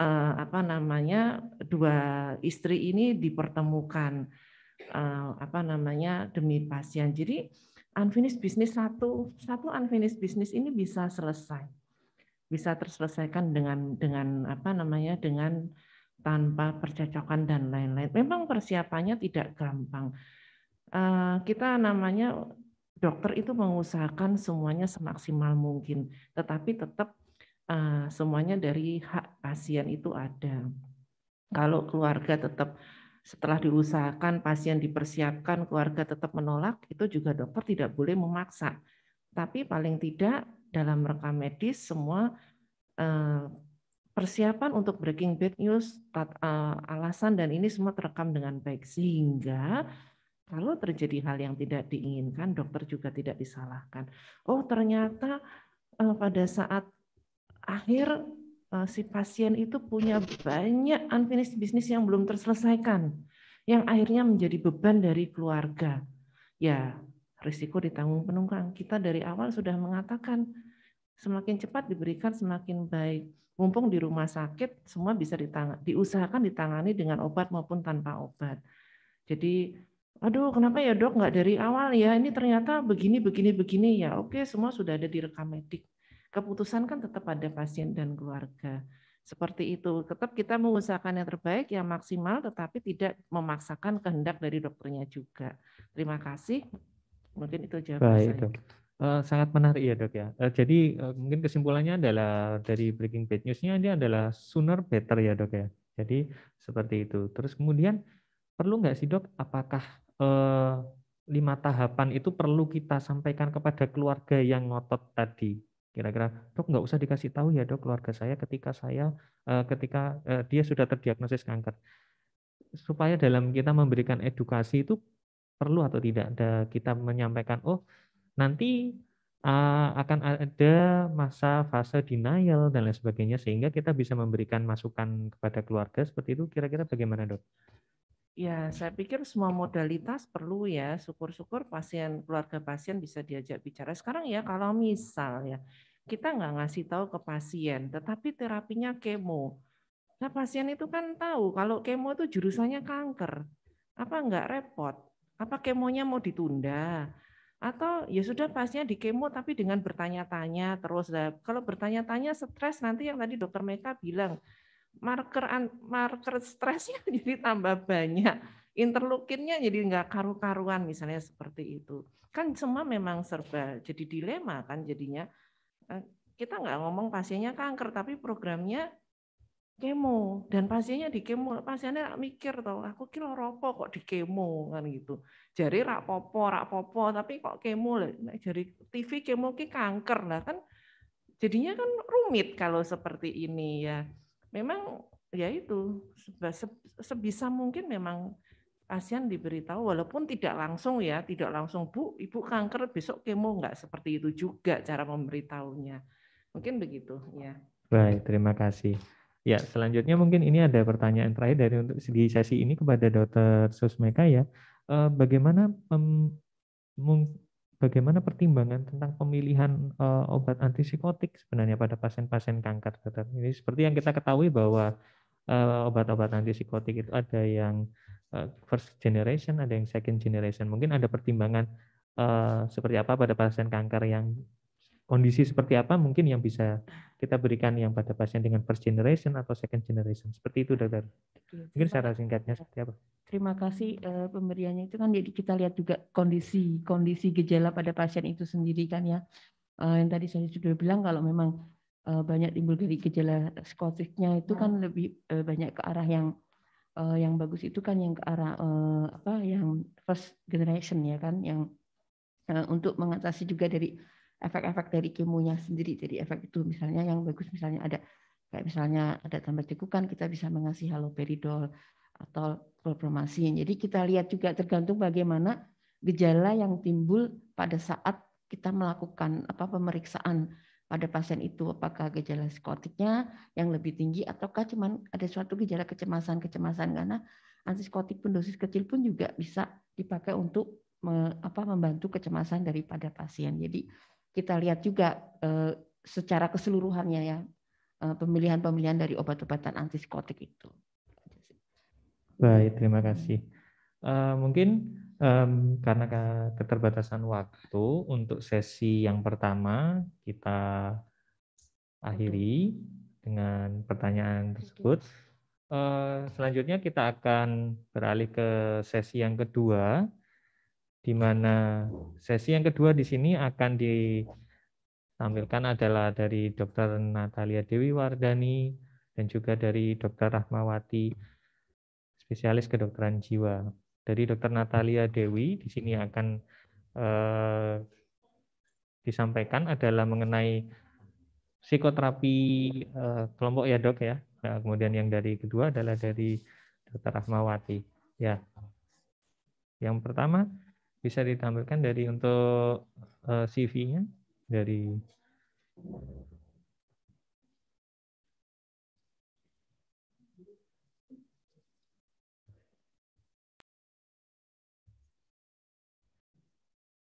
eh, apa namanya dua istri ini dipertemukan Eh, apa namanya demi pasien. Jadi unfinished business satu satu unfinished business ini bisa selesai. Bisa terselesaikan dengan dengan apa namanya dengan tanpa percocokan dan lain-lain. Memang persiapannya tidak gampang. Eh, kita namanya dokter itu mengusahakan semuanya semaksimal mungkin, tetapi tetap eh, semuanya dari hak pasien itu ada. Kalau keluarga tetap setelah diusahakan pasien dipersiapkan keluarga tetap menolak itu juga dokter tidak boleh memaksa tapi paling tidak dalam rekam medis semua eh, persiapan untuk breaking bad news eh, alasan dan ini semua terekam dengan baik sehingga kalau terjadi hal yang tidak diinginkan dokter juga tidak disalahkan oh ternyata eh, pada saat akhir Eh, si pasien itu punya banyak unfinished bisnis yang belum terselesaikan, yang akhirnya menjadi beban dari keluarga. Ya, risiko ditanggung penunggang. Kita dari awal sudah mengatakan semakin cepat diberikan semakin baik. Mumpung di rumah sakit semua bisa ditang diusahakan ditangani dengan obat maupun tanpa obat. Jadi, aduh kenapa ya dok nggak dari awal ya ini ternyata begini begini begini ya oke semua sudah ada di rekam medik keputusan kan tetap pada pasien dan keluarga. Seperti itu, tetap kita mengusahakan yang terbaik, yang maksimal, tetapi tidak memaksakan kehendak dari dokternya juga. Terima kasih. Mungkin itu jawaban Baik, saya. Dok. Eh, sangat menarik ya dok ya. Eh, jadi eh, mungkin kesimpulannya adalah dari breaking bad newsnya dia adalah sooner better ya dok ya. Jadi seperti itu. Terus kemudian perlu nggak sih dok? Apakah lima tahapan itu perlu kita sampaikan kepada keluarga yang ngotot tadi? Kira-kira dok nggak usah dikasih tahu ya dok keluarga saya ketika saya eh, ketika eh, dia sudah terdiagnosis kanker. Supaya dalam kita memberikan edukasi itu perlu atau tidak ada kita menyampaikan oh nanti uh, akan ada masa fase denial dan lain sebagainya sehingga kita bisa memberikan masukan kepada keluarga seperti itu kira-kira bagaimana dok? Ya, saya pikir semua modalitas perlu ya. Syukur-syukur pasien keluarga pasien bisa diajak bicara. Sekarang ya kalau misal ya kita nggak ngasih tahu ke pasien, tetapi terapinya kemo. Nah pasien itu kan tahu kalau kemo itu jurusannya kanker. Apa nggak repot? Apa kemonya mau ditunda? Atau ya sudah pasnya di kemo tapi dengan bertanya-tanya terus. Nah, kalau bertanya-tanya stres nanti yang tadi dokter Meka bilang, marker marker stresnya jadi tambah banyak, interleukinnya jadi nggak karu-karuan misalnya seperti itu. Kan semua memang serba jadi dilema kan jadinya. Eh, kita nggak ngomong pasiennya kanker, tapi programnya kemo dan pasiennya di kemo pasiennya mikir tau aku kira rokok kok di kemo kan gitu jadi rak popo rak popo tapi kok kemo lah jadi TV kemo ki kanker lah kan jadinya kan rumit kalau seperti ini ya memang ya itu sebisa mungkin memang pasien diberitahu walaupun tidak langsung ya tidak langsung bu ibu kanker besok kemo nggak seperti itu juga cara memberitahunya mungkin begitu ya baik terima kasih ya selanjutnya mungkin ini ada pertanyaan terakhir dari untuk di sesi ini kepada dokter Susmeka ya eh, bagaimana bagaimana pertimbangan tentang pemilihan uh, obat antipsikotik sebenarnya pada pasien-pasien kanker. Dokter. Ini seperti yang kita ketahui bahwa uh, obat-obat antipsikotik itu ada yang uh, first generation, ada yang second generation. Mungkin ada pertimbangan uh, seperti apa pada pasien kanker yang kondisi seperti apa mungkin yang bisa kita berikan yang pada pasien dengan first generation atau second generation seperti itu dokter mungkin secara singkatnya seperti apa terima kasih uh, pemberiannya itu kan jadi kita lihat juga kondisi kondisi gejala pada pasien itu sendiri kan ya uh, yang tadi saya sudah bilang kalau memang uh, banyak timbul dari gejala skotiknya itu kan lebih banyak ke arah yang yang bagus itu kan yang ke arah apa yang first generation ya kan yang untuk mengatasi juga dari efek-efek dari kemonya sendiri. Jadi efek itu misalnya yang bagus misalnya ada kayak misalnya ada tambah cekukan kita bisa mengasih haloperidol atau klorpromasin. Jadi kita lihat juga tergantung bagaimana gejala yang timbul pada saat kita melakukan apa pemeriksaan pada pasien itu apakah gejala psikotiknya yang lebih tinggi ataukah cuman ada suatu gejala kecemasan-kecemasan karena antipsikotik pun dosis kecil pun juga bisa dipakai untuk me, apa membantu kecemasan daripada pasien. Jadi kita lihat juga eh, secara keseluruhannya ya eh, pemilihan-pemilihan dari obat-obatan antipsikotik itu. Baik, terima kasih. Eh, mungkin karena keterbatasan waktu untuk sesi yang pertama kita akhiri dengan pertanyaan tersebut. selanjutnya kita akan beralih ke sesi yang kedua di mana sesi yang kedua di sini akan ditampilkan adalah dari Dr. Natalia Dewi Wardani dan juga dari Dr. Rahmawati, spesialis kedokteran jiwa. Dari Dr. Natalia Dewi di sini akan eh, disampaikan adalah mengenai psikoterapi eh, kelompok ya dok ya. Nah, kemudian yang dari kedua adalah dari Dr. Rahmawati. Ya, yang pertama bisa ditampilkan dari untuk eh, CV-nya dari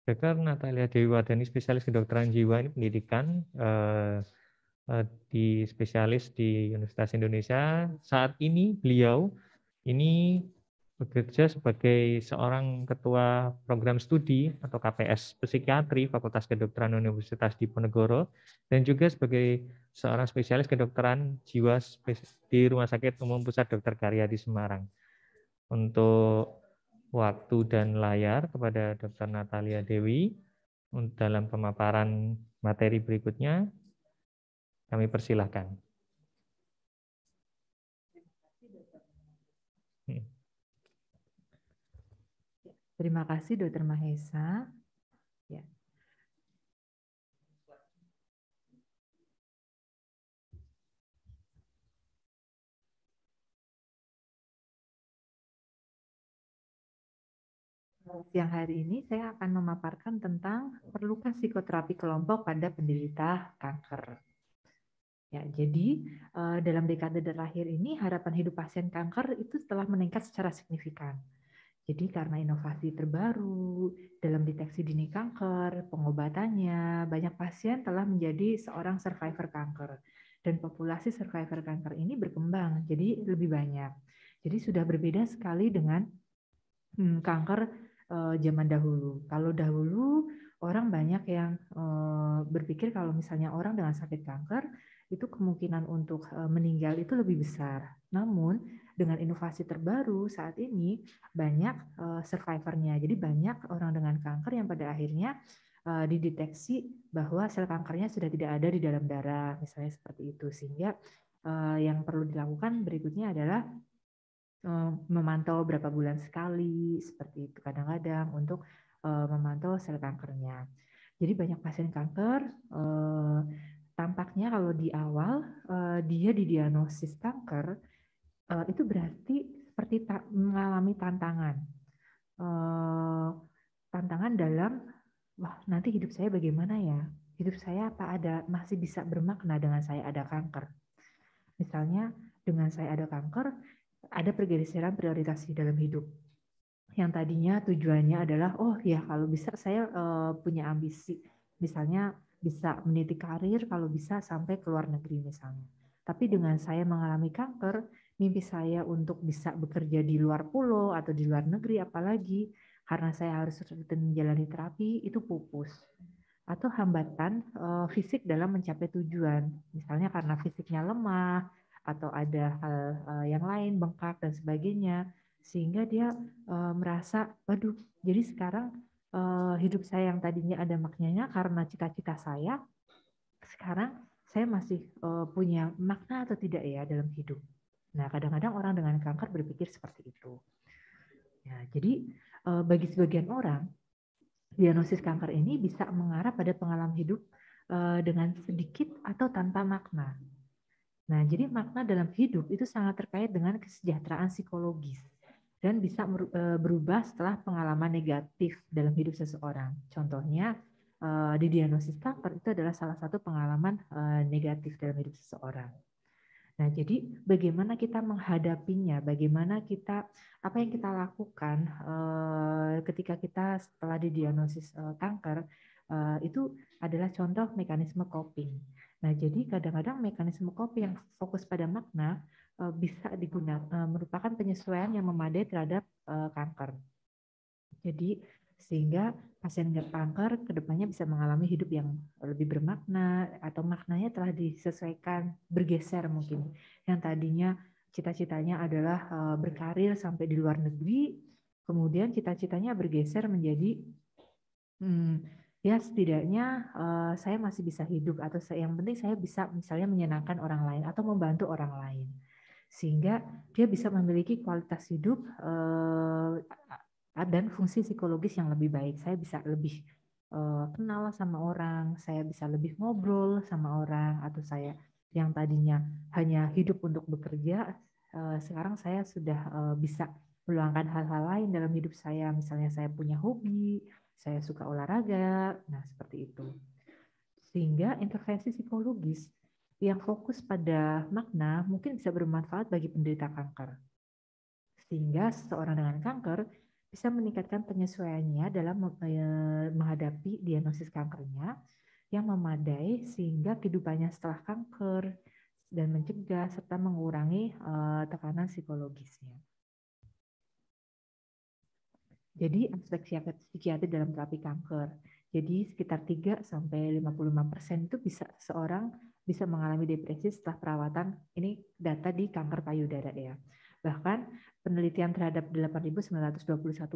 Dokter Natalia Dewi Wadani, spesialis kedokteran jiwa ini pendidikan eh, eh, di spesialis di Universitas Indonesia. Saat ini beliau ini bekerja sebagai seorang ketua program studi atau KPS psikiatri Fakultas Kedokteran Universitas Diponegoro dan juga sebagai seorang spesialis kedokteran jiwa di Rumah Sakit Umum Pusat Dokter Karya di Semarang. Untuk waktu dan layar kepada Dr. Natalia Dewi dalam pemaparan materi berikutnya kami persilahkan. Terima kasih Dokter Mahesa. Ya. Siang hari ini saya akan memaparkan tentang perlukan psikoterapi kelompok pada penderita kanker. Ya, jadi eh, dalam dekade terakhir ini harapan hidup pasien kanker itu telah meningkat secara signifikan jadi karena inovasi terbaru dalam deteksi dini kanker, pengobatannya, banyak pasien telah menjadi seorang survivor kanker. Dan populasi survivor kanker ini berkembang, jadi lebih banyak. Jadi sudah berbeda sekali dengan hmm, kanker eh, zaman dahulu. Kalau dahulu orang banyak yang eh, berpikir kalau misalnya orang dengan sakit kanker itu kemungkinan untuk eh, meninggal itu lebih besar. Namun dengan inovasi terbaru saat ini banyak uh, survivornya. Jadi banyak orang dengan kanker yang pada akhirnya eh, dideteksi bahwa sel kankernya sudah tidak ada di dalam darah, misalnya seperti itu. Sehingga eh, yang perlu dilakukan berikutnya adalah memantau berapa bulan sekali seperti itu kadang-kadang untuk memantau sel kankernya. Jadi banyak pasien kanker tampaknya kalau di awal dia didiagnosis kanker uh, itu berarti seperti ta mengalami tantangan. Uh, tantangan dalam wah nanti hidup saya bagaimana ya? Hidup saya apa ada masih bisa bermakna dengan saya ada kanker? Misalnya dengan saya ada kanker, ada pergeseran prioritas di dalam hidup yang tadinya tujuannya adalah oh ya kalau bisa saya uh, punya ambisi misalnya bisa meniti karir kalau bisa sampai ke luar negeri misalnya tapi dengan saya mengalami kanker mimpi saya untuk bisa bekerja di luar pulau atau di luar negeri apalagi karena saya harus rutin menjalani terapi itu pupus atau hambatan eh, fisik dalam mencapai tujuan misalnya karena fisiknya lemah atau ada hal eh, yang lain bengkak dan sebagainya sehingga dia eh, merasa aduh, jadi sekarang hidup saya yang tadinya ada maknanya karena cita-cita saya sekarang saya masih punya makna atau tidak ya dalam hidup Nah, kadang-kadang orang dengan kanker berpikir seperti itu. Ya, jadi eh, bagi sebagian orang, diagnosis kanker ini bisa mengarah pada pengalaman hidup eh, dengan sedikit atau tanpa makna. Nah, jadi makna dalam hidup itu sangat terkait dengan kesejahteraan psikologis dan bisa eh, berubah setelah pengalaman negatif dalam hidup seseorang. Contohnya, di diagnosis kanker itu adalah salah satu pengalaman negatif dalam hidup seseorang. Nah, jadi bagaimana kita menghadapinya, bagaimana kita apa yang kita lakukan eh, ketika kita setelah didiagnosis eh, kanker eh, itu adalah contoh mekanisme coping. Nah, jadi kadang-kadang mekanisme coping yang fokus pada makna eh, bisa digunakan eh, merupakan penyesuaian yang memadai terhadap eh, kanker. Jadi sehingga pasien kanker kedepannya bisa mengalami hidup yang lebih bermakna atau maknanya telah disesuaikan bergeser mungkin yang tadinya cita-citanya adalah eh, berkarir sampai di luar negeri kemudian cita-citanya bergeser menjadi hmm, ya setidaknya uh, saya masih bisa hidup atau yang penting saya bisa misalnya menyenangkan orang lain atau membantu orang lain sehingga dia bisa memiliki kualitas hidup uh, dan fungsi psikologis yang lebih baik. Saya bisa lebih uh, kenal sama orang, saya bisa lebih ngobrol sama orang, atau saya yang tadinya hanya hidup untuk bekerja, uh, sekarang saya sudah uh, bisa meluangkan hal-hal lain dalam hidup saya. Misalnya saya punya hobi, saya suka olahraga, nah seperti itu. Sehingga intervensi psikologis yang fokus pada makna mungkin bisa bermanfaat bagi penderita kanker. Sehingga seseorang dengan kanker bisa meningkatkan penyesuaiannya dalam eh, menghadapi diagnosis kankernya yang memadai sehingga kehidupannya setelah kanker dan mencegah serta mengurangi eh, tekanan psikologisnya. Jadi aspek psikiatri dalam terapi kanker. Jadi sekitar 3 sampai 55% itu bisa seorang bisa mengalami depresi setelah perawatan. Ini data di kanker payudara ya. Bahkan penelitian terhadap 8.921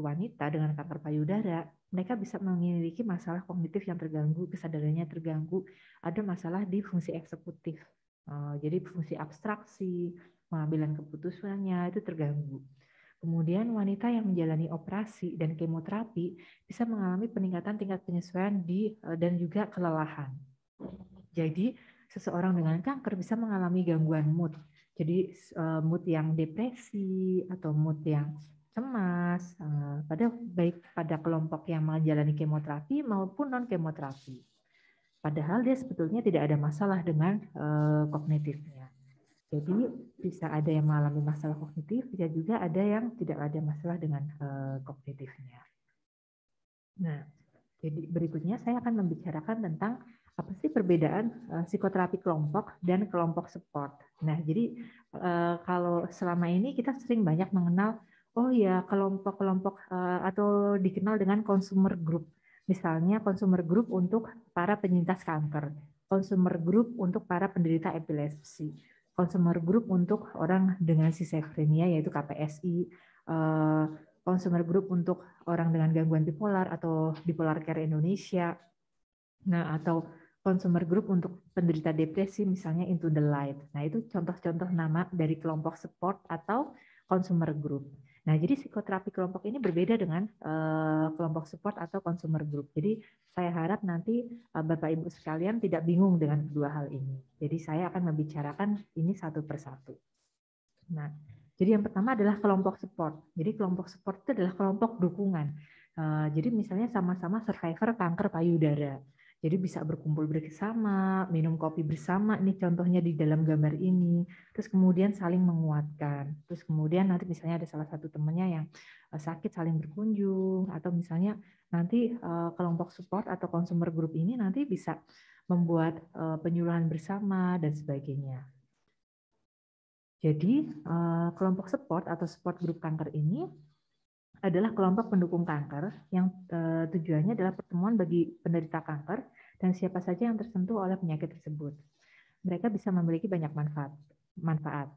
wanita dengan kanker payudara, mereka bisa memiliki masalah kognitif yang terganggu, kesadarannya terganggu, ada masalah di fungsi eksekutif. Eh, jadi fungsi abstraksi, pengambilan keputusannya itu terganggu. Kemudian wanita yang menjalani operasi dan kemoterapi bisa mengalami peningkatan tingkat penyesuaian di eh, dan juga kelelahan. Jadi seseorang dengan kanker bisa mengalami gangguan mood, jadi eh, mood yang depresi atau mood yang cemas eh, pada baik pada kelompok yang menjalani kemoterapi maupun non kemoterapi. Padahal dia sebetulnya tidak ada masalah dengan eh, kognitifnya. Jadi bisa ada yang mengalami masalah kognitif, bisa juga ada yang tidak ada masalah dengan kognitifnya. Nah, jadi berikutnya saya akan membicarakan tentang apa sih perbedaan eh, psikoterapi kelompok dan kelompok support. Nah, jadi eh, kalau selama ini kita sering banyak mengenal oh ya kelompok-kelompok eh, atau dikenal dengan consumer group. Misalnya consumer group untuk para penyintas kanker, consumer group untuk para penderita epilepsi, consumer group untuk orang dengan schizophrenia yaitu KPSI, consumer group untuk orang dengan gangguan bipolar atau bipolar care Indonesia. Nah, atau consumer group untuk penderita depresi misalnya Into the Light. Nah, itu contoh-contoh nama dari kelompok support atau consumer group. Nah, jadi psikoterapi kelompok ini berbeda dengan uh, kelompok support atau consumer group. Jadi, saya harap nanti uh, Bapak Ibu sekalian tidak bingung dengan kedua hal ini. Jadi, saya akan membicarakan ini satu persatu. Nah, jadi yang pertama adalah kelompok support. Jadi, kelompok support itu adalah kelompok dukungan. Uh, jadi, misalnya sama-sama survivor kanker payudara jadi bisa berkumpul bersama, minum kopi bersama ini contohnya di dalam gambar ini. Terus kemudian saling menguatkan. Terus kemudian nanti misalnya ada salah satu temannya yang eh, sakit saling berkunjung atau misalnya nanti eh, kelompok support atau consumer group ini nanti bisa membuat eh, penyuluhan bersama dan sebagainya. Jadi kelompok support atau support grup kanker ini adalah kelompok pendukung kanker yang uh, tujuannya adalah pertemuan bagi penderita kanker dan siapa saja yang tersentuh oleh penyakit tersebut. Mereka bisa memiliki banyak manfaat. manfaat.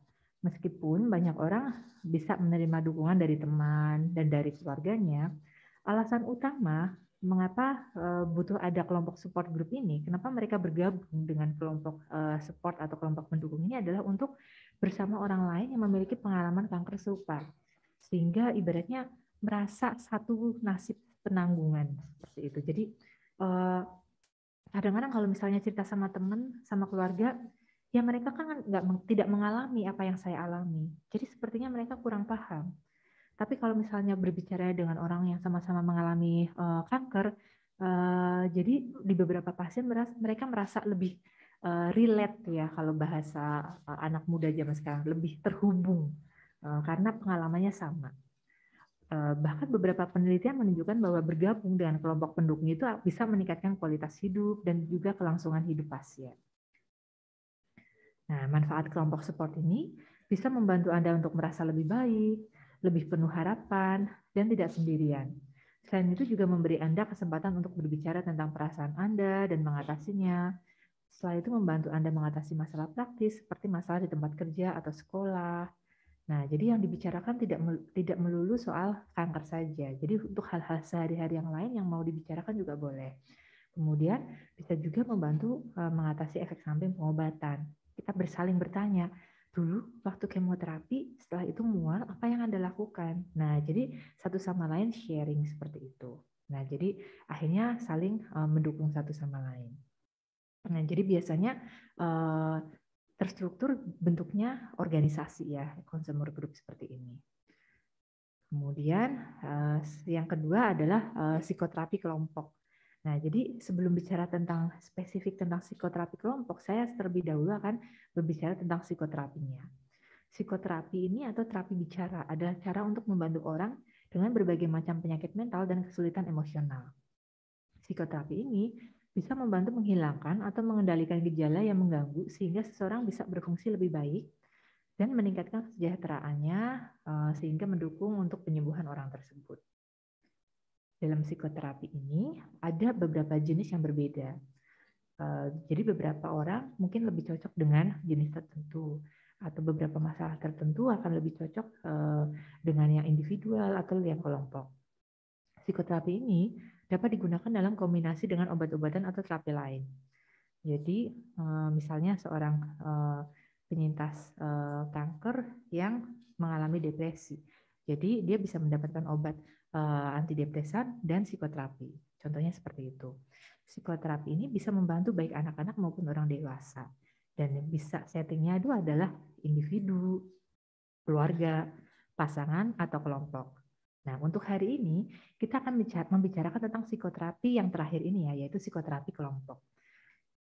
Meskipun banyak orang bisa menerima dukungan dari teman dan dari keluarganya, alasan utama mengapa uh, butuh ada kelompok support group ini, kenapa mereka bergabung dengan kelompok uh, support atau kelompok pendukung ini adalah untuk bersama orang lain yang memiliki pengalaman kanker serupa. Sehingga ibaratnya merasa satu nasib penanggungan seperti itu. Jadi eh, kadang-kadang kalau misalnya cerita sama teman, sama keluarga, ya mereka kan nggak tidak mengalami apa yang saya alami. Jadi sepertinya mereka kurang paham. Tapi kalau misalnya berbicara dengan orang yang sama-sama mengalami eh, kanker, eh, jadi di beberapa pasien mereka merasa lebih uh, relate ya kalau bahasa anak muda zaman sekarang, lebih terhubung karena pengalamannya sama. Eh, bahkan beberapa penelitian menunjukkan bahwa bergabung dengan kelompok pendukung itu bisa meningkatkan kualitas hidup dan juga kelangsungan hidup pasien. Nah, manfaat kelompok support ini bisa membantu Anda untuk merasa lebih baik, lebih penuh harapan, dan tidak sendirian. Selain itu juga memberi Anda kesempatan untuk berbicara tentang perasaan Anda dan mengatasinya. Setelah itu membantu Anda mengatasi masalah praktis seperti masalah di tempat kerja atau sekolah, Nah, jadi yang hmm. dibicarakan tidak tidak melulu soal kanker saja. Jadi untuk hal-hal sehari-hari yang lain yang mau dibicarakan juga boleh. Kemudian bisa juga membantu mengatasi efek samping pengobatan. Kita bersaling bertanya, dulu waktu kemoterapi setelah itu mual apa yang Anda lakukan? Nah, jadi satu sama lain sharing seperti itu. Nah, jadi akhirnya saling mendukung satu sama lain. Nah, jadi biasanya terstruktur bentuknya organisasi ya, consumer group seperti ini. Kemudian eh, yang kedua adalah eh, psikoterapi kelompok. Nah, jadi sebelum bicara tentang spesifik tentang psikoterapi kelompok, saya terlebih dahulu akan berbicara tentang psikoterapinya. Psikoterapi ini atau terapi bicara adalah cara untuk membantu orang dengan berbagai macam penyakit mental dan kesulitan emosional. Psikoterapi ini bisa membantu menghilangkan atau mengendalikan gejala yang mengganggu sehingga seseorang bisa berfungsi lebih baik dan meningkatkan kesejahteraannya eh, sehingga mendukung untuk penyembuhan orang tersebut. Dalam psikoterapi ini ada beberapa jenis yang berbeda. Eh, jadi beberapa orang mungkin lebih cocok dengan jenis tertentu atau beberapa masalah tertentu akan lebih cocok eh, dengan yang individual atau yang kelompok. Psikoterapi ini dapat digunakan dalam kombinasi dengan obat-obatan atau terapi lain. Jadi eh, misalnya seorang eh, penyintas eh, kanker yang mengalami depresi. Jadi dia bisa mendapatkan obat antidepresan dan psikoterapi. Contohnya seperti itu. Psikoterapi ini bisa membantu baik anak-anak maupun orang dewasa. Dan bisa settingnya itu adalah individu, keluarga, pasangan, atau kelompok. Nah, untuk hari ini kita akan membicarakan tentang psikoterapi yang terakhir ini ya, yaitu psikoterapi kelompok.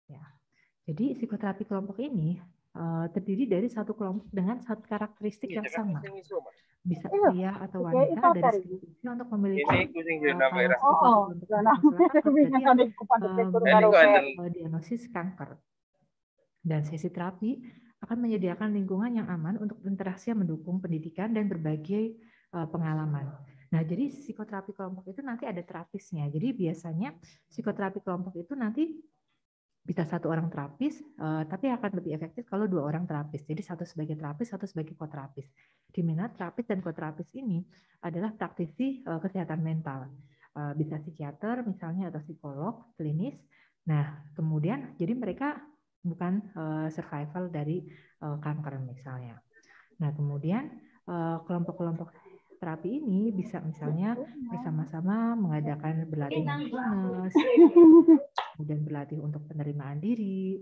Ya. Jadi psikoterapi kelompok ini uh, terdiri dari satu kelompok dengan satu karakteristik iya, yang sama. Bisa pria iya. atau wanita dari sisi untuk memiliki ini eh, oh, eh, diagnosis kanker. Dan sesi terapi akan menyediakan lingkungan yang aman untuk interaksi yang mendukung pendidikan dan berbagai Eh, pengalaman. Nah, jadi psikoterapi kelompok itu nanti ada terapisnya. Jadi biasanya psikoterapi kelompok itu nanti bisa satu orang terapis, eh, tapi akan lebih efektif kalau dua orang terapis. Jadi satu sebagai terapis, satu sebagai koterapis. Di mana terapis dan koterapis ini adalah praktisi eh, kesehatan mental. bisa psikiater misalnya atau psikolog klinis. Nah, kemudian jadi mereka bukan survival dari kanker misalnya. Nah, kemudian kelompok-kelompok terapi ini bisa misalnya bersama-sama mengadakan berlatih mindfulness, kemudian berlatih untuk penerimaan diri,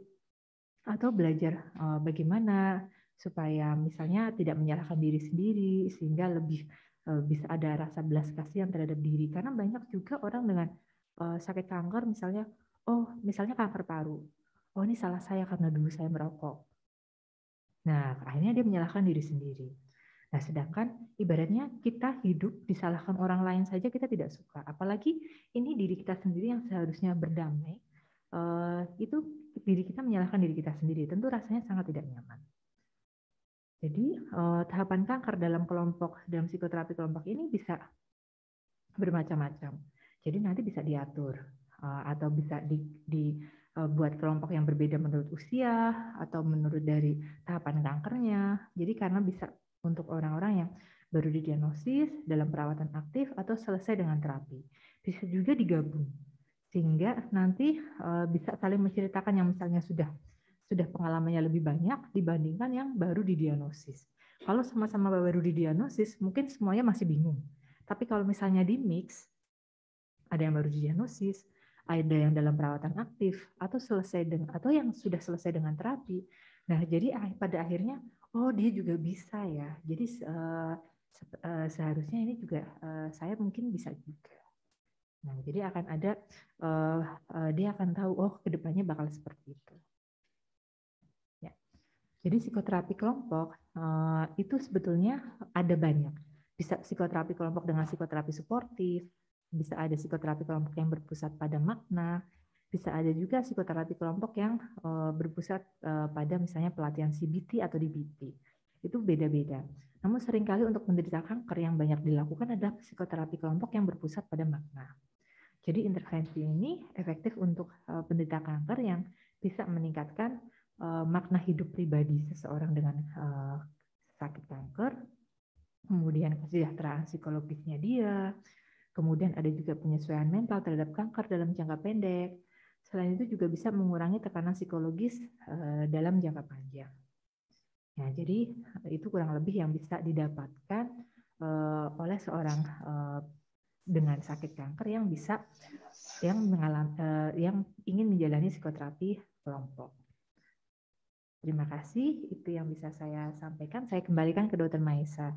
atau belajar uh, bagaimana supaya misalnya tidak menyalahkan diri sendiri sehingga lebih uh, bisa ada rasa belas kasihan terhadap diri karena banyak juga orang dengan uh, sakit kanker misalnya oh misalnya kanker paru oh ini salah saya karena dulu saya merokok nah akhirnya dia menyalahkan diri sendiri Nah, sedangkan ibaratnya kita hidup disalahkan orang lain saja kita tidak suka, apalagi ini diri kita sendiri yang seharusnya berdamai, eh, itu diri kita menyalahkan diri kita sendiri, tentu rasanya sangat tidak nyaman. Jadi eh, tahapan kanker dalam kelompok dalam psikoterapi kelompok ini bisa bermacam-macam. Jadi nanti bisa diatur eh, atau bisa di, dibuat kelompok yang berbeda menurut usia atau menurut dari tahapan kankernya. Jadi karena bisa untuk orang-orang yang baru didiagnosis, dalam perawatan aktif, atau selesai dengan terapi. Bisa juga digabung, sehingga nanti eh, bisa saling menceritakan yang misalnya sudah sudah pengalamannya lebih banyak dibandingkan yang baru didiagnosis. Kalau sama-sama baru didiagnosis, mungkin semuanya masih bingung. Tapi kalau misalnya di mix, ada yang baru didiagnosis, ada yang dalam perawatan aktif atau selesai dengan atau yang sudah selesai dengan terapi. Nah, jadi ah, pada akhirnya oh dia juga bisa ya. Jadi eh, eh, seharusnya ini juga eh, saya mungkin bisa juga. Nah, jadi akan ada dia akan tahu oh kedepannya bakal seperti itu. Ya. Jadi psikoterapi kelompok itu sebetulnya ada banyak. Bisa psikoterapi kelompok dengan psikoterapi suportif, bisa ada psikoterapi kelompok yang berpusat pada makna, bisa ada juga psikoterapi kelompok yang eh, berpusat eh, pada misalnya pelatihan CBT atau DBT. Itu beda-beda. Namun seringkali untuk menderita kanker yang banyak dilakukan adalah psikoterapi kelompok yang berpusat pada makna. Jadi intervensi ini efektif untuk eh, penderita kanker yang bisa meningkatkan makna hidup pribadi seseorang dengan sakit kanker, kemudian kesejahteraan psikologisnya dia, kemudian ada juga penyesuaian mental terhadap kanker dalam jangka pendek, Selain itu juga bisa mengurangi tekanan psikologis eh, dalam jangka panjang. Nah, jadi eh, itu kurang lebih yang bisa didapatkan eh, oleh seorang dengan sakit kanker yang bisa yang mengalami yang ingin menjalani psikoterapi kelompok. Terima kasih, itu yang bisa saya sampaikan. Saya kembalikan ke dr. Maisa.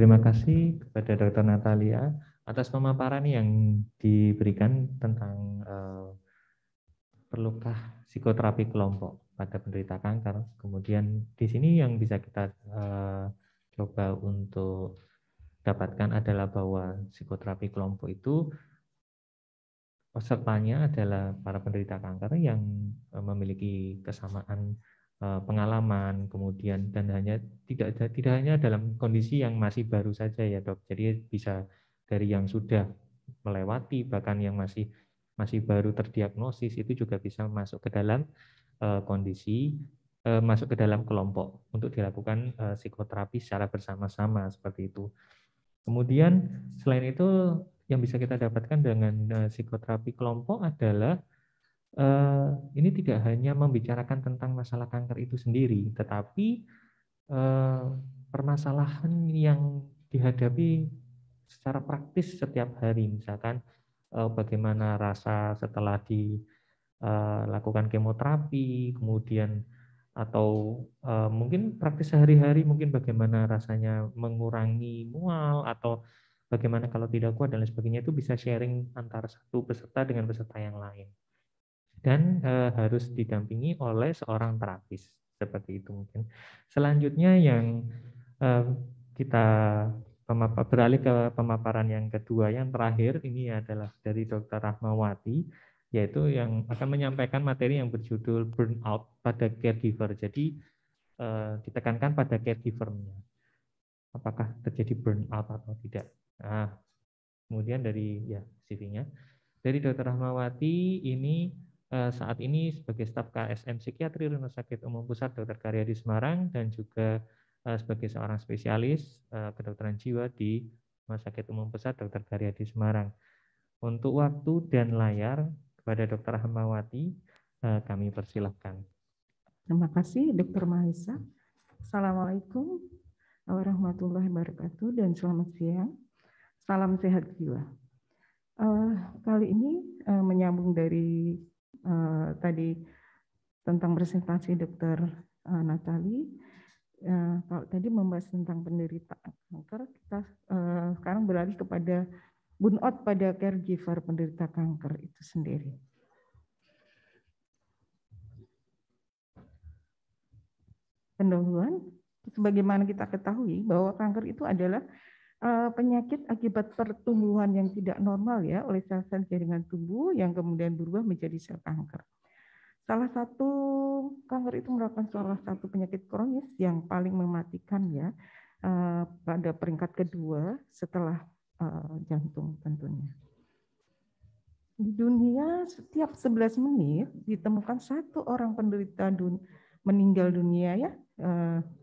Terima kasih kepada Dr. Natalia atas pemaparan yang diberikan tentang eh, perlukah psikoterapi kelompok pada penderita kanker. Kemudian di sini yang bisa kita eh, coba untuk dapatkan adalah bahwa psikoterapi kelompok itu pesertanya adalah para penderita kanker yang eh, memiliki kesamaan Eh, pengalaman kemudian dan hanya tidak tidak hanya dalam kondisi yang masih baru saja ya dok jadi bisa dari yang sudah melewati bahkan yang masih masih baru terdiagnosis itu juga bisa masuk ke dalam eh, kondisi eh, masuk ke dalam kelompok untuk dilakukan psikoterapi secara bersama-sama seperti itu kemudian selain itu yang bisa kita dapatkan dengan psikoterapi kelompok adalah Eh, ini tidak hanya membicarakan tentang masalah kanker itu sendiri, tetapi eh, permasalahan yang dihadapi secara praktis setiap hari, misalkan eh, bagaimana rasa setelah dilakukan kemoterapi, kemudian atau mungkin praktis sehari-hari mungkin bagaimana rasanya mengurangi mual atau bagaimana kalau tidak kuat dan lain sebagainya itu bisa sharing antara satu peserta dengan peserta yang lain dan e, harus didampingi oleh seorang terapis seperti itu mungkin. Selanjutnya yang e, kita pemapa, beralih ke pemaparan yang kedua yang terakhir ini adalah dari Dr. Rahmawati yaitu yang akan menyampaikan materi yang berjudul burnout pada caregiver. Jadi e, ditekankan pada caregivernya. Apakah terjadi burnout atau tidak? Nah, kemudian dari ya CV-nya dari Dr. Rahmawati ini Eh, saat ini sebagai staf KSM Psikiatri Rumah Sakit Umum Pusat Dr. Karya di Semarang dan juga eh, sebagai seorang spesialis eh, kedokteran jiwa di Rumah Sakit Umum Pusat Dr. Karya di Semarang. Untuk waktu dan layar kepada Dr. Hamawati kami persilahkan. Terima kasih Dr. Mahisa. Assalamualaikum warahmatullahi wabarakatuh dan selamat siang. Salam sehat jiwa. kali ini menyambung dari Eh, tadi tentang presentasi dokter uh, eh, Natali. Uh, eh, kalau tadi membahas tentang penderita kanker, kita uh, sekarang beralih kepada burnout pada caregiver penderita kanker itu sendiri. Pendahuluan, sebagaimana kita ketahui bahwa kanker itu adalah Eh, penyakit akibat pertumbuhan yang tidak normal ya oleh sel-sel jaringan tubuh yang kemudian berubah menjadi sel kanker. Salah satu kanker itu merupakan salah satu penyakit kronis yang paling mematikan ya eh, pada peringkat kedua setelah eh, jantung tentunya. Di dunia setiap 11 menit ditemukan satu orang penderita meninggal dunia ya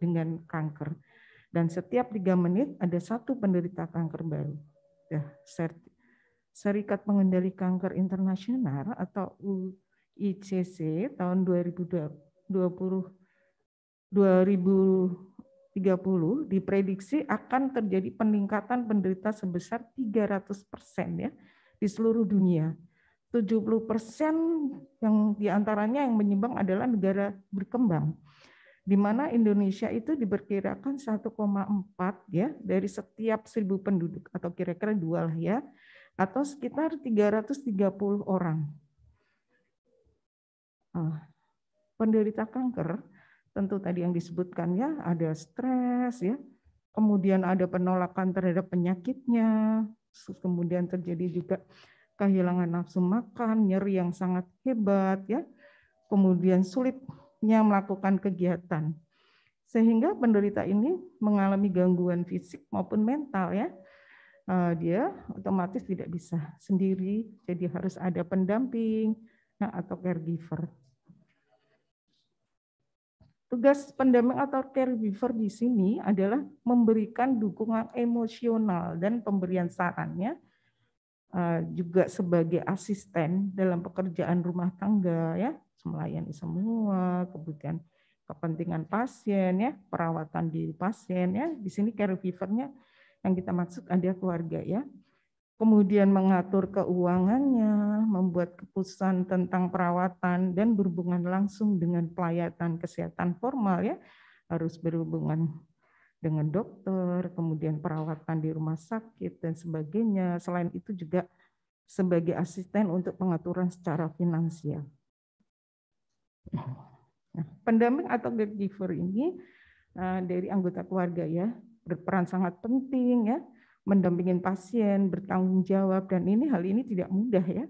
dengan kanker dan setiap tiga menit ada satu penderita kanker baru. Ya, Serikat Pengendali Kanker Internasional atau UICC tahun 2020 2030 diprediksi akan terjadi peningkatan penderita sebesar 300 persen ya di seluruh dunia. 70 persen yang diantaranya yang menyumbang adalah negara berkembang di mana Indonesia itu diperkirakan 1,4 ya dari setiap 1000 penduduk atau kira-kira dua lah ya atau sekitar 330 orang. Ah, penderita kanker tentu tadi yang disebutkan ya ada stres ya, kemudian ada penolakan terhadap penyakitnya, kemudian terjadi juga kehilangan nafsu makan, nyeri yang sangat hebat ya, kemudian sulit yang melakukan kegiatan. Sehingga penderita ini mengalami gangguan fisik maupun mental ya. Eh, dia otomatis tidak bisa sendiri, jadi harus ada pendamping nah, atau caregiver. Tugas pendamping atau caregiver di sini adalah memberikan dukungan emosional dan pemberian sarannya Eh, juga sebagai asisten dalam pekerjaan rumah tangga ya, melayani semua kebutuhan kepentingan pasien ya, perawatan di pasien ya. Di sini caregivernya yang kita maksud ada keluarga ya. Kemudian mengatur keuangannya, membuat keputusan tentang perawatan dan berhubungan langsung dengan pelayatan kesehatan formal ya, harus berhubungan dengan dokter, kemudian perawatan di rumah sakit dan sebagainya. Selain itu juga sebagai asisten untuk pengaturan secara finansial. Nah, pendamping atau caregiver ini eh, dari anggota keluarga ya berperan sangat penting ya mendampingin pasien bertanggung jawab dan ini hal ini tidak mudah ya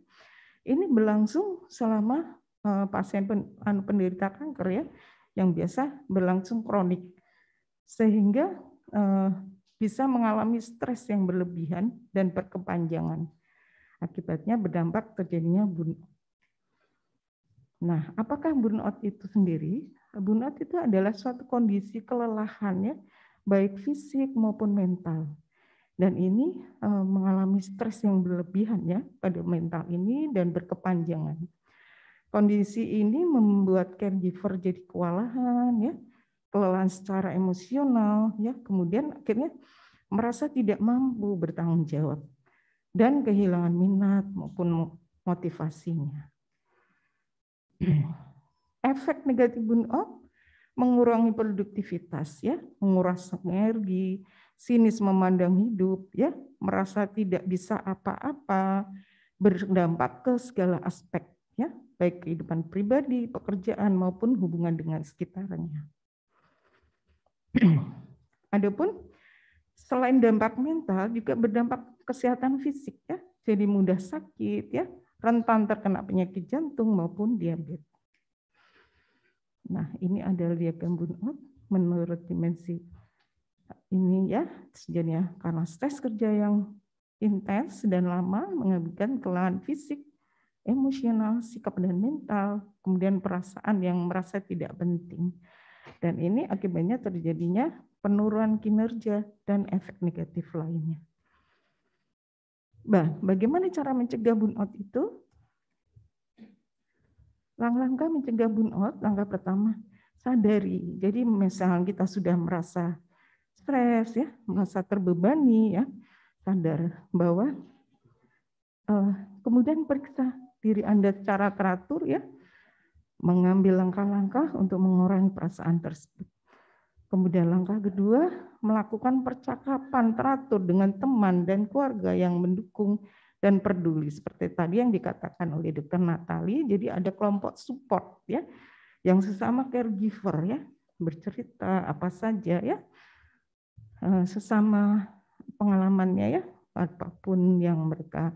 ini berlangsung selama eh, pasien anu, penderita kanker ya yang biasa berlangsung kronik sehingga eh, bisa mengalami stres yang berlebihan dan berkepanjangan. Akibatnya berdampak terjadinya burnout. Nah, apakah burnout itu sendiri? Burnout itu adalah suatu kondisi kelelahan ya, baik fisik maupun mental. Dan ini eh, mengalami stres yang berlebihan ya pada mental ini dan berkepanjangan. Kondisi ini membuat caregiver jadi kewalahan ya, kelelahan secara emosional, ya, kemudian akhirnya merasa tidak mampu bertanggung jawab dan kehilangan minat maupun motivasinya. Efek negatif burnout mengurangi produktivitas ya, menguras energi, sinis memandang hidup ya, merasa tidak bisa apa-apa, berdampak ke segala aspek ya, baik kehidupan pribadi, pekerjaan maupun hubungan dengan sekitarnya. Adapun selain dampak mental juga berdampak kesehatan fisik ya. Jadi mudah sakit ya, rentan terkena penyakit jantung maupun diabetes. Nah, ini adalah diagram burnout menurut dimensi eh, ini ya, terjadinya karena stres kerja yang intens dan lama mengabaikan kelelahan fisik, emosional, sikap dan mental, kemudian perasaan yang merasa tidak penting. Dan ini akibatnya terjadinya penurunan kinerja dan efek negatif lainnya. Bah, bagaimana cara mencegah burnout itu? Langkah langkah mencegah burnout, langkah pertama, sadari. Jadi misalnya kita sudah merasa stres, ya, merasa terbebani, ya, sadar bahwa uh, kemudian periksa diri Anda secara teratur, ya, mengambil langkah-langkah untuk mengurangi perasaan tersebut. Kemudian langkah kedua, melakukan percakapan teratur dengan teman dan keluarga yang mendukung dan peduli. Seperti tadi yang dikatakan oleh dokter Natali, jadi ada kelompok support ya, yang sesama caregiver ya, bercerita apa saja ya, eh, sesama pengalamannya ya, apapun yang mereka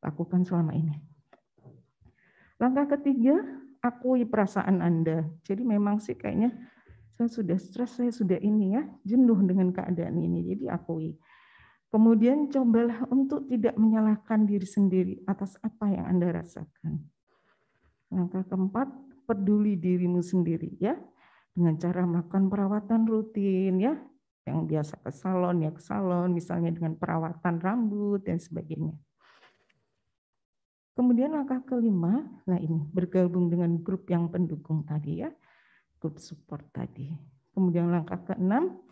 lakukan selama ini. Langkah ketiga, akui perasaan Anda. Jadi memang sih kayaknya saya sudah stres, saya sudah ini ya, jenuh dengan keadaan ini. Jadi akui. Kemudian cobalah untuk tidak menyalahkan diri sendiri atas apa yang Anda rasakan. Langkah keempat, peduli dirimu sendiri ya. Dengan cara melakukan perawatan rutin ya, yang biasa ke salon ya ke salon, misalnya dengan perawatan rambut dan sebagainya. Kemudian langkah kelima, nah ini bergabung dengan grup yang pendukung tadi ya, grup support tadi. Kemudian langkah keenam,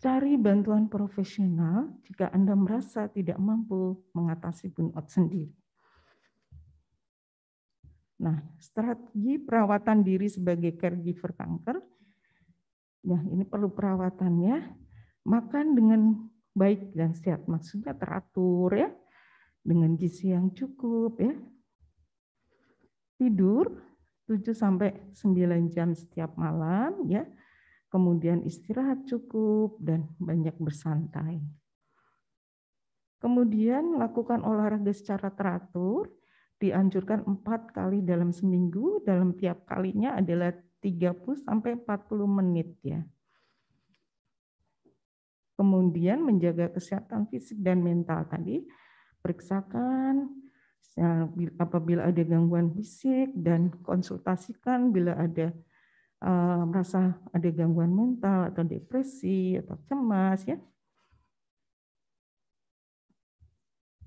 cari bantuan profesional jika Anda merasa tidak mampu mengatasi burnout sendiri. Nah, strategi perawatan diri sebagai caregiver kanker, ya ini perlu perawatannya, makan dengan baik dan sehat, maksudnya teratur ya, dengan gizi yang cukup ya. Tidur 7 sampai 9 jam setiap malam ya. Kemudian istirahat cukup dan banyak bersantai. Kemudian lakukan olahraga secara teratur, dianjurkan 4 kali dalam seminggu, dalam tiap kalinya adalah 30 sampai 40 menit ya. Kemudian menjaga kesehatan fisik dan mental tadi periksakan apabila ada gangguan fisik dan konsultasikan bila ada uh, merasa ada gangguan mental atau depresi atau cemas ya.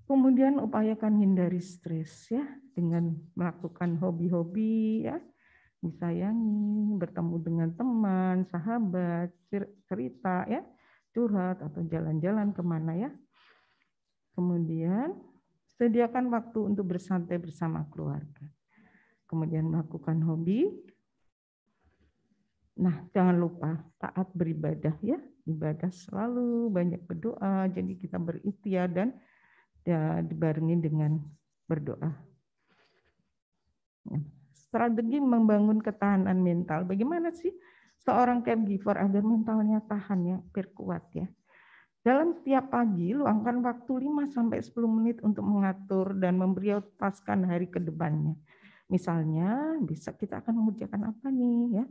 Kemudian upayakan hindari stres ya dengan melakukan hobi-hobi ya, disayangi, bertemu dengan teman, sahabat, cerita ya, curhat atau jalan-jalan kemana ya. Kemudian sediakan waktu untuk bersantai bersama keluarga. Kemudian melakukan hobi. Nah, jangan lupa taat beribadah ya. Ibadah selalu banyak berdoa, jadi kita berikhtiar dan ya, dibarengi dengan berdoa. Nah, strategi membangun ketahanan mental. Bagaimana sih seorang caregiver agar mentalnya tahan ya, berkuat ya. Dalam setiap pagi, luangkan waktu 5-10 menit untuk mengatur dan memprioritaskan hari ke depannya. Misalnya, bisa kita akan mengerjakan apa nih ya?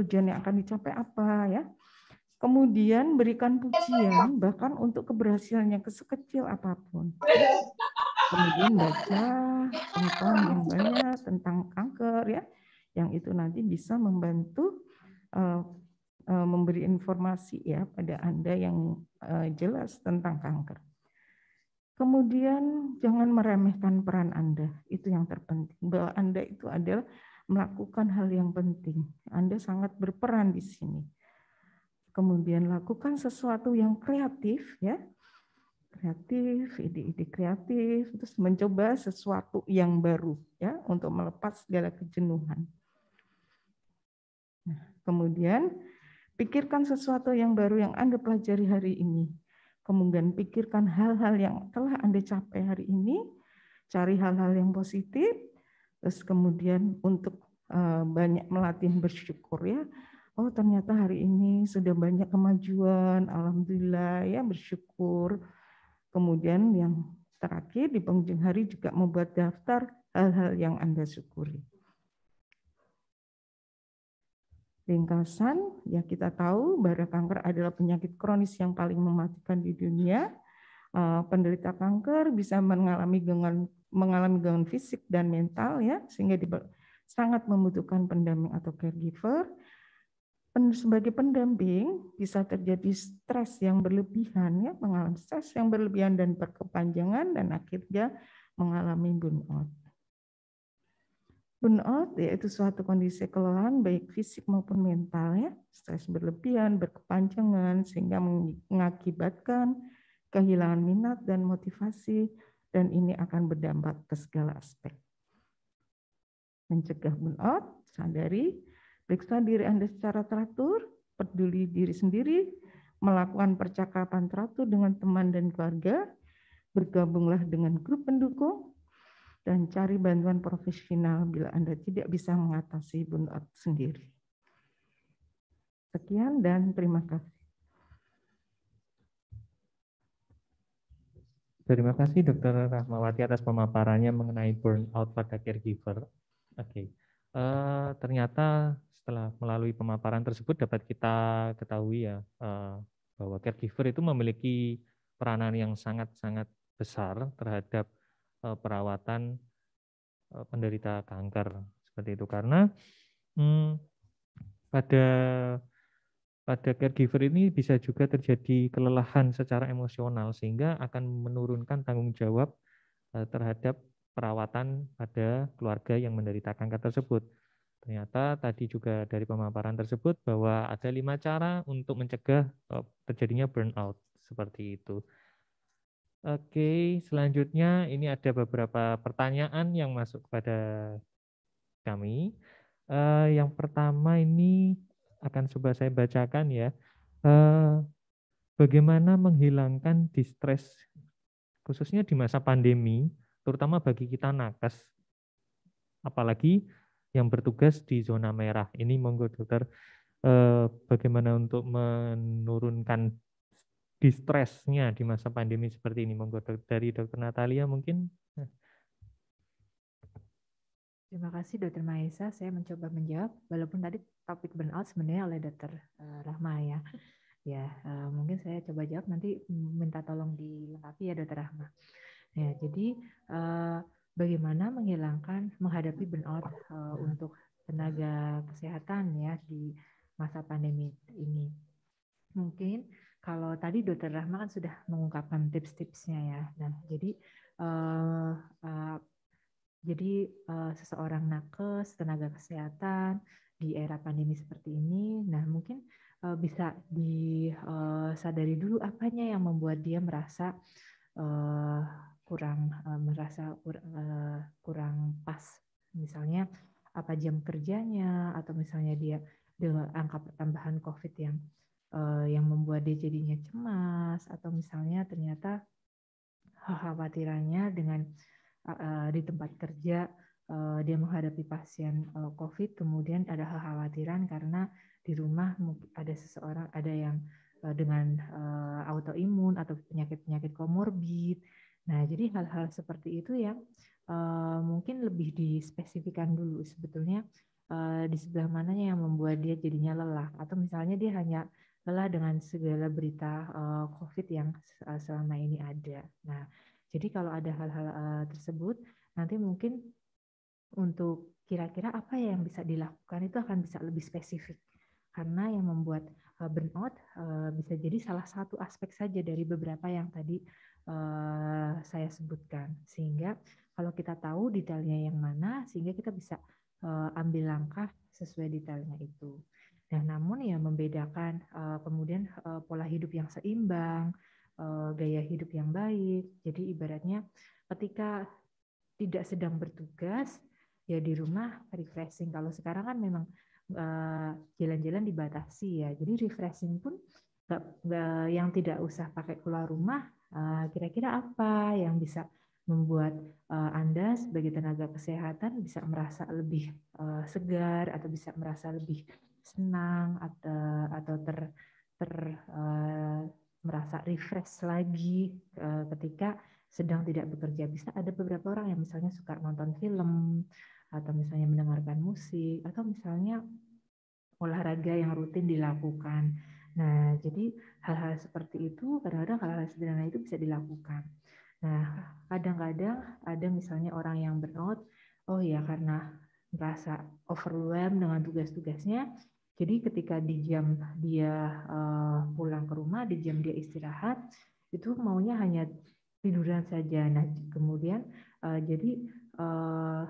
Tujuan yang akan dicapai apa ya? Kemudian berikan pujian bahkan untuk keberhasilannya ke sekecil apapun. Kemudian baca tentang yang banyak tentang kanker ya, yang itu nanti bisa membantu uh, Eh, memberi informasi ya pada Anda yang eh, jelas tentang kanker. Kemudian jangan meremehkan peran Anda, itu yang terpenting. Bahwa Anda itu adalah melakukan hal yang penting. Anda sangat berperan di sini. Kemudian lakukan sesuatu yang kreatif ya. Kreatif, ide-ide kreatif, terus mencoba sesuatu yang baru ya untuk melepas segala kejenuhan. Nah, kemudian Pikirkan sesuatu yang baru yang Anda pelajari hari ini. Kemudian pikirkan hal-hal yang telah Anda capai hari ini, cari hal-hal yang positif, terus kemudian untuk eh, banyak melatih bersyukur ya. Oh ternyata hari ini sudah banyak kemajuan, alhamdulillah ya bersyukur. Kemudian yang terakhir di penghujung hari juga membuat daftar hal-hal yang Anda syukuri. Ringkasan, ya kita tahu bara kanker adalah penyakit kronis yang paling mematikan di dunia. Eh, penderita kanker bisa mengalami gangguan mengalami gangguan fisik dan mental ya sehingga sangat membutuhkan pendamping atau caregiver. Sebagai pendamping bisa terjadi stres yang berlebihan ya, mengalami stres yang berlebihan dan berkepanjangan dan akhirnya mengalami burnout. Burnout yaitu suatu kondisi kelelahan baik fisik maupun mental ya, stres berlebihan, berkepanjangan sehingga mengakibatkan kehilangan minat dan motivasi dan ini akan berdampak ke segala aspek. Mencegah burnout, sadari, periksa diri Anda secara teratur, peduli diri sendiri, melakukan percakapan teratur dengan teman dan keluarga, bergabunglah dengan grup pendukung, dan cari bantuan profesional bila Anda tidak bisa mengatasi burnout sendiri. Sekian dan terima kasih. Terima kasih Dr. Rahmawati atas pemaparannya mengenai burnout pada caregiver. Oke, okay. uh, eh, ternyata setelah melalui pemaparan tersebut dapat kita ketahui ya uh, bahwa caregiver itu memiliki peranan yang sangat-sangat besar terhadap Eh, perawatan eh, penderita kanker seperti itu karena hmm, pada pada caregiver ini bisa juga terjadi kelelahan secara emosional sehingga akan menurunkan tanggung jawab eh, terhadap perawatan pada keluarga yang menderita kanker tersebut. Ternyata tadi juga dari pemaparan tersebut bahwa ada lima cara untuk mencegah terjadinya burnout seperti itu. Oke, selanjutnya ini ada beberapa pertanyaan yang masuk kepada kami. Uh, yang pertama ini akan coba saya bacakan ya. Uh, bagaimana menghilangkan distres, khususnya di masa pandemi, terutama bagi kita nakes, apalagi yang bertugas di zona merah. Ini monggo dokter, uh, bagaimana untuk menurunkan distresnya di masa pandemi seperti ini? Monggo dari Dokter Natalia mungkin. Nah. Terima kasih Dokter Maesa. Saya mencoba menjawab walaupun tadi topik burnout sebenarnya oleh Dokter eh, Rahma ya. Ya eh, mungkin saya coba jawab nanti minta tolong dilengkapi ya Dokter Rahma. Ya jadi eh, bagaimana menghilangkan menghadapi burnout untuk tenaga kesehatan ya di masa pandemi ini. Mungkin kalau tadi Dokter Rahma kan sudah mengungkapkan tips-tipsnya ya. Nah, jadi uh, uh, jadi uh, seseorang nakes, tenaga kesehatan di era pandemi seperti ini, nah mungkin uh, bisa disadari dulu apanya yang membuat dia merasa uh, kurang uh, merasa kur, uh, kurang pas. Misalnya apa jam kerjanya atau misalnya dia dengan angka pertambahan COVID yang Eh, yang membuat dia jadinya cemas atau misalnya ternyata khawatirannya dengan eh, eh, di tempat kerja dia menghadapi pasien COVID, kemudian ada kekhawatiran karena di rumah ada seseorang ada yang dengan autoimun atau penyakit-penyakit komorbid. Nah, jadi hal-hal seperti itu yang mungkin lebih dispesifikan dulu sebetulnya di sebelah mananya yang membuat dia jadinya lelah atau misalnya dia hanya lelah dengan segala berita uh, COVID yang uh, selama ini ada. Nah, jadi kalau ada hal-hal uh, tersebut, nanti mungkin untuk kira-kira apa ya yang bisa dilakukan itu akan bisa lebih spesifik. Karena yang membuat uh, burnout uh, bisa jadi salah satu aspek saja dari beberapa yang tadi uh, saya sebutkan. Sehingga kalau kita tahu detailnya yang mana, sehingga kita bisa uh, ambil langkah sesuai detailnya itu. Nah, namun ya membedakan uh, kemudian uh, pola hidup yang seimbang, uh, gaya hidup yang baik. Jadi ibaratnya ketika tidak sedang bertugas ya di rumah refreshing. Kalau sekarang kan memang jalan-jalan dibatasi ya. Jadi refreshing pun gak, gak, yang tidak usah pakai keluar rumah kira-kira apa yang bisa membuat uh, Anda sebagai tenaga kesehatan bisa merasa lebih uh, segar atau bisa merasa lebih senang atau atau ter ter uh, merasa refresh lagi uh, ketika sedang tidak bekerja bisa ada beberapa orang yang misalnya suka nonton film atau misalnya mendengarkan musik atau misalnya olahraga yang rutin dilakukan. Nah, jadi hal-hal seperti itu kadang-kadang hal-hal sederhana itu bisa dilakukan. Nah, kadang-kadang ada misalnya orang yang burnout, oh ya karena merasa overwhelmed dengan tugas-tugasnya, jadi ketika di jam dia uh, pulang ke rumah, di jam dia istirahat, itu maunya hanya tiduran saja. Nah, kemudian uh, jadi uh,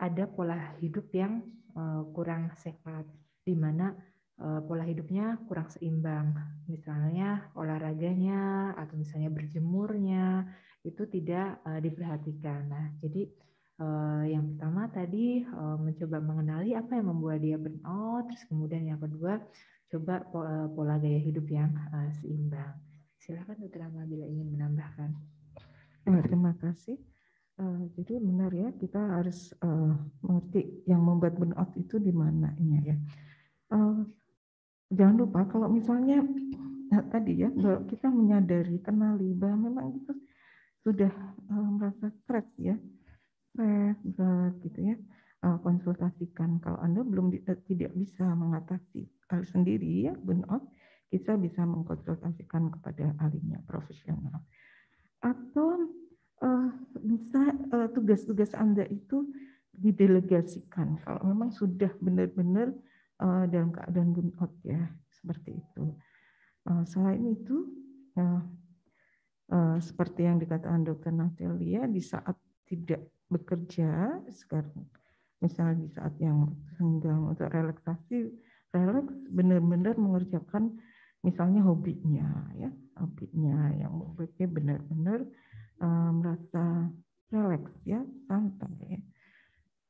ada pola hidup yang uh, kurang sehat, di mana uh, pola hidupnya kurang seimbang. Misalnya olahraganya atau misalnya berjemurnya itu tidak uh, diperhatikan. Nah, jadi Eh, yang pertama tadi uh, mencoba mengenali apa yang membuat dia burnout, terus kemudian yang kedua coba pola, eh, pola gaya hidup yang uh, seimbang. Silakan terutama bila ingin menambahkan. Iya, terima kasih. Uh, jadi benar ya kita harus uh, mengerti yang membuat burnout itu di mananya ya. Uh, jangan lupa kalau misalnya nah, tadi ya bahwa kita menyadari kenali bahwa memang kita sudah uh, merasa stres ya stres, berat gitu ya, eh, konsultasikan. Kalau Anda belum eh, tidak bisa mengatasi hal sendiri ya burnout, kita bisa mengkonsultasikan kepada ahlinya profesional. Atau uh, bisa tugas-tugas uh, Anda itu didelegasikan kalau memang sudah benar-benar uh, dalam keadaan burnout ya, seperti itu. Uh, selain itu, uh, uh, seperti yang dikatakan dokter Natalia, di saat tidak bekerja sekarang misalnya di saat yang senggang untuk relaksasi relaks benar-benar mengerjakan misalnya hobinya ya hobinya yang membuatnya benar-benar uh, merasa relaks ya santai ya.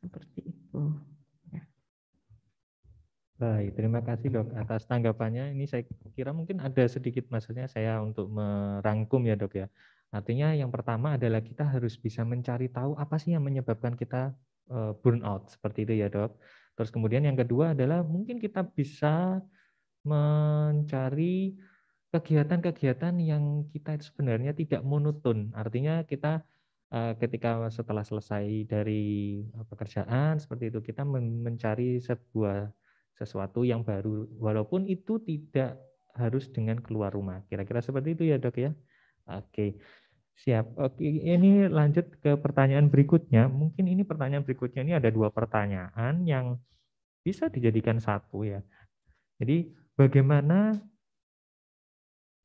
seperti itu ya. baik terima kasih dok atas tanggapannya ini saya kira mungkin ada sedikit maksudnya saya untuk merangkum ya dok ya Artinya yang pertama adalah kita harus bisa mencari tahu apa sih yang menyebabkan kita eh, burnout seperti itu ya dok. Terus kemudian yang kedua adalah mungkin kita bisa mencari kegiatan-kegiatan yang kita sebenarnya tidak monoton. Artinya kita eh, ketika setelah selesai dari eh, pekerjaan seperti itu kita mencari sebuah sesuatu yang baru walaupun itu tidak harus dengan keluar rumah. Kira-kira seperti itu ya dok ya. Oke. Siap. Oke, ini lanjut ke pertanyaan berikutnya. Mungkin ini pertanyaan berikutnya ini ada dua pertanyaan yang bisa dijadikan satu ya. Jadi bagaimana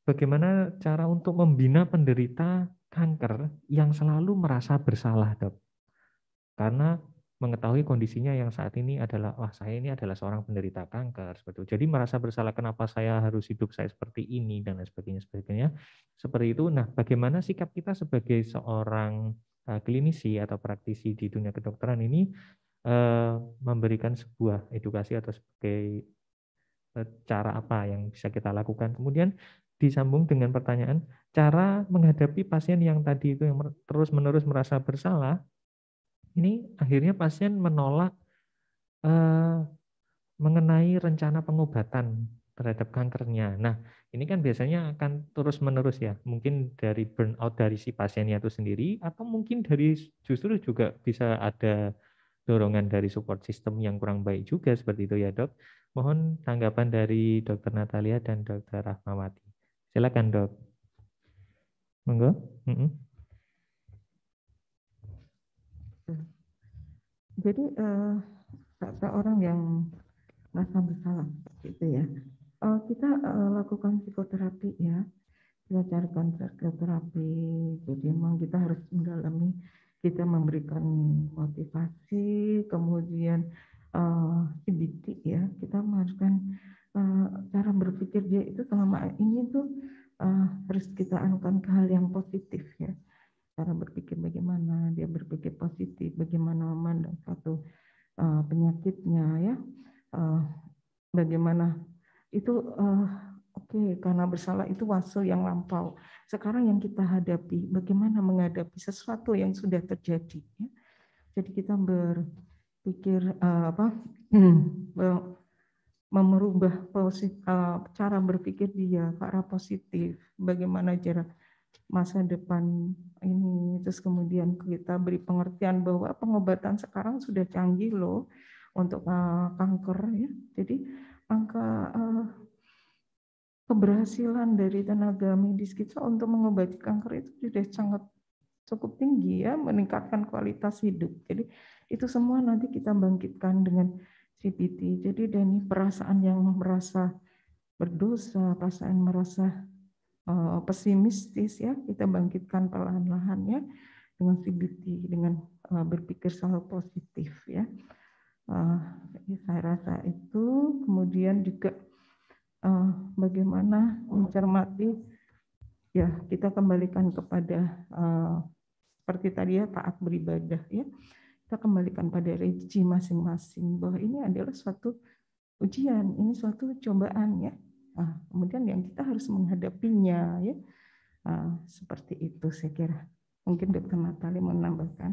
bagaimana cara untuk membina penderita kanker yang selalu merasa bersalah, Dok? Karena mengetahui kondisinya yang saat ini adalah wah saya ini adalah seorang penderita kanker seperti itu. Jadi merasa bersalah kenapa saya harus hidup saya seperti ini dan lain sebagainya sebagainya. Seperti itu. Nah, bagaimana sikap kita sebagai seorang eh, klinisi atau praktisi di dunia kedokteran ini eh, memberikan sebuah edukasi atau sebagai eh, cara apa yang bisa kita lakukan. Kemudian disambung dengan pertanyaan cara menghadapi pasien yang tadi itu yang terus-menerus merasa bersalah ini akhirnya pasien menolak eh, mengenai rencana pengobatan terhadap kankernya. Nah, ini kan biasanya akan terus-menerus ya, mungkin dari burnout dari si pasiennya itu sendiri, atau mungkin dari justru juga bisa ada dorongan dari support system yang kurang baik juga seperti itu ya dok. Mohon tanggapan dari dokter Natalia dan dokter Rahmawati. Silakan dok. Monggo. Mm -mm. jadi uh, eh, kata orang yang merasa bersalah gitu ya uh, kita uh, lakukan psikoterapi ya kita carikan psikoterapi jadi memang kita harus mendalami kita memberikan motivasi kemudian uh, ya kita mengharuskan uh, cara berpikir dia itu selama ini tuh uh, harus kita anukan ke hal yang positif ya cara berpikir bagaimana dia berpikir positif bagaimana memandang satu uh, eh, penyakitnya ya uh, bagaimana itu uh, oke okay, karena bersalah itu wasil yang lampau sekarang yang kita hadapi bagaimana menghadapi sesuatu yang sudah terjadi ya. jadi kita berpikir uh, apa merubah posisi uh, cara berpikir dia ke arah positif bagaimana cara masa depan ini terus kemudian kita beri pengertian bahwa pengobatan sekarang sudah canggih loh untuk uh, kanker ya jadi angka uh, keberhasilan dari tenaga medis kita untuk mengobati kanker itu sudah sangat cukup tinggi ya meningkatkan kualitas hidup jadi itu semua nanti kita bangkitkan dengan CPT jadi dari perasaan yang merasa berdosa perasaan merasa Eh, pesimistis ya kita bangkitkan perlahan-lahan ya dengan CBT dengan eh, berpikir selalu positif ya. Eh, ya saya rasa itu kemudian juga bagaimana mencermati ya kita kembalikan kepada seperti tadi ya taat beribadah ya kita kembalikan pada reji masing-masing bahwa ini adalah suatu ujian ini suatu cobaan ya nah, kemudian yang kita harus menghadapinya ya ah, seperti itu saya kira mungkin dokter Natali menambahkan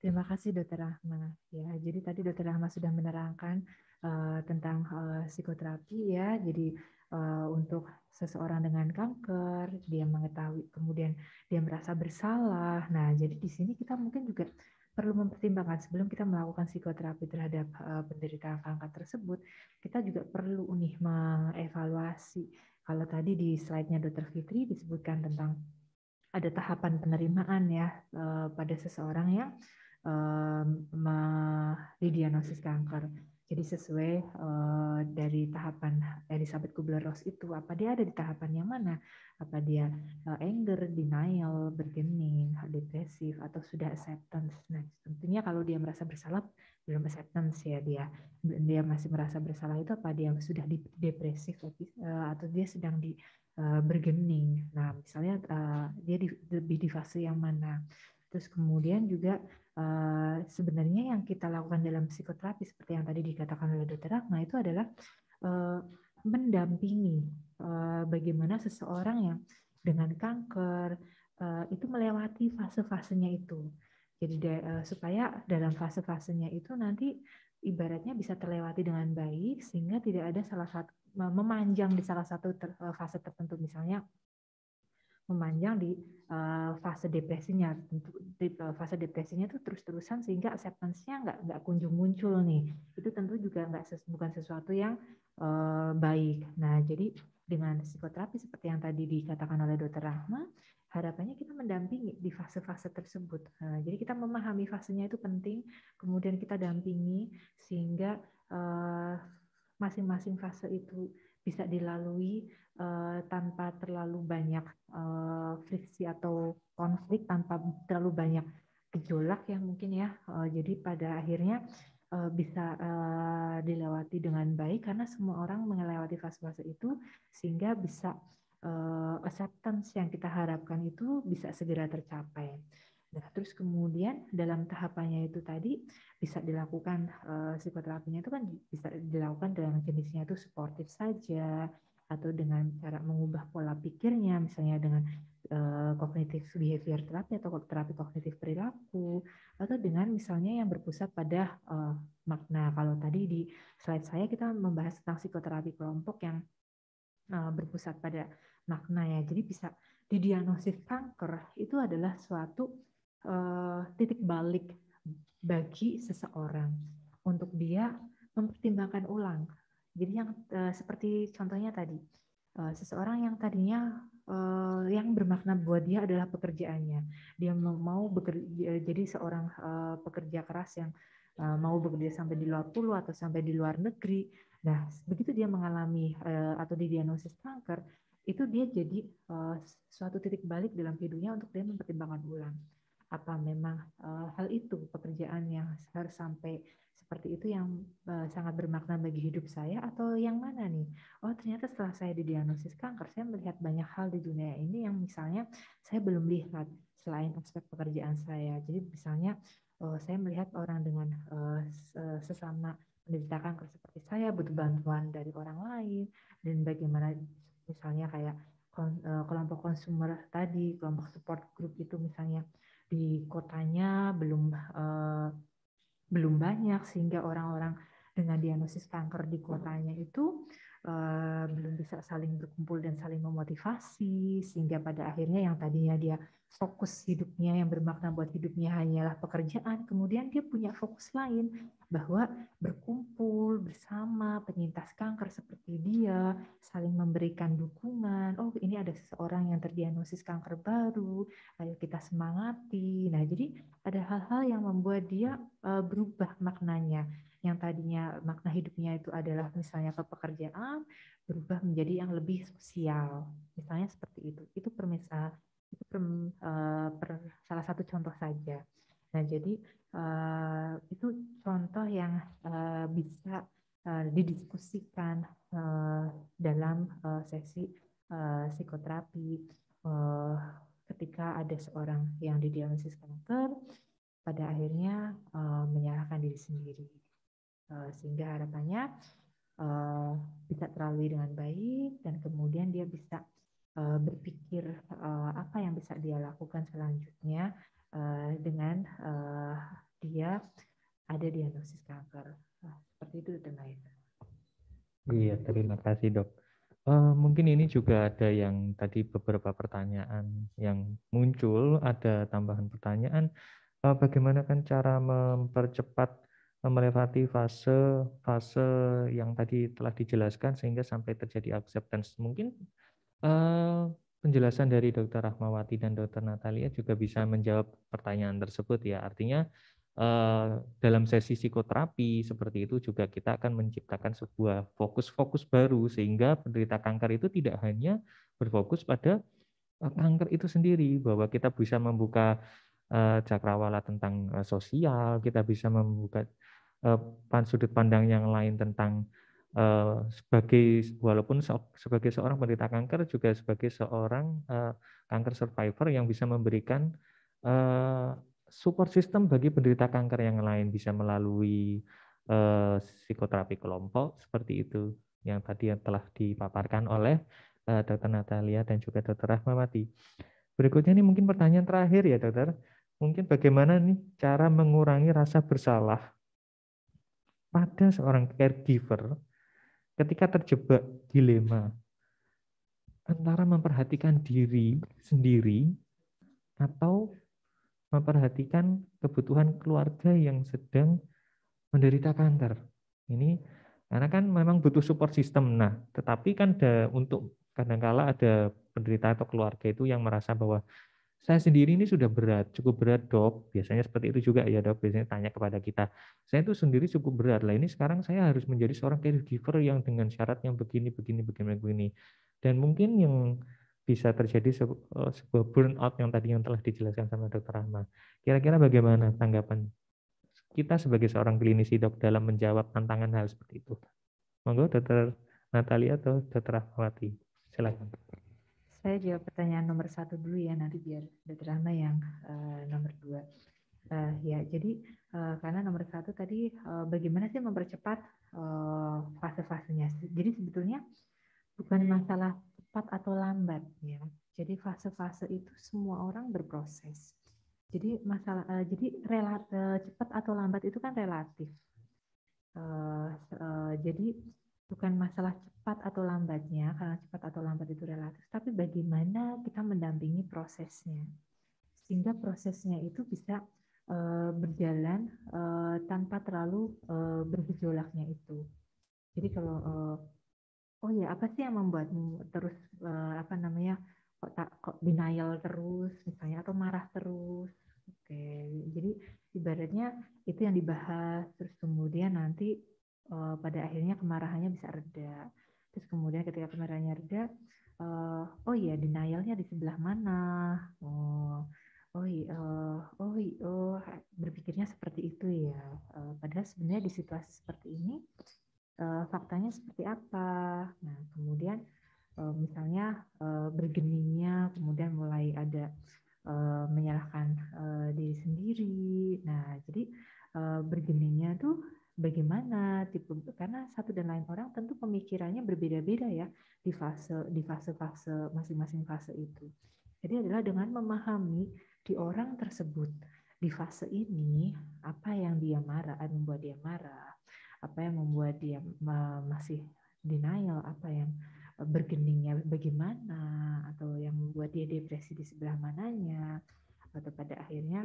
terima kasih dokter Rahma ya jadi tadi dokter Rahma sudah menerangkan uh, tentang uh, psikoterapi ya jadi uh, untuk seseorang dengan kanker, dia mengetahui kemudian dia merasa bersalah. Nah, jadi di sini kita mungkin juga perlu mempertimbangkan sebelum kita melakukan psikoterapi terhadap uh, penderita kanker tersebut, kita juga perlu nih mengevaluasi. Kalau tadi di slide-nya Dr. Fitri disebutkan tentang ada tahapan penerimaan ya uh, pada seseorang yang um, didiagnosis kanker jadi sesuai uh, dari tahapan Elizabeth Kubler-Ross itu, apa dia ada di tahapan yang mana? Apa dia uh, anger, denial, bargaining, depresif, atau sudah acceptance? Nah, tentunya kalau dia merasa bersalah, belum acceptance ya dia. Dia masih merasa bersalah itu apa dia sudah depresif uh, atau dia sedang di uh, bargaining? Nah, misalnya uh, dia di, lebih di fase yang mana? Terus kemudian juga Eh, sebenarnya yang kita lakukan dalam psikoterapi seperti yang tadi dikatakan oleh dokter Rahma itu adalah eh, mendampingi eh, bagaimana seseorang yang dengan kanker itu melewati fase-fasenya itu. Jadi supaya dalam fase-fasenya itu nanti ibaratnya bisa terlewati dengan baik sehingga tidak ada salah satu memanjang di salah satu fase tertentu misalnya memanjang di uh, fase depresinya. di, eh, fase depresinya itu terus-terusan sehingga acceptance-nya nggak nggak kunjung muncul nih. Itu tentu juga nggak ses, bukan sesuatu yang uh, baik. Nah, jadi dengan psikoterapi seperti yang tadi dikatakan oleh Dokter Rahma, harapannya kita mendampingi di fase-fase tersebut. Nah, jadi kita memahami fasenya itu penting, kemudian kita dampingi sehingga uh, masing -masing fase itu bisa dilalui uh, tanpa terlalu banyak uh, friksi atau konflik tanpa terlalu banyak gejolak ya mungkin ya uh, jadi pada akhirnya uh, bisa uh, dilewati dengan baik karena semua orang melewati fase-fase itu sehingga bisa uh, acceptance yang kita harapkan itu bisa segera tercapai. Nah, terus kemudian dalam tahapannya itu tadi bisa dilakukan eh, psikoterapinya itu kan bisa dilakukan dalam jenisnya itu sportif saja atau dengan cara mengubah pola pikirnya misalnya dengan eh, kognitif behavior terapi atau terapi kognitif perilaku atau dengan misalnya yang berpusat pada eh, makna. Kalau tadi di slide saya kita membahas tentang psikoterapi kelompok yang eh, berpusat pada makna ya. Jadi bisa didiagnosis kanker itu adalah suatu uh, titik balik bagi seseorang untuk dia mempertimbangkan ulang. Jadi yang uh, seperti contohnya tadi, uh, seseorang yang tadinya uh, yang bermakna buat dia adalah pekerjaannya. Dia mau bekerja jadi seorang uh, pekerja keras yang uh, mau bekerja sampai di luar pulau atau sampai di luar negeri. Nah, begitu dia mengalami uh, atau didiagnosis kanker, itu dia jadi uh, suatu titik balik dalam hidupnya untuk dia mempertimbangkan ulang apa memang eh, hal itu pekerjaan yang harus sampai seperti itu yang eh, sangat bermakna bagi hidup saya atau yang mana nih? Oh ternyata setelah saya didiagnosis kanker saya melihat banyak hal di dunia ini yang misalnya saya belum lihat selain aspek pekerjaan saya. Jadi misalnya uh, saya melihat orang dengan uh, sesama penderita kanker seperti saya butuh bantuan dari orang lain dan bagaimana misalnya kayak kelompok konsumer tadi, kelompok support group itu misalnya di kotanya belum eh, belum banyak sehingga orang-orang dengan diagnosis kanker di kotanya itu Eh, belum bisa saling berkumpul dan saling memotivasi sehingga pada akhirnya yang tadinya dia fokus hidupnya yang bermakna buat hidupnya hanyalah pekerjaan kemudian dia punya fokus lain bahwa berkumpul bersama penyintas kanker seperti dia saling memberikan dukungan oh ini ada seseorang yang terdiagnosis kanker baru ayo kita semangati nah jadi ada hal-hal yang membuat dia eh, berubah maknanya yang tadinya makna hidupnya itu adalah misalnya kepekerjaan berubah menjadi yang lebih sosial misalnya seperti itu itu permisal itu per, uh, per, salah satu contoh saja nah jadi uh, itu contoh yang uh, bisa uh, didiskusikan uh, dalam uh, sesi uh, psikoterapi uh, ketika ada seorang yang didiagnosis kanker pada akhirnya uh, menyalahkan diri sendiri Eh, sehingga harapannya eh, bisa terlalui dengan baik dan kemudian dia bisa eh, berpikir apa yang bisa dia lakukan selanjutnya dengan dia ada diagnosis kanker seperti itu terkait. Iya terima kasih dok. mungkin ini juga ada yang tadi beberapa pertanyaan yang muncul, ada tambahan pertanyaan. Uh, bagaimana kan cara mempercepat melewati fase fase yang tadi telah dijelaskan sehingga sampai terjadi acceptance. Mungkin uh, penjelasan dari Dr. Rahmawati dan Dr. Natalia juga bisa menjawab pertanyaan tersebut ya. Artinya uh, dalam sesi psikoterapi seperti itu juga kita akan menciptakan sebuah fokus-fokus baru sehingga penderita kanker itu tidak hanya berfokus pada eh, kanker itu sendiri bahwa kita bisa membuka cakrawala tentang sosial, kita bisa membuka Eh, sudut pandang yang lain tentang eh, sebagai walaupun sebagai seorang penderita kanker juga sebagai seorang eh, kanker survivor yang bisa memberikan support system bagi penderita kanker yang lain bisa melalui psikoterapi kelompok seperti itu yang tadi yang telah dipaparkan oleh Dr. Natalia dan juga Dr. Rahmawati. Berikutnya ini mungkin pertanyaan terakhir ya dokter. Mungkin bagaimana nih cara mengurangi rasa bersalah pada seorang caregiver ketika terjebak dilema antara memperhatikan diri sendiri atau memperhatikan kebutuhan keluarga yang sedang menderita kanker. Ini karena kan memang butuh support system. Nah, tetapi kan ada, untuk kadangkala ada penderita atau keluarga itu yang merasa bahwa saya sendiri ini sudah berat, cukup berat dok. Biasanya seperti itu juga ya dok, biasanya tanya kepada kita. Saya itu sendiri cukup berat lah, ini sekarang saya harus menjadi seorang caregiver yang dengan syarat yang begini, begini, begini, begini. Dan mungkin yang bisa terjadi eh, sebuah burnout yang tadi yang telah dijelaskan sama dokter Rahma. Kira-kira bagaimana tanggapan kita sebagai seorang klinisi dok dalam menjawab tantangan hal seperti itu? Monggo dokter Natalia atau dokter Rahmawati, silakan. Saya jawab pertanyaan nomor satu dulu ya, nanti biar Dr. Rahma yang uh, nomor dua. Uh, ya, jadi uh, karena nomor satu tadi uh, bagaimana sih mempercepat uh, fase-fasenya. Jadi sebetulnya bukan masalah cepat atau lambat ya. Jadi fase-fase itu semua orang berproses. Jadi masalah, uh, jadi relat, uh, cepat atau lambat itu kan relatif. Uh, uh, jadi bukan masalah cepat cepat atau lambatnya, karena cepat atau lambat itu relatif, tapi bagaimana kita mendampingi prosesnya. Sehingga prosesnya itu bisa uh, berjalan uh, tanpa terlalu uh, bergejolaknya itu. Jadi kalau uh, oh ya apa sih yang membuatmu terus uh, apa namanya kok tak kok denial terus misalnya atau marah terus. Oke, okay. jadi ibaratnya itu yang dibahas terus kemudian nanti uh, pada akhirnya kemarahannya bisa reda Terus kemudian ketika kameranya reda, uh, oh iya denialnya di sebelah mana? Oh, oh iya, eh, oh iya, oh berpikirnya seperti itu ya. Uh, padahal sebenarnya di situasi seperti ini uh, faktanya seperti apa? Nah kemudian uh, misalnya uh, bergeningnya, kemudian mulai ada uh, menyalahkan uh, diri sendiri. Nah jadi uh, bergeningnya tuh bagaimana tipe karena satu dan lain orang tentu pemikirannya berbeda-beda ya di fase di fase-fase masing-masing fase itu. Jadi adalah dengan memahami di orang tersebut di fase ini apa yang dia marah eh, membuat dia marah, apa yang membuat dia masih denial, apa yang eh, bergeningnya bagaimana atau yang membuat dia depresi di sebelah mananya atau pada akhirnya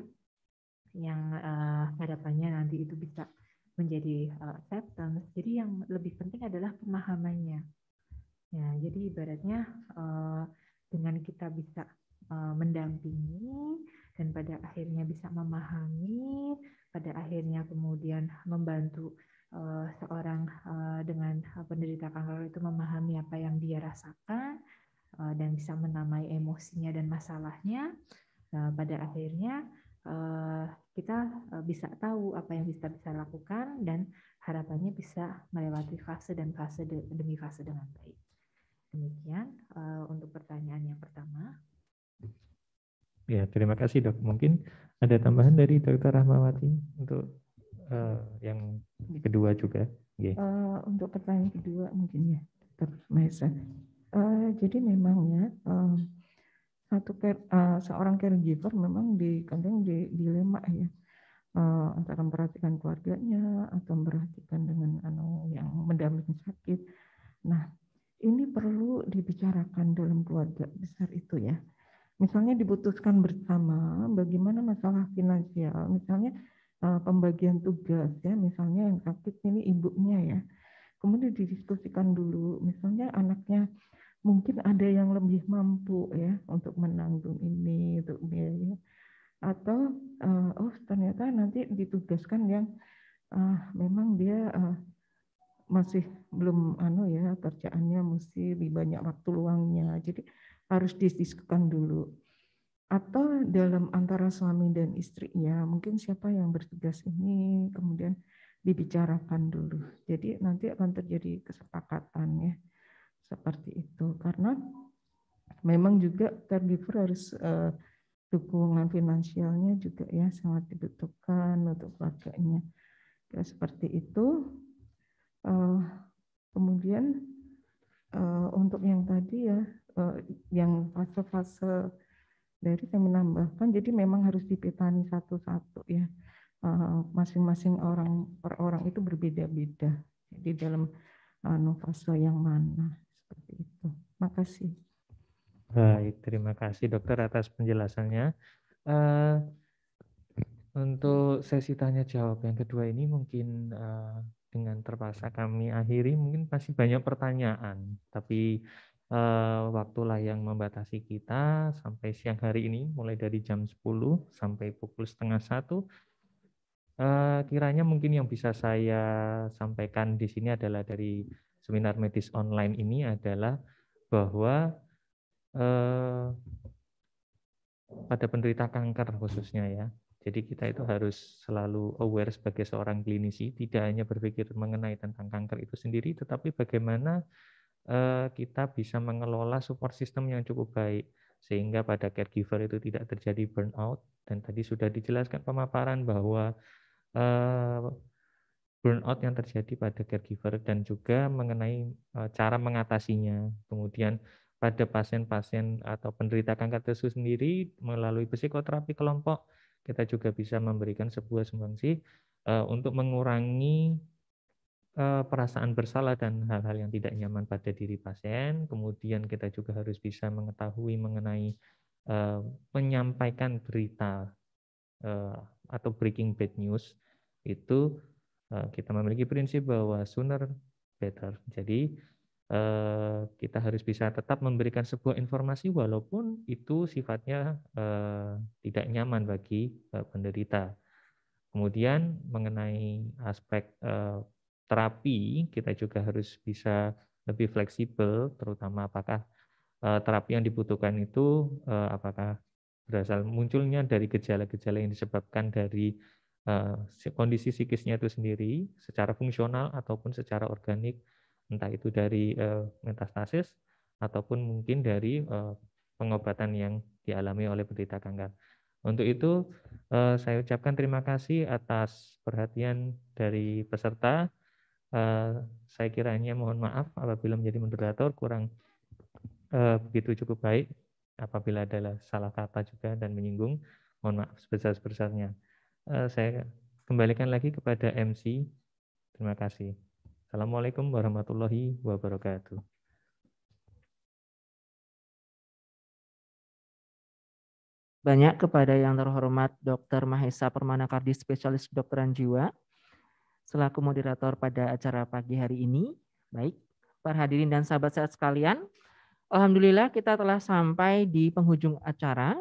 yang uh, harapannya nanti itu bisa menjadi e, acceptance. Jadi yang lebih penting adalah pemahamannya. Ya, jadi ibaratnya e, dengan kita bisa e, mendampingi dan pada akhirnya bisa memahami, pada akhirnya kemudian membantu seorang dengan penderita kanker itu memahami apa yang dia rasakan dan bisa menamai emosinya dan masalahnya. Nah, pada akhirnya kita e, bisa tahu apa yang bisa bisa lakukan dan harapannya bisa melewati fase dan fase demi fase dengan baik. Demikian e, untuk pertanyaan yang pertama. Ya, terima kasih dok. Mungkin ada tambahan dari Dr. Rahmawati untuk uh, yang iya. kedua juga. Yeah. Iya. Uh, untuk pertanyaan kedua mungkin ya, Dr. Maisa. Uh, jadi memang ya, uh, satu uh, seorang caregiver memang di kadang di dilema ya uh, antara memperhatikan keluarganya atau memperhatikan dengan anu yang mendampingi sakit. Nah, ini perlu dibicarakan dalam keluarga besar itu ya. Misalnya dibutuhkan bersama bagaimana masalah finansial, misalnya uh, pembagian tugas ya, misalnya yang sakit ini ibunya ya. Kemudian didiskusikan dulu, misalnya anaknya mungkin ada yang lebih mampu ya untuk menanggung ini untuk biaya atau uh, oh ternyata nanti ditugaskan yang uh, memang dia uh, masih belum anu ya kerjaannya mesti lebih banyak waktu luangnya jadi harus didiskusikan dulu atau dalam antara suami dan istrinya mungkin siapa yang bertugas ini kemudian dibicarakan dulu jadi nanti akan terjadi kesepakatan ya seperti itu karena memang juga caregiver harus uh, dukungan finansialnya juga ya sangat dibutuhkan untuk keluarganya ya seperti itu uh, kemudian uh, untuk yang tadi ya uh, yang fase-fase dari saya menambahkan jadi memang harus dipetani satu-satu ya masing-masing orang per orang itu berbeda-beda di dalam fase yang mana seperti itu. Makasih. Baik, terima kasih dokter atas penjelasannya. Uh, untuk sesi tanya jawab yang kedua ini mungkin uh, dengan terpaksa kami akhiri mungkin masih banyak pertanyaan tapi uh, waktulah yang membatasi kita sampai siang hari ini mulai dari jam 10 sampai pukul setengah satu uh, kiranya mungkin yang bisa saya sampaikan di sini adalah dari seminar medis online ini adalah bahwa eh, pada penderita kanker khususnya ya. Jadi kita itu harus selalu aware sebagai seorang klinisi, tidak hanya berpikir mengenai tentang kanker itu sendiri, tetapi bagaimana eh, kita bisa mengelola support system yang cukup baik sehingga pada caregiver itu tidak terjadi burnout. Dan tadi sudah dijelaskan pemaparan bahwa eh, burnout yang terjadi pada caregiver dan juga mengenai eh, cara mengatasinya. Kemudian pada pasien-pasien atau penderita kanker tersebut sendiri melalui psikoterapi kelompok kita juga bisa memberikan sebuah sumbangsi eh, untuk mengurangi eh, perasaan bersalah dan hal-hal yang tidak nyaman pada diri pasien. Kemudian kita juga harus bisa mengetahui mengenai menyampaikan berita atau breaking bad news itu Eh, kita memiliki prinsip bahwa sooner better. Jadi eh, kita harus bisa tetap memberikan sebuah informasi walaupun itu sifatnya eh, tidak nyaman bagi penderita. Kemudian mengenai aspek terapi, kita juga harus bisa lebih fleksibel, terutama apakah terapi yang dibutuhkan itu apakah berasal munculnya dari gejala-gejala yang disebabkan dari Eh, kondisi psikisnya itu sendiri secara fungsional ataupun secara organik entah itu dari eh, metastasis ataupun mungkin dari eh, pengobatan yang dialami oleh penderita kanker. Untuk itu saya ucapkan terima kasih atas perhatian dari peserta. Saya kiranya mohon maaf apabila menjadi moderator kurang begitu cukup baik apabila adalah salah kata juga dan menyinggung. Mohon maaf sebesar-besarnya. Eh, saya kembalikan lagi kepada MC. Terima kasih. Assalamualaikum warahmatullahi wabarakatuh. Banyak kepada yang terhormat Dr. Mahesa Permana Kardi Spesialis Dokteran Jiwa selaku moderator pada acara pagi hari ini. Baik, para hadirin dan sahabat sehat sekalian, Alhamdulillah kita telah sampai di penghujung acara.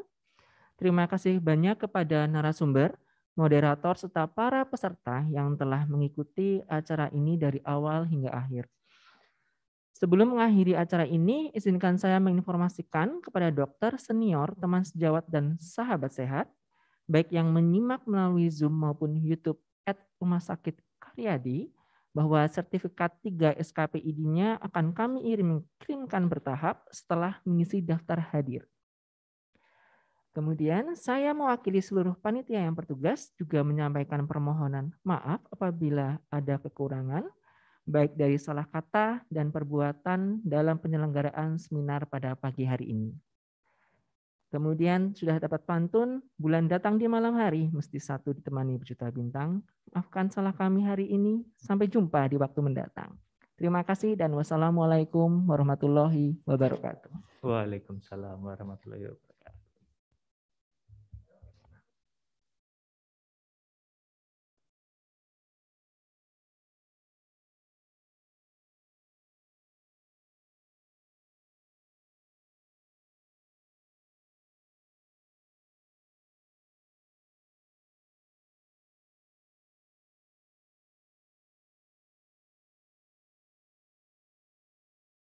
Terima kasih banyak kepada narasumber moderator serta para peserta yang telah mengikuti acara ini dari awal hingga akhir. Sebelum mengakhiri acara ini, izinkan saya menginformasikan kepada dokter senior, teman sejawat, dan sahabat sehat, baik yang menyimak melalui Zoom maupun YouTube at Rumah Sakit Karyadi, bahwa sertifikat 3 SKPID-nya akan kami kirimkan bertahap setelah mengisi daftar hadir. Kemudian saya mewakili seluruh panitia yang bertugas juga menyampaikan permohonan maaf apabila ada kekurangan, baik dari salah kata dan perbuatan dalam penyelenggaraan seminar pada pagi hari ini. Kemudian sudah dapat pantun, bulan datang di malam hari, mesti satu ditemani berjuta bintang. Maafkan salah kami hari ini, sampai jumpa di waktu mendatang. Terima kasih dan wassalamualaikum warahmatullahi wabarakatuh. Waalaikumsalam warahmatullahi wabarakatuh.